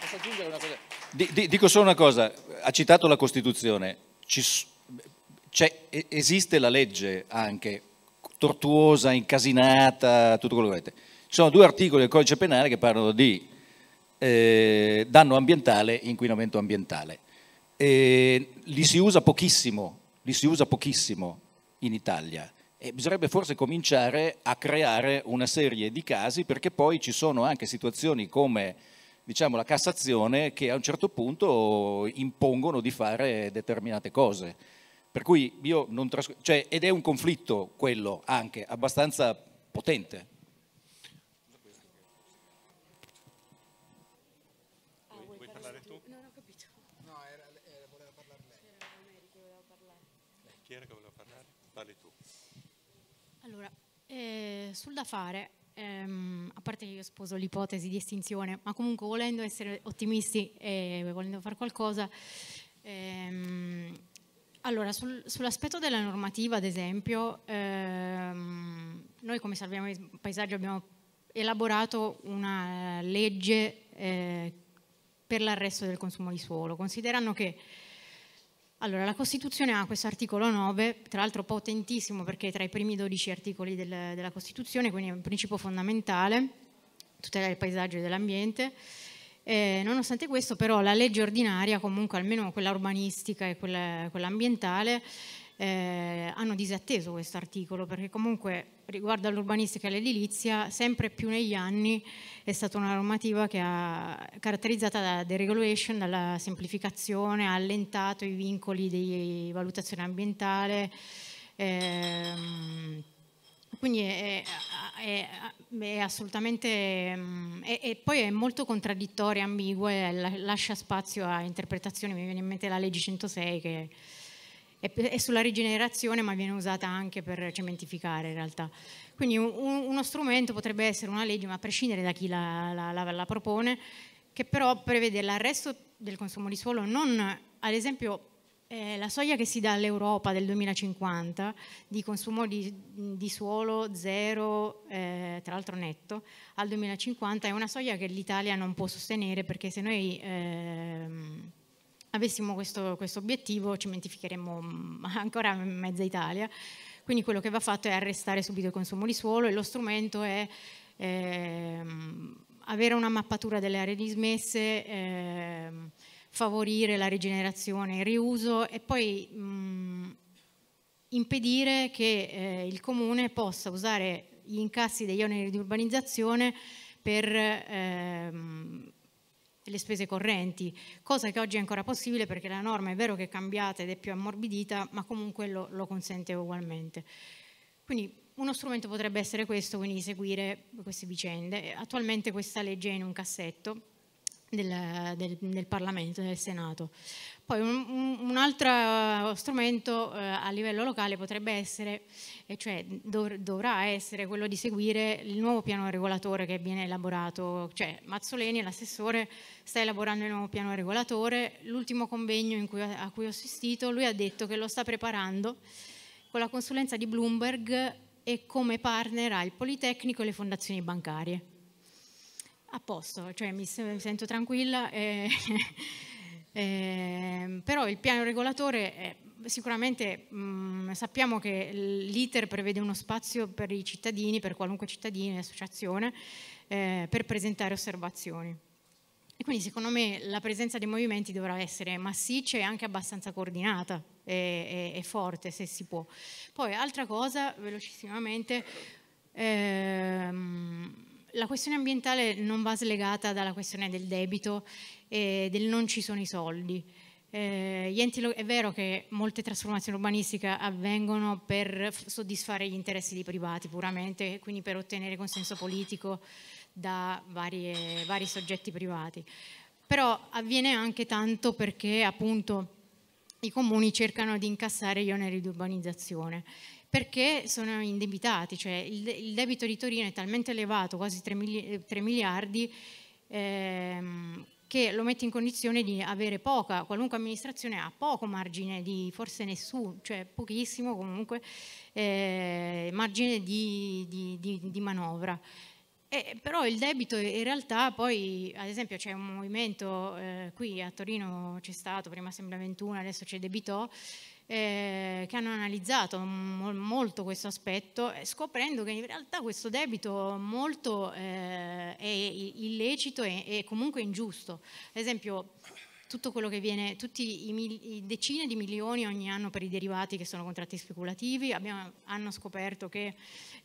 Posso aggiungere una cosa? Dico solo una cosa, ha citato la Costituzione, c'è, esiste la legge anche tortuosa, incasinata, tutto quello che volete. Ci sono due articoli del codice penale che parlano di eh, danno ambientale e inquinamento ambientale. E li si usa pochissimo, li si usa pochissimo in Italia. E bisognerebbe forse cominciare a creare una serie di casi perché poi ci sono anche situazioni come diciamo, la Cassazione che a un certo punto impongono di fare determinate cose. Per cui io non trascuro, cioè, ed è un conflitto quello anche, abbastanza potente. Ah, vuoi, parlare tu? tu? Non ho capito. No, era, lei. che voleva parlare. Eh, chi era che voleva parlare? Parli tu. Allora, eh, sul da fare, ehm, a parte che io sposo l'ipotesi di estinzione, ma comunque volendo essere ottimisti e volendo fare qualcosa, ehm, allora, sul, sull'aspetto della normativa, ad esempio, ehm, noi come Salviamo il Paesaggio abbiamo elaborato una legge eh, per l'arresto del consumo di suolo, considerando che allora, la Costituzione ha questo articolo 9, tra l'altro potentissimo perché è tra i primi 12 articoli del, della Costituzione, quindi è un principio fondamentale, tutela del paesaggio e dell'ambiente, eh, nonostante questo però la legge ordinaria, comunque almeno quella urbanistica e quella, quella ambientale, eh, hanno disatteso questo articolo perché comunque riguardo all'urbanistica e all'edilizia sempre più negli anni è stata una normativa che ha caratterizzata da deregulation, dalla semplificazione, ha allentato i vincoli di valutazione ambientale. Ehm, quindi è, è, è assolutamente, e mm, poi è molto contraddittoria, ambigua, lascia spazio a interpretazioni, mi viene in mente la legge 106 che è, è sulla rigenerazione ma viene usata anche per cementificare in realtà. Quindi un, uno strumento potrebbe essere una legge, ma a prescindere da chi la, la, la, la propone, che però prevede l'arresto del consumo di suolo non, ad esempio, eh, la soglia che si dà all'Europa del 2050 di consumo di, di suolo zero, eh, tra l'altro netto, al 2050 è una soglia che l'Italia non può sostenere perché se noi eh, avessimo questo, questo obiettivo cimentificheremmo ancora mezza Italia. Quindi quello che va fatto è arrestare subito il consumo di suolo e lo strumento è ehm, avere una mappatura delle aree dismesse ehm, favorire la rigenerazione, il riuso e poi mh, impedire che eh, il comune possa usare gli incassi degli oneri di urbanizzazione per ehm, le spese correnti, cosa che oggi è ancora possibile perché la norma è vero che è cambiata ed è più ammorbidita, ma comunque lo, lo consente ugualmente. Quindi uno strumento potrebbe essere questo, quindi seguire queste vicende. Attualmente questa legge è in un cassetto del, del, del, Parlamento, del Senato. Poi un, un altro strumento eh, a livello locale potrebbe essere, e cioè dov, dovrà essere quello di seguire il nuovo piano regolatore che viene elaborato, cioè Mazzoleni, l'assessore, sta elaborando il nuovo piano regolatore, l'ultimo convegno cui, a cui ho assistito, lui ha detto che lo sta preparando con la consulenza di Bloomberg e come partner ha il Politecnico e le fondazioni bancarie a posto, cioè mi sento tranquilla, e, eh, e, ehm, però il piano regolatore è sicuramente mh, mm, sappiamo che l'iter prevede uno spazio per i cittadini, per qualunque cittadino e associazione, eh, per presentare osservazioni. E quindi secondo me la presenza dei movimenti dovrà essere massiccia e anche abbastanza coordinata e, e, e forte se si può. Poi altra cosa, velocissimamente, ehm, la questione ambientale non va slegata dalla questione del debito e del non ci sono i soldi. Eh, enti, è vero che molte trasformazioni urbanistiche avvengono per soddisfare gli interessi dei privati puramente, quindi per ottenere consenso politico da varie, vari soggetti privati, però avviene anche tanto perché appunto i comuni cercano di incassare gli oneri di urbanizzazione perché sono indebitati, cioè il, il debito di Torino è talmente elevato, quasi 3, mili 3 miliardi, ehm, che lo mette in condizione di avere poca, qualunque amministrazione ha poco margine di, forse nessuno, cioè pochissimo comunque, eh, margine di, di, di, di manovra. Eh, però il debito in realtà poi, ad esempio c'è un movimento, eh, qui a Torino c'è stato, prima Sembra 21, adesso c'è Debitò, eh, che hanno analizzato molto questo aspetto, eh, scoprendo che in realtà questo debito molto eh, è illecito e, e comunque ingiusto. Ad esempio, tutto quello che viene, tutti i, i, decine di milioni ogni anno per i derivati che sono contratti speculativi, abbiamo, hanno scoperto che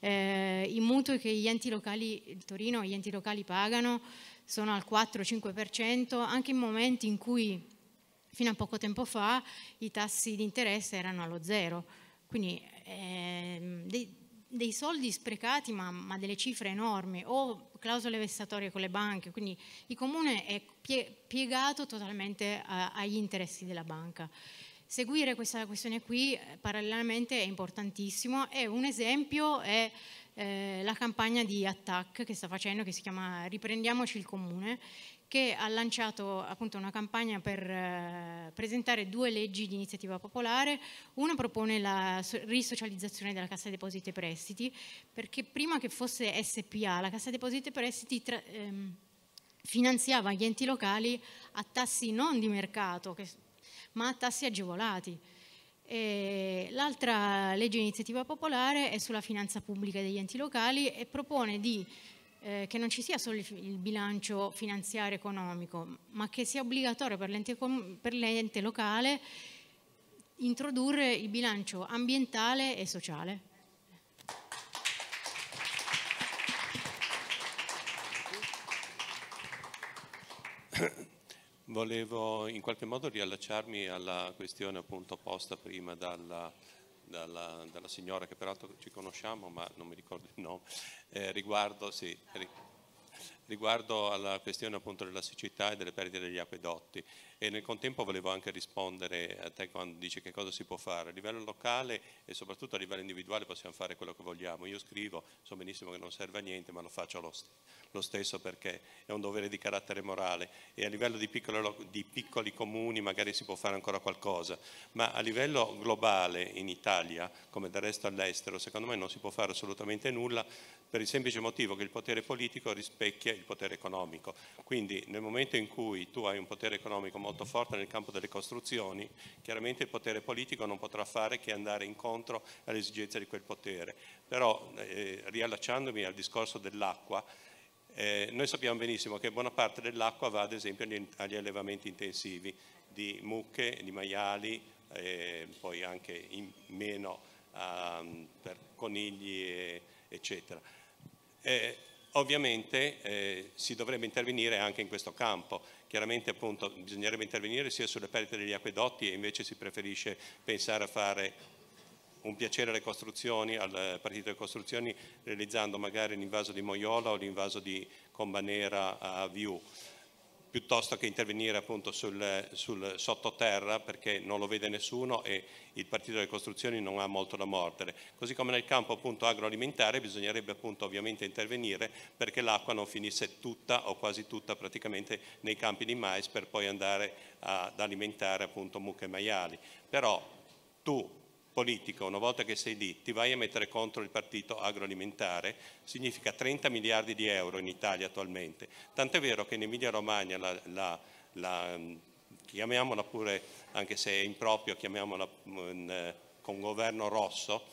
eh, i mutui che gli enti locali, il Torino, gli enti locali pagano sono al 4-5%, anche in momenti in cui fino a poco tempo fa i tassi di interesse erano allo zero, quindi eh, dei, dei, soldi sprecati ma, ma, delle cifre enormi o clausole vessatorie con le banche, quindi il comune è pie, piegato totalmente a, agli interessi della banca. Seguire questa questione qui eh, parallelamente è importantissimo e un esempio è eh, la campagna di Attac che sta facendo che si chiama Riprendiamoci il comune che ha lanciato appunto una campagna per eh, presentare due leggi di iniziativa popolare. Una propone la risocializzazione della Cassa Depositi e Prestiti, perché prima che fosse SPA, la Cassa Depositi e Prestiti tra, ehm, finanziava gli enti locali a tassi non di mercato, che, ma a tassi agevolati. L'altra legge di iniziativa popolare è sulla finanza pubblica degli enti locali e propone di eh, che non ci sia solo il bilancio finanziario economico, ma che sia obbligatorio per l'ente, per l'ente locale introdurre il bilancio ambientale e sociale. Volevo in qualche modo riallacciarmi alla questione appunto posta prima dalla dalla, dalla, signora che peraltro ci conosciamo ma non mi ricordo il nome, eh, riguardo, sì, riguardo alla questione appunto della siccità e delle perdite degli acquedotti. E nel contempo volevo anche rispondere a te quando dici che cosa si può fare. A livello locale e soprattutto a livello individuale possiamo fare quello che vogliamo. Io scrivo, so benissimo che non serve a niente, ma lo faccio lo, st lo stesso perché è un dovere di carattere morale. E a livello di, piccolo, di piccoli comuni magari si può fare ancora qualcosa, ma a livello globale in Italia, come del resto all'estero, secondo me non si può fare assolutamente nulla per il semplice motivo che il potere politico rispecchia il potere economico. Quindi nel momento in cui tu hai un potere economico molto molto forte nel campo delle costruzioni, chiaramente il potere politico non potrà fare che andare incontro alle esigenze di quel potere. Però eh, riallacciandomi al discorso dell'acqua, eh, noi sappiamo benissimo che buona parte dell'acqua va ad esempio agli, allevamenti intensivi di mucche, di maiali, eh, poi anche in meno ehm, per conigli, eccetera. Eh, Ovviamente eh, si dovrebbe intervenire anche in questo campo, chiaramente appunto bisognerebbe intervenire sia sulle perdite degli acquedotti e invece si preferisce pensare a fare un piacere alle costruzioni, al eh, partito delle costruzioni realizzando magari l'invaso di Moiola o l'invaso di Combanera a Viù piuttosto che intervenire appunto sul, sul, sottoterra perché non lo vede nessuno e il partito delle costruzioni non ha molto da mordere. Così come nel campo appunto agroalimentare bisognerebbe appunto ovviamente intervenire perché l'acqua non finisse tutta o quasi tutta praticamente nei campi di mais per poi andare ad alimentare appunto mucche e maiali. Però tu politica, una volta che sei lì, ti vai a mettere contro il partito agroalimentare, significa 30 miliardi di euro in Italia attualmente. Tant'è vero che in Emilia Romagna la, la, la chiamiamola pure, anche se è improprio, chiamiamola mh, mm, con governo rosso,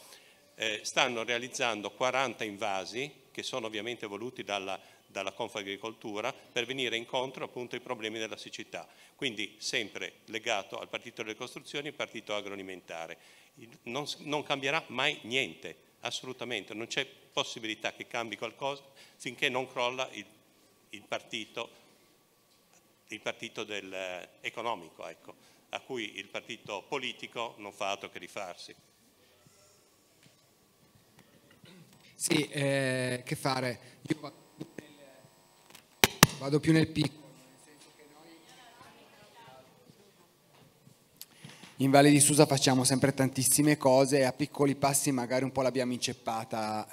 eh, stanno realizzando 40 invasi che sono ovviamente voluti dalla, dalla Confagricoltura per venire incontro appunto ai problemi della siccità, quindi sempre legato al Partito delle Costruzioni e al Partito Agroalimentare non, non cambierà mai niente, assolutamente, non c'è possibilità che cambi qualcosa finché non crolla il, il partito, il partito del, eh, economico, ecco, a cui il partito politico non fa altro che rifarsi. Sì, eh, che fare? Io vado più nel picco. in Valle di Susa facciamo sempre tantissime cose e a piccoli passi magari un po' l'abbiamo inceppata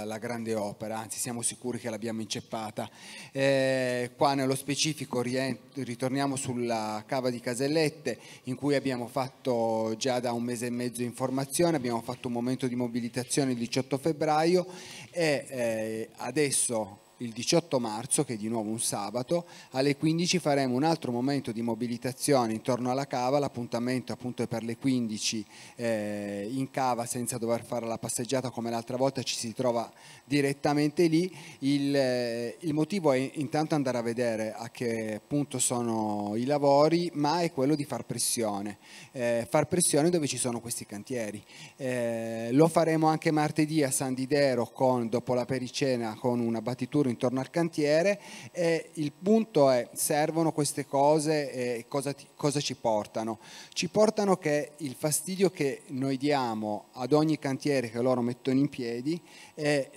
eh, la grande opera, anzi siamo sicuri che l'abbiamo inceppata. Eh, qua nello specifico ritorniamo sulla cava di Casellette in cui abbiamo fatto già da un mese e mezzo informazione, abbiamo fatto un momento di mobilitazione il 18 febbraio e eh, adesso il 18 marzo, che è di nuovo un sabato, alle 15 faremo un altro momento di mobilitazione intorno alla cava, l'appuntamento appunto è per le 15 eh, in cava senza dover fare la passeggiata come l'altra volta ci si trova direttamente lì. Il, eh, il, motivo è intanto andare a vedere a che punto sono i lavori, ma è quello di far pressione, eh, far pressione dove ci sono questi cantieri. Eh, lo faremo anche martedì a San Didero con, dopo la pericena con una battitura intorno al cantiere e il punto è servono queste cose e cosa, cosa ci portano? Ci portano che il fastidio che noi diamo ad ogni cantiere che loro mettono in piedi e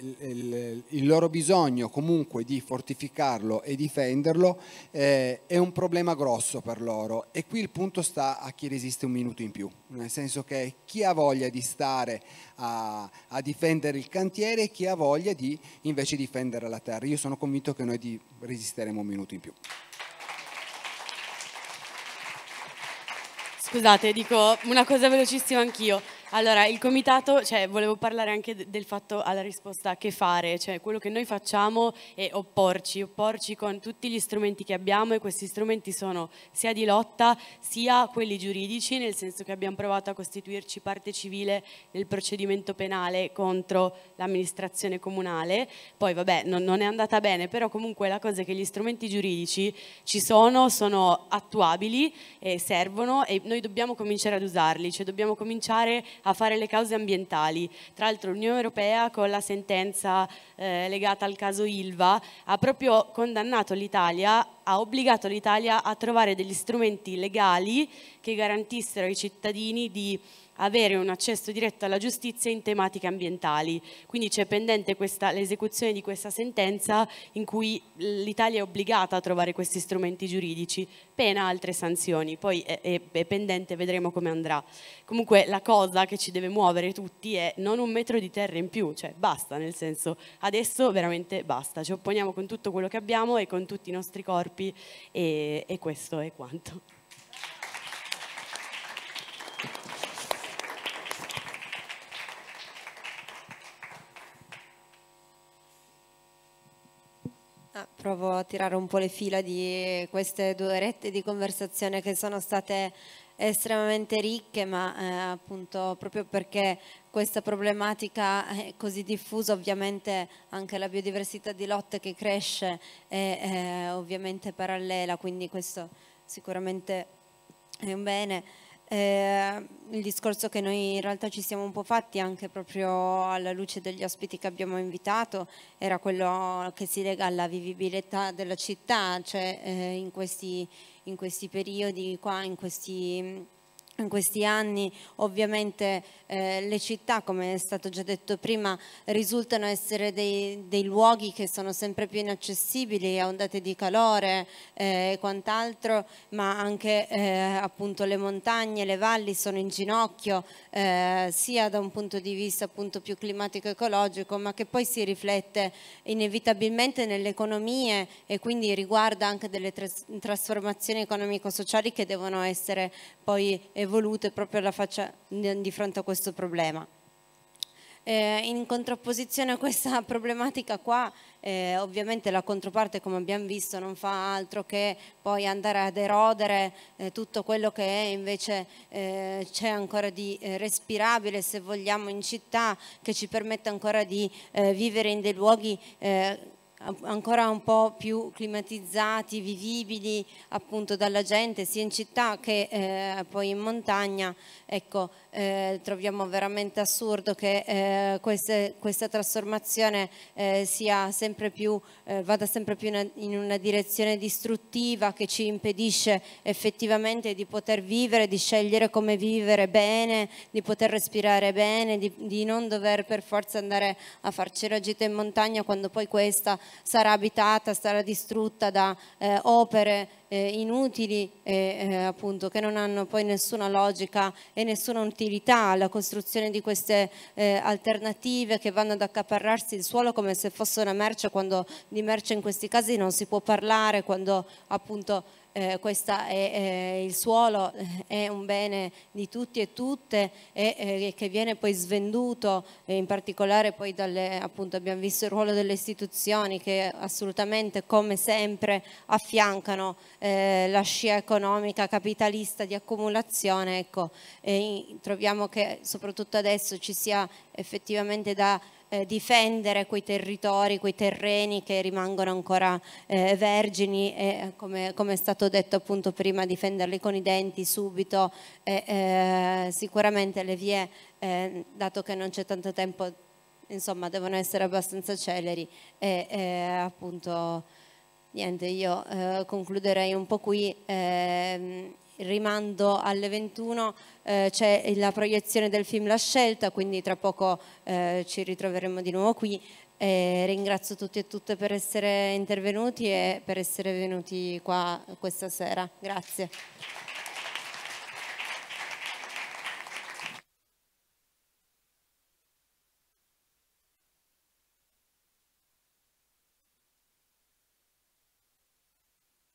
il, loro bisogno comunque di fortificarlo e difenderlo eh, è un problema grosso per loro e qui il punto sta a chi resiste un minuto in più, nel senso che chi ha voglia di stare a, a difendere il cantiere e chi ha voglia di invece difendere la terra. Io sono convinto che noi resisteremo un minuto in più. Scusate, dico una cosa velocissima anch'io. Allora, il comitato, cioè, volevo parlare anche del fatto alla risposta che fare, cioè quello che noi facciamo è opporci, opporci con tutti gli strumenti che abbiamo e questi strumenti sono sia di lotta sia quelli giuridici, nel senso che abbiamo provato a costituirci parte civile nel procedimento penale contro l'amministrazione comunale, poi vabbè non, non è andata bene, però comunque la cosa è che gli strumenti giuridici ci sono, sono attuabili, e servono e noi dobbiamo cominciare ad usarli, cioè dobbiamo cominciare a fare le cause ambientali. Tra l'altro l'Unione Europea con la sentenza eh, legata al caso Ilva ha proprio condannato l'Italia, ha obbligato l'Italia a trovare degli strumenti legali che garantissero ai cittadini di avere un accesso diretto alla giustizia in tematiche ambientali. Quindi c'è pendente l'esecuzione di questa sentenza in cui l'Italia è obbligata a trovare questi strumenti giuridici, pena altre sanzioni, poi è, è, è pendente, vedremo come andrà. Comunque la cosa che ci deve muovere tutti è non un metro di terra in più, cioè basta, nel senso adesso veramente basta, ci opponiamo con tutto quello che abbiamo e con tutti i nostri corpi e, e questo è quanto. provo a tirare un po' le fila di queste due orette di conversazione che sono state estremamente ricche, ma eh, appunto proprio perché questa problematica è così diffusa, ovviamente anche la biodiversità di lotte che cresce è, è ovviamente parallela, quindi questo sicuramente è un bene. Eh, il discorso che noi in realtà ci siamo un po' fatti anche proprio alla luce degli ospiti che abbiamo invitato era quello che si lega alla vivibilità della città, cioè eh, in, questi, in, questi, periodi qua, in questi in questi anni ovviamente eh, le città, come è stato già detto prima, risultano essere dei, dei luoghi che sono sempre più inaccessibili a ondate di calore eh, e quant'altro, ma anche eh, appunto le montagne, le valli sono in ginocchio eh, sia da un punto di vista appunto più climatico ecologico, ma che poi si riflette inevitabilmente nelle economie e quindi riguarda anche delle tras trasformazioni economico-sociali che devono essere poi evolute evolute proprio alla faccia di fronte a questo problema. Eh, in contrapposizione a questa problematica qua, eh, ovviamente la controparte, come abbiamo visto, non fa altro che poi andare ad erodere eh, tutto quello che è, invece eh, c'è ancora di eh, respirabile, se vogliamo, in città, che ci permette ancora di eh, vivere in dei luoghi ancora un po' più climatizzati, vivibili appunto dalla gente sia in città che eh, poi in montagna, ecco eh, troviamo veramente assurdo che eh, queste, questa trasformazione eh, sempre più, eh, vada sempre più in, in una, direzione distruttiva che ci impedisce effettivamente di poter vivere, di scegliere come vivere bene, di poter respirare bene, di, di non dover per forza andare a farci la gita in montagna quando poi questa sarà abitata, sarà distrutta da eh, opere eh, inutili e eh, appunto che non hanno poi nessuna logica e nessuna utilità, la costruzione di queste eh, alternative che vanno ad accaparrarsi il suolo come se fosse una merce quando di merce in questi casi non si può parlare, quando appunto eh, questa è, eh, il suolo eh, è un bene di tutti e tutte e eh, che viene poi svenduto, eh, in particolare poi dalle, appunto abbiamo visto il ruolo delle istituzioni che assolutamente come sempre affiancano eh, la scia economica capitalista di accumulazione, ecco, troviamo che soprattutto adesso ci sia effettivamente da eh, difendere quei territori, quei terreni che rimangono ancora eh, vergini e eh, come, come, è stato detto appunto prima difenderli con i denti subito e, eh, sicuramente le vie eh, dato che non c'è tanto tempo insomma devono essere abbastanza celeri e appunto niente io concluderei un po' qui ehm, rimando alle 21 eh, c'è la proiezione del film La scelta, quindi tra poco eh, ci ritroveremo di nuovo qui. Eh, ringrazio tutti e tutte per essere intervenuti e per essere venuti qua questa sera. Grazie.